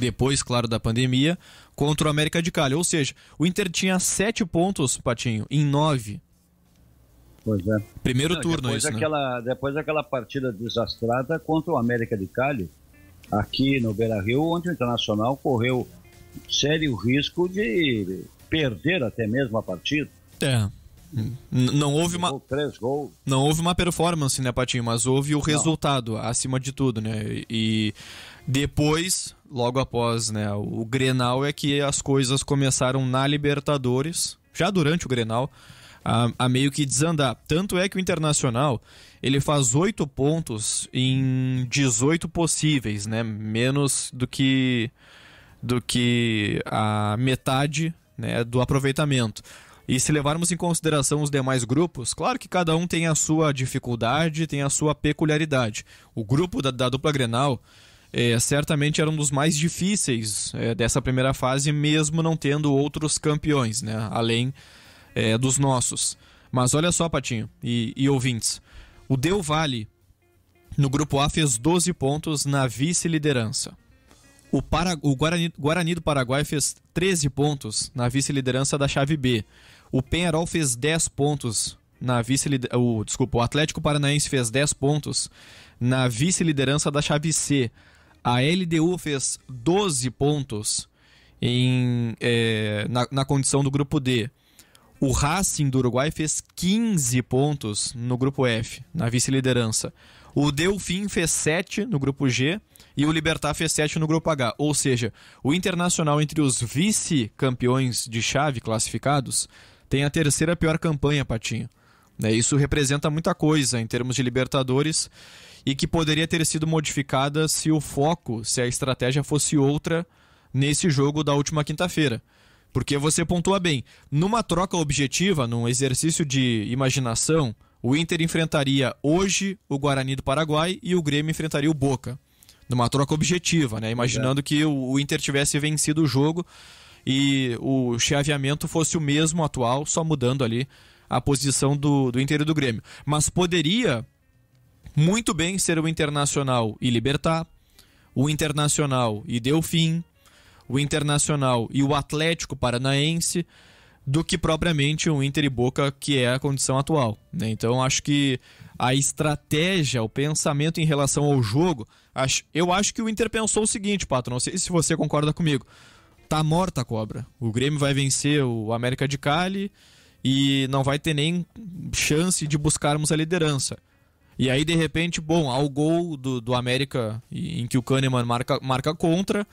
depois, claro, da pandemia, contra o América de Cali. Ou seja, o Inter tinha sete pontos, Patinho, em nove Pois é. Primeiro Não, turno, depois é isso, aquela, né? Depois daquela partida desastrada contra o América de Cali, aqui no Beira-Rio, onde o Internacional correu sério risco de perder até mesmo a partida. É. Não houve uma não houve uma performance, né, Patinho, mas houve o resultado não. acima de tudo, né? E depois, logo após, né, o Grenal é que as coisas começaram na Libertadores, já durante o Grenal, a, a meio que desandar. Tanto é que o Internacional ele faz oito pontos em 18 possíveis, né? Menos do que do que a metade né, do aproveitamento. E se levarmos em consideração os demais grupos, claro que cada um tem a sua dificuldade, tem a sua peculiaridade. O grupo da, da dupla Grenal é, certamente era um dos mais difíceis é, dessa primeira fase, mesmo não tendo outros campeões, né? além é, dos nossos. Mas olha só, Patinho e, e ouvintes. O Del Valle, no grupo A, fez 12 pontos na vice-liderança. O, Para... o Guarani... Guarani do Paraguai fez 13 pontos na vice-liderança da chave B. O Penharol fez 10 pontos na vice o desculpa, o Atlético Paranaense fez 10 pontos na vice-liderança da chave C. A LDU fez 12 pontos em, é, na, na condição do grupo D. O Racing do Uruguai fez 15 pontos no grupo F, na vice-liderança. O Delfim fez 7 no grupo G e o Libertar fez 7 no grupo H. Ou seja, o Internacional entre os vice-campeões de chave classificados tem a terceira pior campanha, Patinho. É, isso representa muita coisa em termos de Libertadores e que poderia ter sido modificada se o foco, se a estratégia fosse outra nesse jogo da última quinta-feira. Porque você pontua bem. Numa troca objetiva, num exercício de imaginação, o Inter enfrentaria hoje o Guarani do Paraguai e o Grêmio enfrentaria o Boca. Numa troca objetiva, né? Imaginando que o Inter tivesse vencido o jogo e o chaveamento fosse o mesmo atual, só mudando ali a posição do, do Inter e do Grêmio. Mas poderia muito bem ser o Internacional e Libertar, o Internacional e Delfim, o Internacional e o Atlético Paranaense do que propriamente o Inter e Boca, que é a condição atual. Né? Então acho que a estratégia, o pensamento em relação ao jogo, acho, eu acho que o Inter pensou o seguinte, Pato, não sei se você concorda comigo. Tá morta a cobra. O Grêmio vai vencer o América de Cali e não vai ter nem chance de buscarmos a liderança. E aí, de repente, bom, ao gol do, do América, em que o Kahneman marca, marca contra,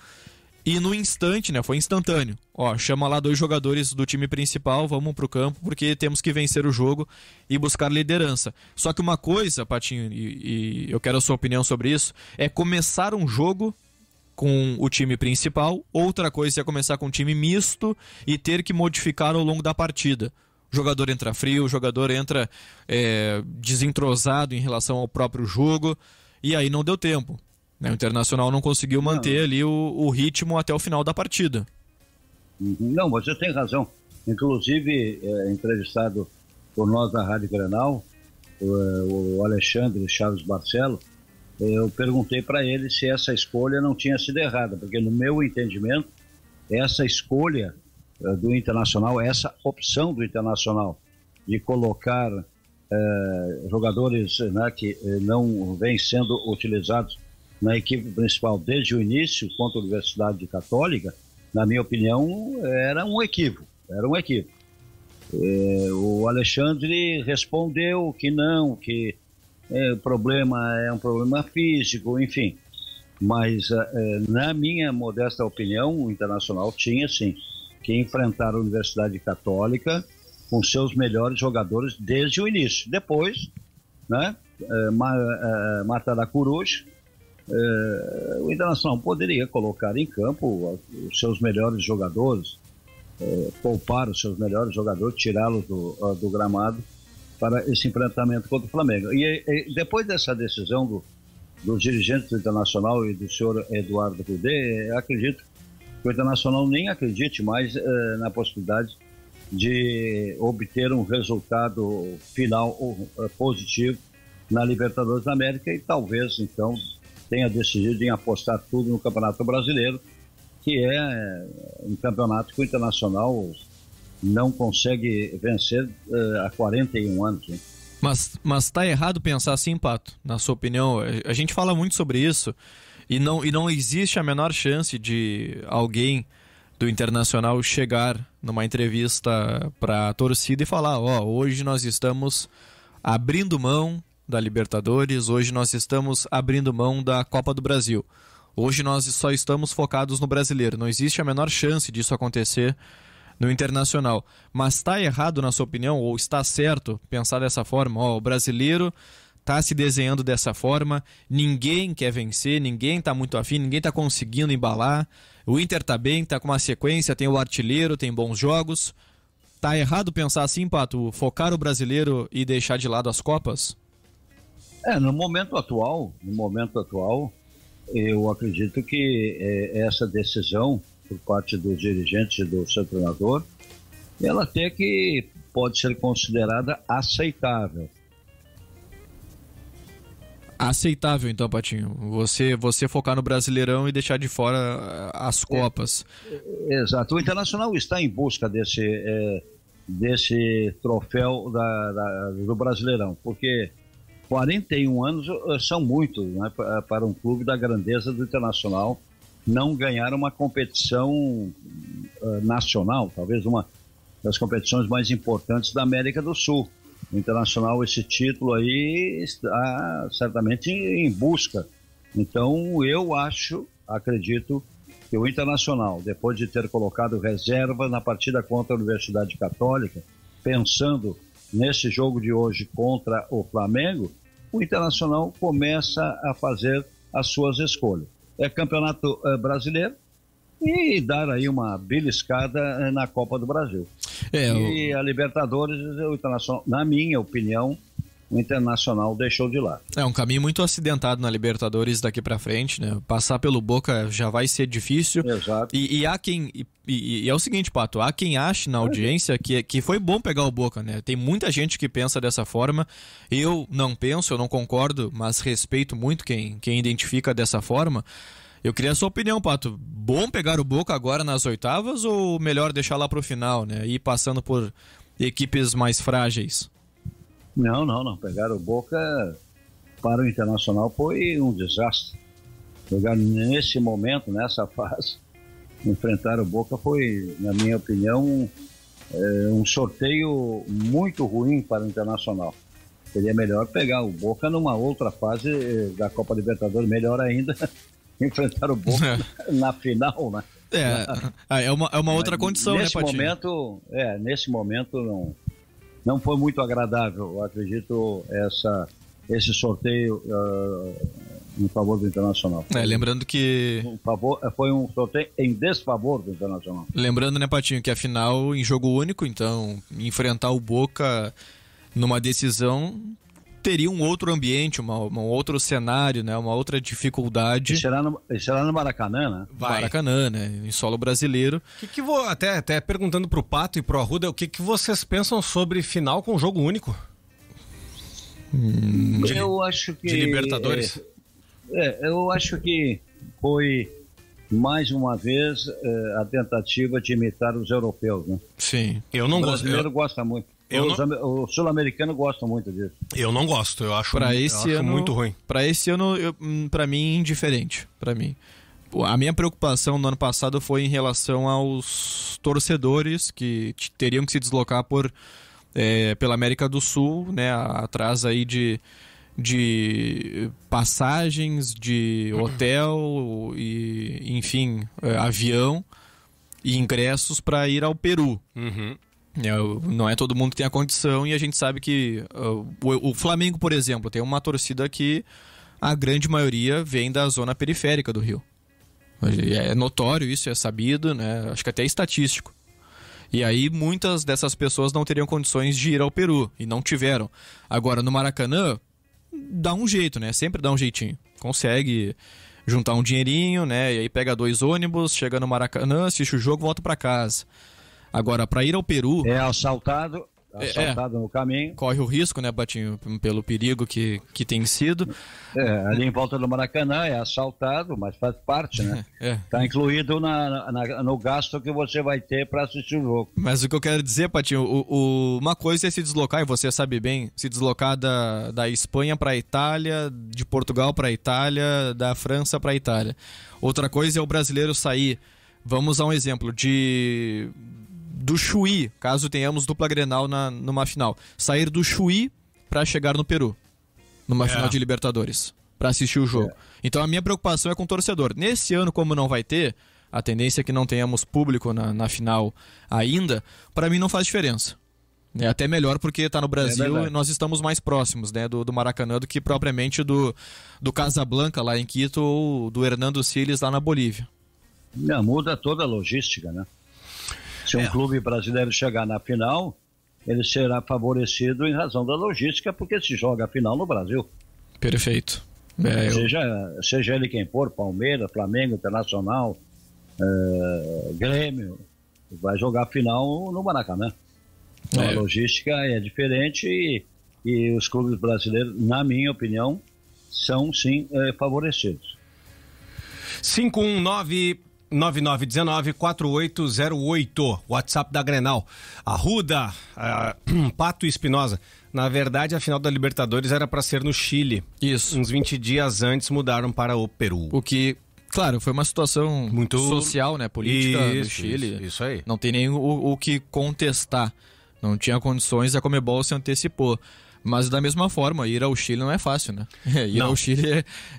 e no instante, né? Foi instantâneo. Ó, chama lá dois jogadores do time principal, vamos pro campo, porque temos que vencer o jogo e buscar liderança. Só que uma coisa, Patinho, e, e eu quero a sua opinião sobre isso, é começar um jogo com o time principal, outra coisa é começar com um time misto e ter que modificar ao longo da partida. O jogador entra frio, o jogador entra é, desentrosado em relação ao próprio jogo, e aí não deu tempo. Né, o Internacional não conseguiu manter não. ali o, o, ritmo até o final da partida. Uhum. Não, você tem razão. Inclusive, é, entrevistado por nós da Rádio Granal, o, o Alexandre Chaves Barcelo, é, eu perguntei para ele se essa escolha não tinha sido errada, porque no meu entendimento, essa escolha é, do Internacional, essa opção do Internacional de colocar é, jogadores né, que eh, não vêm sendo utilizados na equipe principal desde o início contra a Universidade Católica, na minha opinião, era um equívoco. Era um equívoco. É, o Alexandre respondeu que não, que é, o problema é um problema físico, enfim. Mas, é, é na minha modesta opinião, o Internacional tinha, sim, que enfrentar a Universidade Católica com seus melhores jogadores desde o início. Depois, né, é, matar é, a coruja, eh, o Internacional poderia colocar em campo os seus melhores jogadores, eh, poupar os seus melhores jogadores, tirá-los do, ah, do, gramado para esse enfrentamento contra o Flamengo. E, e depois dessa decisão do, dos dirigentes do Internacional e do senhor Eduardo Cudê, acredito que o Internacional nem acredite mais eh, na possibilidade de obter um resultado final eh, positivo na Libertadores da América e talvez então tenha decidido em apostar tudo no Campeonato Brasileiro, que é, é um campeonato que o Internacional não consegue vencer uh, há 41 anos. Hein? Né? Mas, mas tá errado pensar assim, Pato, na sua opinião. A gente fala muito sobre isso e não, e não existe a menor chance de alguém do Internacional chegar numa entrevista para a torcida e falar: ó, oh, hoje nós estamos abrindo mão da Libertadores, hoje nós estamos abrindo mão da Copa do Brasil. Hoje nós só estamos focados no brasileiro. Não existe a menor chance disso acontecer no internacional. Mas está errado, na sua opinião, ou está certo pensar dessa forma? o brasileiro está se desenhando dessa forma, ninguém quer vencer, ninguém está muito afim, ninguém está conseguindo embalar. O Inter está bem, está com uma sequência, tem o artilheiro, tem bons jogos. Está errado pensar assim, Pato? Focar o brasileiro e deixar de lado as Copas? É, no momento atual, no momento atual, eu acredito que é, essa decisão por parte dos dirigentes e do seu treinador, ela até que pode ser considerada aceitável. Aceitável então, Patinho. Você você focar no Brasileirão e deixar de fora é, as copas. É, exato. O Internacional está em busca desse é, desse troféu da, da, do Brasileirão, porque 41 anos eh, são muito né, eh, para um clube da grandeza do Internacional não ganhar uma competição uh, nacional, talvez uma das competições mais importantes da América do Sul. O Internacional, esse título aí está certamente em busca. Então, eu acho, acredito, que o Internacional, depois de ter colocado reserva na partida contra a Universidade Católica, pensando nesse jogo de hoje contra o Flamengo, o Internacional começa a fazer as suas escolhas. É campeonato eh, brasileiro e dar aí uma beliscada eh, na Copa do Brasil. É, e a Libertadores, o Internacional, na minha opinião, Internacional deixou de lado. É um caminho muito acidentado na Libertadores daqui para frente, né? Passar pelo Boca já vai ser difícil. Exato. E, e há quem e, e, e, é o seguinte, Pato, há quem ache na audiência que, que foi bom pegar o Boca, né? Tem muita gente que pensa dessa forma. Eu não penso, eu não concordo, mas respeito muito quem, quem identifica dessa forma. Eu queria a sua opinião, Pato. Bom pegar o Boca agora nas oitavas ou melhor deixar lá pro final, né? E passando por equipes mais frágeis? Não, não, não. pegar o Boca para o Internacional foi um desastre. Pegar nesse momento, nessa fase, enfrentar o Boca foi, na minha opinião, é, um sorteio muito ruim para o Internacional. Seria melhor pegar o Boca numa outra fase eh, da Copa Libertadores, melhor ainda, enfrentar o Boca na, é. na final, né? É, ah, é uma, é uma outra condição, nesse né, Patinho? Momento, é, nesse momento não não foi muito agradável, acredito, essa, esse sorteio uh, em favor do Internacional. É, lembrando que. Um favor, eh, foi um sorteio em desfavor do Internacional. Lembrando, né, Patinho, que a final em jogo único, então enfrentar o Boca numa decisão teria um outro ambiente, uma, um outro cenário, né? Uma outra dificuldade. Será é no, será é no Maracanã, né? Vai. Maracanã, né? Em solo brasileiro. Que que vou, até, até perguntando pro Pato e pro Arruda, o que, que vocês pensam sobre final com jogo único? Hum, de, eu acho que... De Libertadores? É, é, eu acho que foi mais uma vez eh, a tentativa de imitar os europeus, né? Sim, eu não gosto. O brasileiro gosta muito. Eu os, não... os sul-americanos gostam muito disso. Eu não gosto, eu acho, pra esse ano, acho muito ruim. Para esse ano, para pra mim, indiferente. para mim. A minha preocupação no ano passado foi em relação aos torcedores que teriam que se deslocar por, é, pela América do Sul, né? Atrás aí de de passagens, de hotel e, enfim, é, avião e ingressos para ir ao Peru. Uhum. Né, não é todo mundo que tem a condição e a gente sabe que uh, o, o, Flamengo, por exemplo, tem uma torcida que a grande maioria vem da zona periférica do Rio. É, é notório isso, é sabido, né? Acho que até é estatístico. E aí muitas dessas pessoas não teriam condições de ir ao Peru e não tiveram. Agora no Maracanã dá um jeito, né? Sempre dá um jeitinho. Consegue juntar um dinheirinho, né? E aí pega dois ônibus, chega no Maracanã, assiste o jogo, volta para casa. Agora, para ir ao Peru. É assaltado. É, assaltado é, no caminho. Corre o risco, né, Batinho, pelo perigo que, que tem sido. É, ali em volta do Maracanã é assaltado, mas faz parte, né? Está é. Tá incluído na, na, no gasto que você vai ter para assistir o jogo. Mas o que eu quero dizer, Patinho, o, o, uma coisa é se deslocar, e você sabe bem, se deslocar da, da Espanha para a Itália, de Portugal para a Itália, da França para a Itália. Outra coisa é o brasileiro sair. Vamos a um exemplo de do Chuí, caso tenhamos dupla Grenal na, numa final. Sair do Chuí para chegar no Peru, numa é. final de Libertadores, para assistir o jogo. É. Então a minha preocupação é com o torcedor. Nesse ano, como não vai ter, a tendência é que não tenhamos público na, na final ainda, para mim não faz diferença. É até melhor porque está no é Brasil é e nós estamos mais próximos né, do, do Maracanã do que propriamente do, do Casablanca lá em Quito ou do Hernando Siles lá na Bolívia. Não, muda toda a logística, né? Se um é. clube brasileiro chegar na final, ele será favorecido em razão da logística, porque se joga a final no Brasil. Perfeito. É, seja, eu... seja ele quem for, Palmeiras, Flamengo, Internacional, é, Grêmio, vai jogar a final no Maracanã. Então, é. A logística é diferente e, e os clubes brasileiros, na minha opinião, são sim é, favorecidos. 519 9919-4808, WhatsApp da Grenal. Arruda, uh, Pato Espinosa. Na verdade, a final da Libertadores era para ser no Chile. Isso. Uns 20 dias antes mudaram para o Peru. O que, claro, foi uma situação muito social, né? Política isso, do Chile. Isso, isso, aí. Não tem nem o, o que contestar. Não tinha condições, a Comebol se antecipou. Mas da mesma forma, ir ao Chile não é fácil, né? ir não. ao Chile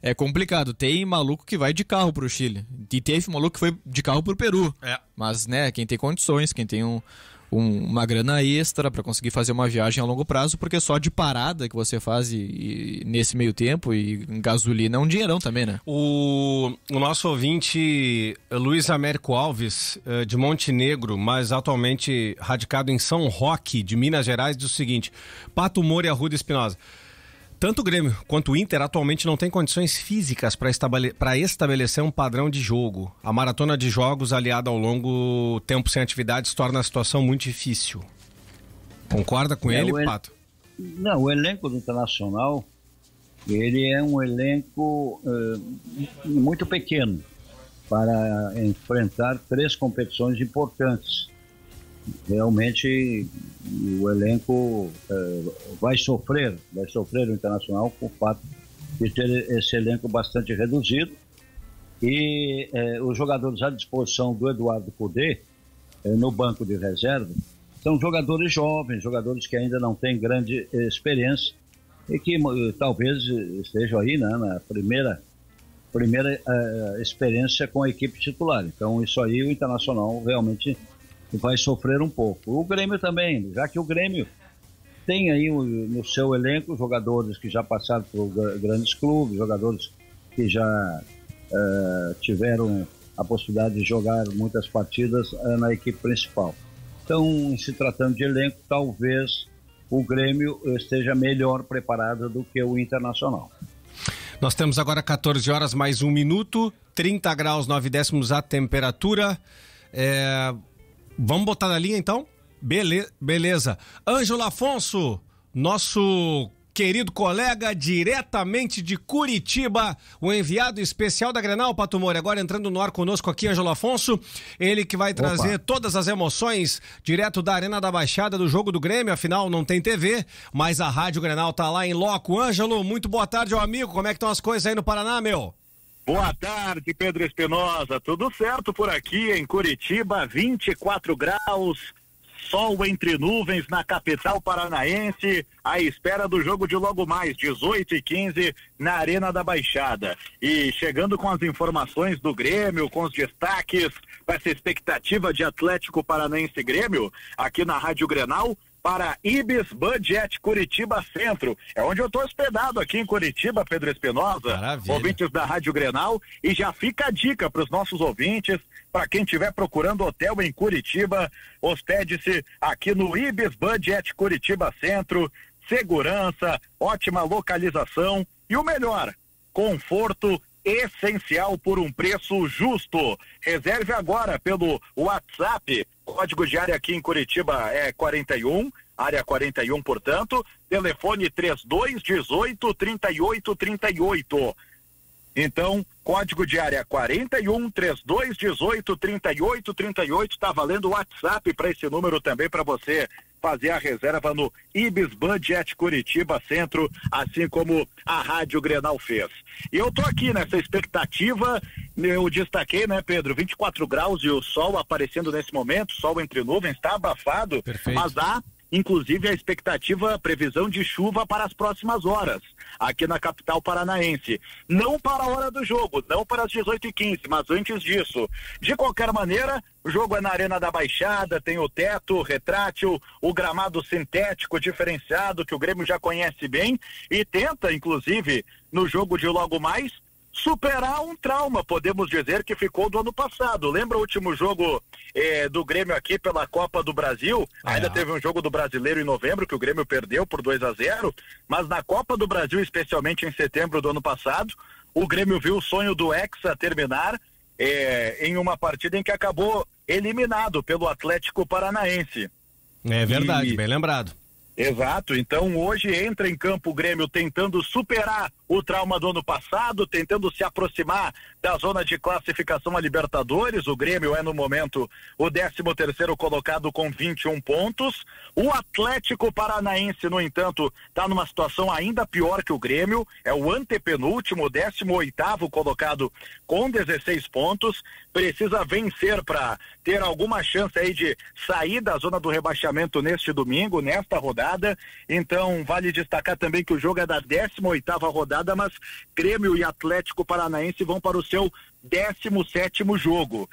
é, é, complicado. Tem maluco que vai de carro pro Chile. E teve maluco que foi de carro pro Peru. É. Mas, né, quem tem condições, quem tem um um, uma grana extra para conseguir fazer uma viagem a longo prazo, porque só de parada que você faz e, e nesse meio tempo e gasolina é um dinheirão também, né? O, o nosso ouvinte eh, Luiz Américo Alves, eh, de Montenegro, mas atualmente radicado em São Roque, de Minas Gerais, diz o seguinte: Pato Moura e Arruda Espinosa. Tanto o Grêmio quanto o Inter atualmente não têm condições físicas para estabele estabelecer um padrão de jogo. A maratona de jogos aliada ao longo tempo sem atividades torna a situação muito difícil. Concorda com é, ele, Pato? Não, o elenco do Internacional ele é um elenco eh, muito pequeno para enfrentar três competições importantes realmente o elenco é, vai sofrer, vai sofrer o Internacional com o fato de ter esse elenco bastante reduzido. E é, os jogadores à disposição do Eduardo Cudê, é, no banco de reserva, são jogadores jovens, jogadores que ainda não têm grande experiência e que eh, talvez estejam aí né, na primeira primeira eh, experiência com a equipe titular. Então isso aí o Internacional realmente vai sofrer um pouco. O Grêmio também, já que o Grêmio tem aí no seu elenco jogadores que já passaram por grandes clubes, jogadores que já uh, tiveram a possibilidade de jogar muitas partidas uh, na equipe principal. Então, se tratando de elenco, talvez o Grêmio esteja melhor preparado do que o Internacional. Nós temos agora 14 horas mais um minuto, 30 graus 9 décimos a temperatura. É, Vamos botar na linha então? Bele beleza. Ângelo Afonso, nosso querido colega diretamente de Curitiba, o enviado especial da Grenal, Pato agora entrando no ar conosco aqui, Ângelo Afonso, ele que vai trazer Opa. todas as emoções direto da Arena da Baixada do jogo do Grêmio, afinal não tem TV, mas a Rádio Grenal tá lá em loco. Ângelo, muito boa tarde, meu amigo, como é que estão as coisas aí no Paraná, meu? Boa tarde, Pedro Espinosa. Tudo certo por aqui em Curitiba, 24 graus, sol entre nuvens na capital paranaense, à espera do jogo de logo mais, 18 e 15 na Arena da Baixada. E chegando com as informações do Grêmio, com os destaques, com essa expectativa de Atlético Paranaense Grêmio, aqui na Rádio Grenal, para Ibis Budget Curitiba Centro. É onde eu estou hospedado aqui em Curitiba, Pedro Espinosa. Ouvintes da Rádio Grenal. E já fica a dica para os nossos ouvintes, para quem estiver procurando hotel em Curitiba, hospede-se aqui no Ibis Budget Curitiba Centro. Segurança, ótima localização e o melhor, conforto essencial por um preço justo. Reserve agora pelo WhatsApp, código de área aqui em Curitiba é 41, área 41, portanto, telefone 3218 3838. Então, código de área 41 3218 3838 está valendo o WhatsApp para esse número também para você fazer a reserva no Ibis budget Curitiba Centro, assim como a Rádio Grenal fez. E eu tô aqui nessa expectativa, eu destaquei, né, Pedro, 24 graus e o sol aparecendo nesse momento, sol entre nuvens, está abafado, Perfeito. mas há inclusive a expectativa, a previsão de chuva para as próximas horas aqui na capital paranaense. Não para a hora do jogo, não para as 18h15, mas antes disso. De qualquer maneira, o jogo é na Arena da Baixada, tem o teto, o retrátil, o gramado sintético diferenciado que o Grêmio já conhece bem e tenta, inclusive, no jogo de logo mais, superar um trauma, podemos dizer, que ficou do ano passado. Lembra o último jogo eh, do Grêmio aqui pela Copa do Brasil? Ah, Ainda é. teve um jogo do brasileiro em novembro que o Grêmio perdeu por 2 a 0 mas na Copa do Brasil, especialmente em setembro do ano passado, o Grêmio viu o sonho do Hexa terminar eh, em uma partida em que acabou eliminado pelo Atlético Paranaense. É verdade, e... bem lembrado. Exato, então hoje entra em campo o Grêmio tentando superar o trauma do ano passado, tentando se aproximar da zona de classificação a Libertadores. O Grêmio é no momento o 13 terceiro colocado com 21 pontos. O Atlético Paranaense, no entanto, está numa situação ainda pior que o Grêmio. É o antepenúltimo, 18 oitavo colocado com 16 pontos. Precisa vencer para ter alguma chance aí de sair da zona do rebaixamento neste domingo, nesta rodada. Então, vale destacar também que o jogo é da 18 oitava rodada rodada, mas Grêmio e Atlético Paranaense vão para o seu 17 jogo.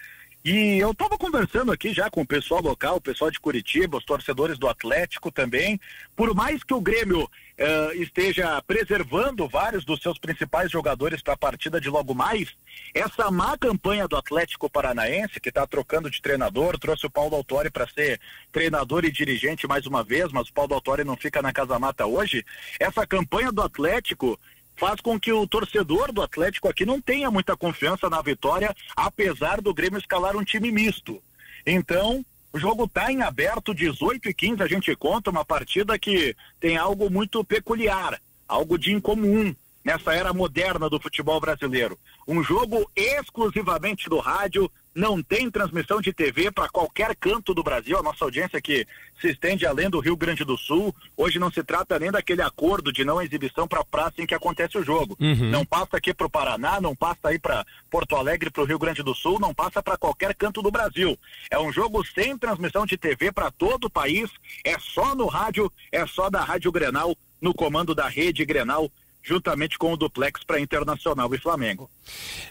E eu estava conversando aqui já com o pessoal local, o pessoal de Curitiba, os torcedores do Atlético também. Por mais que o Grêmio uh, esteja preservando vários dos seus principais jogadores para a partida de logo mais, essa má campanha do Atlético Paranaense, que está trocando de treinador, trouxe o Paulo Autori para ser treinador e dirigente mais uma vez, mas o Paulo Autori não fica na Casa Mata hoje. Essa campanha do Atlético faz com que o torcedor do Atlético aqui não tenha muita confiança na vitória, apesar do Grêmio escalar um time misto. Então, o jogo está em aberto, 18 e 15 a gente conta uma partida que tem algo muito peculiar, algo de incomum nessa era moderna do futebol brasileiro. Um jogo exclusivamente do rádio, não tem transmissão de TV para qualquer canto do Brasil. A nossa audiência que se estende além do Rio Grande do Sul. Hoje não se trata nem daquele acordo de não exibição para a praça em que acontece o jogo. Uhum. Não passa aqui para o Paraná, não passa aí para Porto Alegre, para o Rio Grande do Sul, não passa para qualquer canto do Brasil. É um jogo sem transmissão de TV para todo o país. É só no rádio, é só da Rádio Grenal no comando da Rede Grenal juntamente com o duplex para Internacional e Flamengo.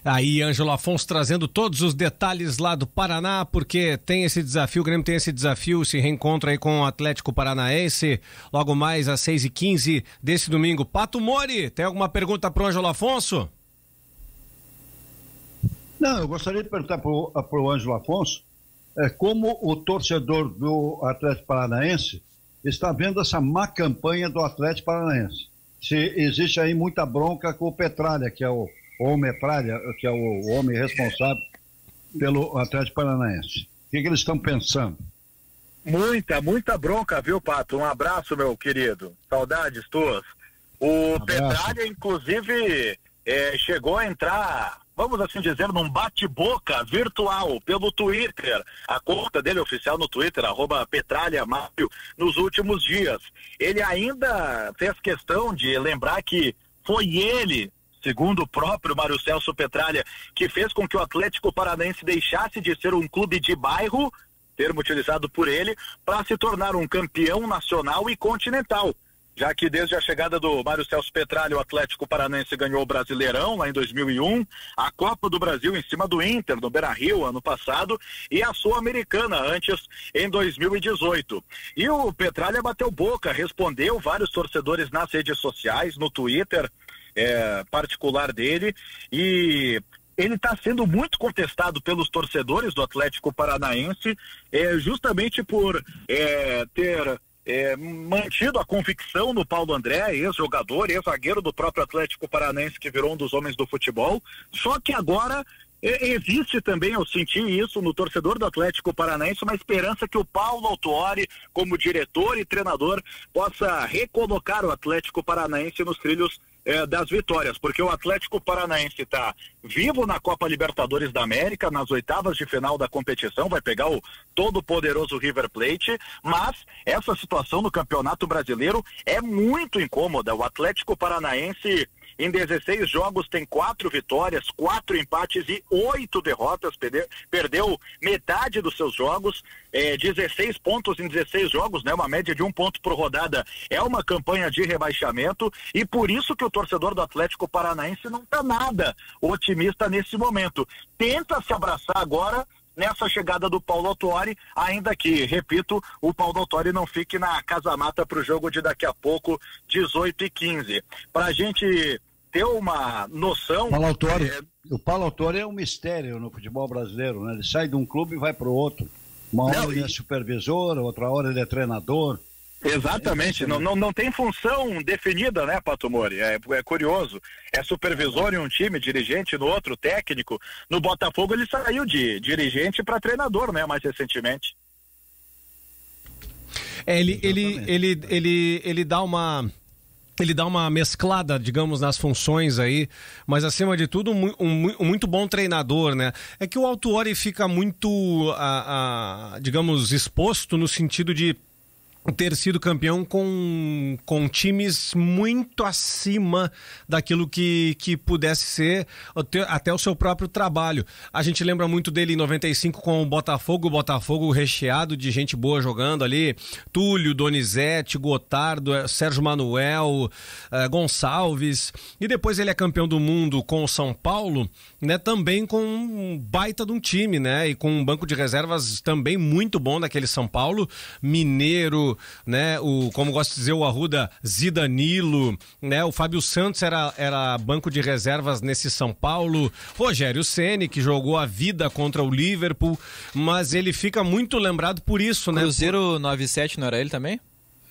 Aí, Ângelo Afonso trazendo todos os detalhes lá do Paraná, porque tem esse desafio, o Grêmio tem esse desafio, se reencontra aí com o Atlético Paranaense, logo mais às 6h15 desse domingo. Pato Mori, tem alguma pergunta para o Ângelo Afonso? Não, eu gostaria de perguntar para o Ângelo Afonso é, como o torcedor do Atlético Paranaense está vendo essa má campanha do Atlético Paranaense se existe aí muita bronca com o Petralha, que é o homem Petralha, que é o homem responsável pelo Atlético Paranaense. O que, que eles estão pensando? Muita, muita bronca, viu, Pato? Um abraço, meu querido. Saudades tuas. O um Petralha, inclusive, é, chegou a entrar vamos assim dizer, num bate-boca virtual pelo Twitter. A conta dele é oficial no Twitter, arroba Petralha Mário, nos últimos dias. Ele ainda fez questão de lembrar que foi ele segundo o próprio Mário Celso Petralha, que fez com que o Atlético Paranaense deixasse de ser um clube de bairro, termo utilizado por ele, para se tornar um campeão nacional e continental já que desde a chegada do Mário Celso Petralha, o Atlético Paranense ganhou o Brasileirão lá em 2001, a Copa do Brasil em cima do Inter, no Beira-Rio, ano passado, e a Sul-Americana antes, em 2018. E o Petralha bateu boca, respondeu vários torcedores nas redes sociais, no Twitter é, particular dele, e ele está sendo muito contestado pelos torcedores do Atlético Paranaense, é, justamente por é, ter é, mantido a convicção no Paulo André, ex-jogador, ex-zagueiro do próprio Atlético Paranense, que virou um dos homens do futebol. Só que agora é, existe também, eu senti isso no torcedor do Atlético Paranaense, uma esperança que o Paulo Autuori, como diretor e treinador, possa recolocar o Atlético Paranaense nos trilhos é, das vitórias, porque o Atlético Paranaense está vivo na Copa Libertadores da América, nas oitavas de final da competição, vai pegar o todo-poderoso River Plate, mas essa situação no Campeonato Brasileiro é muito incômoda. O Atlético Paranaense. Em 16 jogos tem quatro vitórias, quatro empates e oito derrotas. Perdeu, perdeu metade dos seus jogos, é, 16 pontos em 16 jogos, né? Uma média de um ponto por rodada. É uma campanha de rebaixamento e por isso que o torcedor do Atlético Paranaense não está nada otimista nesse momento. Tenta se abraçar agora nessa chegada do Paulo Autuori, ainda que, repito, o Paulo Autuori não fique na casa-mata para o jogo de daqui a pouco, 18 e 15. Para a gente ter uma noção. Paulo Autuori, é... O Paulo Autuori é um mistério no futebol brasileiro, né? Ele sai de um clube e vai para o outro. Uma hora não, ele é supervisor, outra hora ele é treinador. Exatamente, não, não, não tem função definida, né, Pato Mori? É, é curioso. É supervisor em um time, dirigente no outro, técnico. No Botafogo ele saiu de dirigente para treinador, né, mais recentemente. É, ele, ele, ele, ele, ele dá uma ele dá uma mesclada, digamos, nas funções aí, mas acima de tudo, um, um, um muito bom treinador, né? É que o Altuori fica muito, a, ah, a, ah, digamos, exposto no sentido de ter sido campeão com, com times muito acima daquilo que, que pudesse ser até o seu próprio trabalho. A gente lembra muito dele em 95 com o Botafogo, o Botafogo recheado de gente boa jogando ali, Túlio, Donizete, Gotardo, eh, Sérgio Manuel, eh, Gonçalves, e depois ele é campeão do mundo com o São Paulo, né, também com um baita de um time, né, e com um banco de reservas também muito bom daquele São Paulo, Mineiro, né? O, como gosta de dizer, o Arruda Zidanilo, né? O Fábio Santos era, era banco de reservas nesse São Paulo. Rogério Ceni que jogou a vida contra o Liverpool, mas ele fica muito lembrado por isso, né? Cruzeiro 97 não era ele também?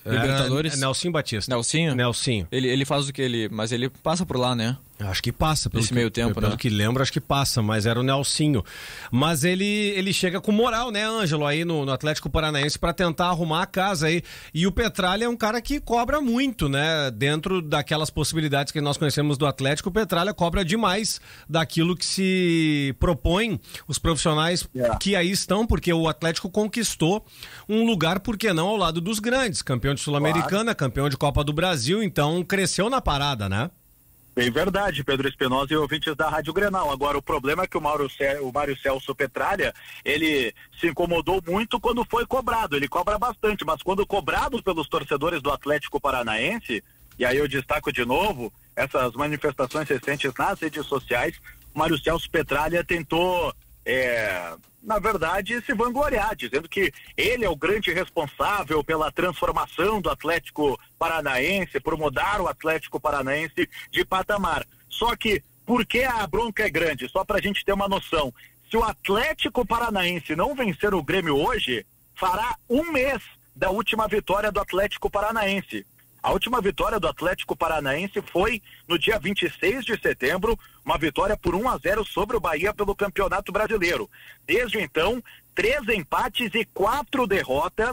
É, Libertadores? É, Nelsinho Batista. Nelsinho? Nelsinho. Ele, ele faz o que ele. Mas ele passa por lá, né? Acho que passa. Pelo Esse que, meio tempo, pelo né? que lembro, acho que passa, mas era o Nelsinho. Mas ele, ele chega com moral, né, Ângelo, aí no, no Atlético Paranaense para tentar arrumar a casa aí. E o Petralha é um cara que cobra muito, né? Dentro daquelas possibilidades que nós conhecemos do Atlético, o Petralha cobra demais daquilo que se propõe os profissionais é. que aí estão, porque o Atlético conquistou um lugar, por que não, ao lado dos grandes. Campeão de Sul-Americana, claro. campeão de Copa do Brasil, então cresceu na parada, né? Bem verdade, Pedro Espinosa e ouvintes da Rádio Grenal. Agora, o problema é que o, o Mário Celso Petralha, ele se incomodou muito quando foi cobrado. Ele cobra bastante, mas quando cobrado pelos torcedores do Atlético Paranaense, e aí eu destaco de novo essas manifestações recentes nas redes sociais, Mário Celso Petralha tentou é, na verdade, se vangloriar, dizendo que ele é o grande responsável pela transformação do Atlético Paranaense, por mudar o Atlético Paranaense de patamar. Só que, por que a bronca é grande? Só para a gente ter uma noção. Se o Atlético Paranaense não vencer o Grêmio hoje, fará um mês da última vitória do Atlético Paranaense. A última vitória do Atlético Paranaense foi no dia 26 de setembro, uma vitória por 1 a 0 sobre o Bahia pelo Campeonato Brasileiro. Desde então, três empates e quatro derrotas.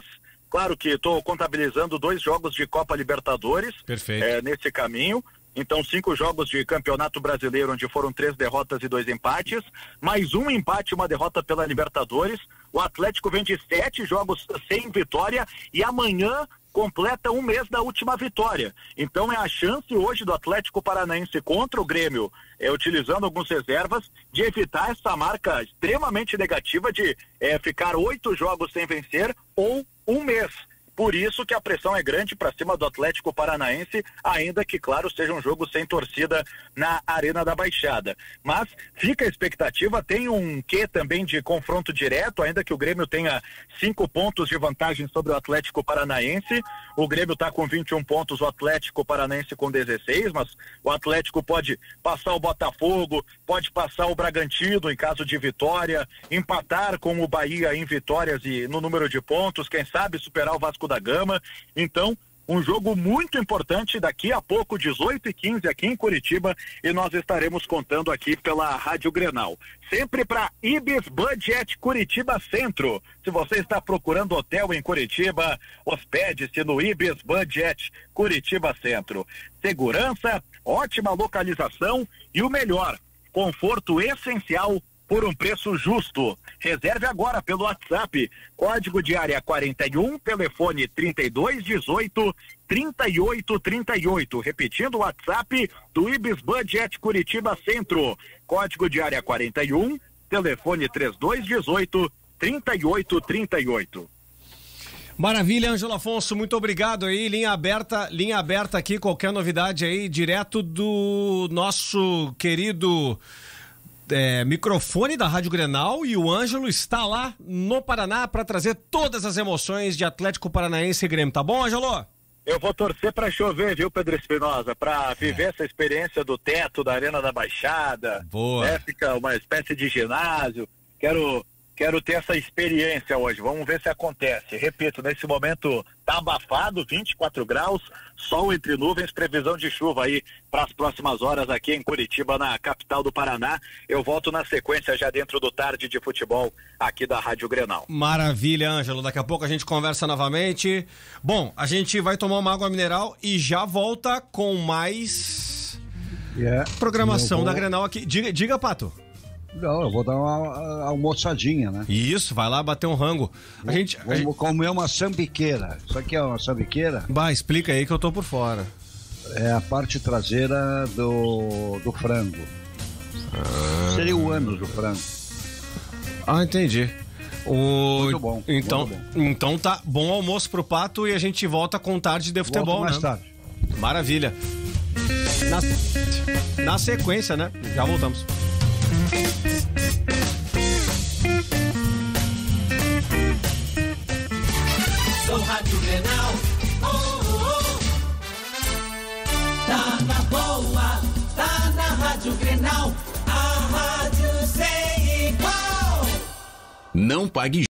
Claro que estou contabilizando dois jogos de Copa Libertadores é, nesse caminho. Então, cinco jogos de Campeonato Brasileiro, onde foram três derrotas e dois empates, mais um empate e uma derrota pela Libertadores. O Atlético vende sete jogos sem vitória e amanhã completa um mês da última vitória. Então é a chance hoje do Atlético Paranaense contra o Grêmio, é, utilizando algumas reservas, de evitar essa marca extremamente negativa de é, ficar oito jogos sem vencer ou um mês. Por isso que a pressão é grande para cima do Atlético Paranaense, ainda que, claro, seja um jogo sem torcida na Arena da Baixada. Mas fica a expectativa, tem um quê também de confronto direto, ainda que o Grêmio tenha cinco pontos de vantagem sobre o Atlético Paranaense. O Grêmio está com 21 pontos, o Atlético Paranaense com 16, mas o Atlético pode passar o Botafogo, pode passar o Bragantino em caso de vitória, empatar com o Bahia em vitórias e no número de pontos, quem sabe superar o Vasco da Gama. Então, um jogo muito importante daqui a pouco, 18 e 15 aqui em Curitiba, e nós estaremos contando aqui pela Rádio Grenal. Sempre para Ibis Budget Curitiba Centro. Se você está procurando hotel em Curitiba, hospede-se no Ibis Budget Curitiba Centro. Segurança, ótima localização e o melhor, conforto essencial por um preço justo. Reserve agora pelo WhatsApp, código de área 41, telefone 3218 3838. Repetindo o WhatsApp do Ibis Budget Curitiba Centro, código de área 41, telefone 3218 3838. Maravilha, Ângelo Afonso, muito obrigado aí. Linha aberta, linha aberta aqui, qualquer novidade aí, direto do nosso querido é, microfone da Rádio Grenal e o Ângelo está lá no Paraná para trazer todas as emoções de Atlético Paranaense e Grêmio, tá bom, Ângelo? Eu vou torcer para chover, viu, Pedro Espinosa? Para é. viver é. essa experiência do teto da Arena da Baixada. Boa. Né? Fica uma espécie de ginásio. Quero quero ter essa experiência hoje. Vamos ver se acontece. Repito, nesse momento tá abafado, 24 graus, sol entre nuvens, previsão de chuva aí para as próximas horas aqui em Curitiba, na capital do Paraná. Eu volto na sequência já dentro do tarde de futebol aqui da Rádio Grenal. Maravilha, Ângelo. Daqui a pouco a gente conversa novamente. Bom, a gente vai tomar uma água mineral e já volta com mais yeah, programação vou... da Grenal aqui. Diga, diga Pato. Não, eu vou dar uma almoçadinha, né? Isso, vai lá bater um rango. a gente, a gente... comer uma sambiqueira. Isso aqui é uma sambiqueira? Bah, explica aí que eu tô por fora. É a parte traseira do, do frango. Ah. Seria o ânus do frango. Ah, entendi. O... Muito bom. Então, muito bom. então tá bom almoço pro pato e a gente volta com tarde de futebol, Volto mais né? tarde. Maravilha. Na... Na sequência, né? Já voltamos. Sou Rádio Grenal. Oh, oh, oh. Tá na boa, tá na Rádio Grenal. A rádio sem igual. Não pague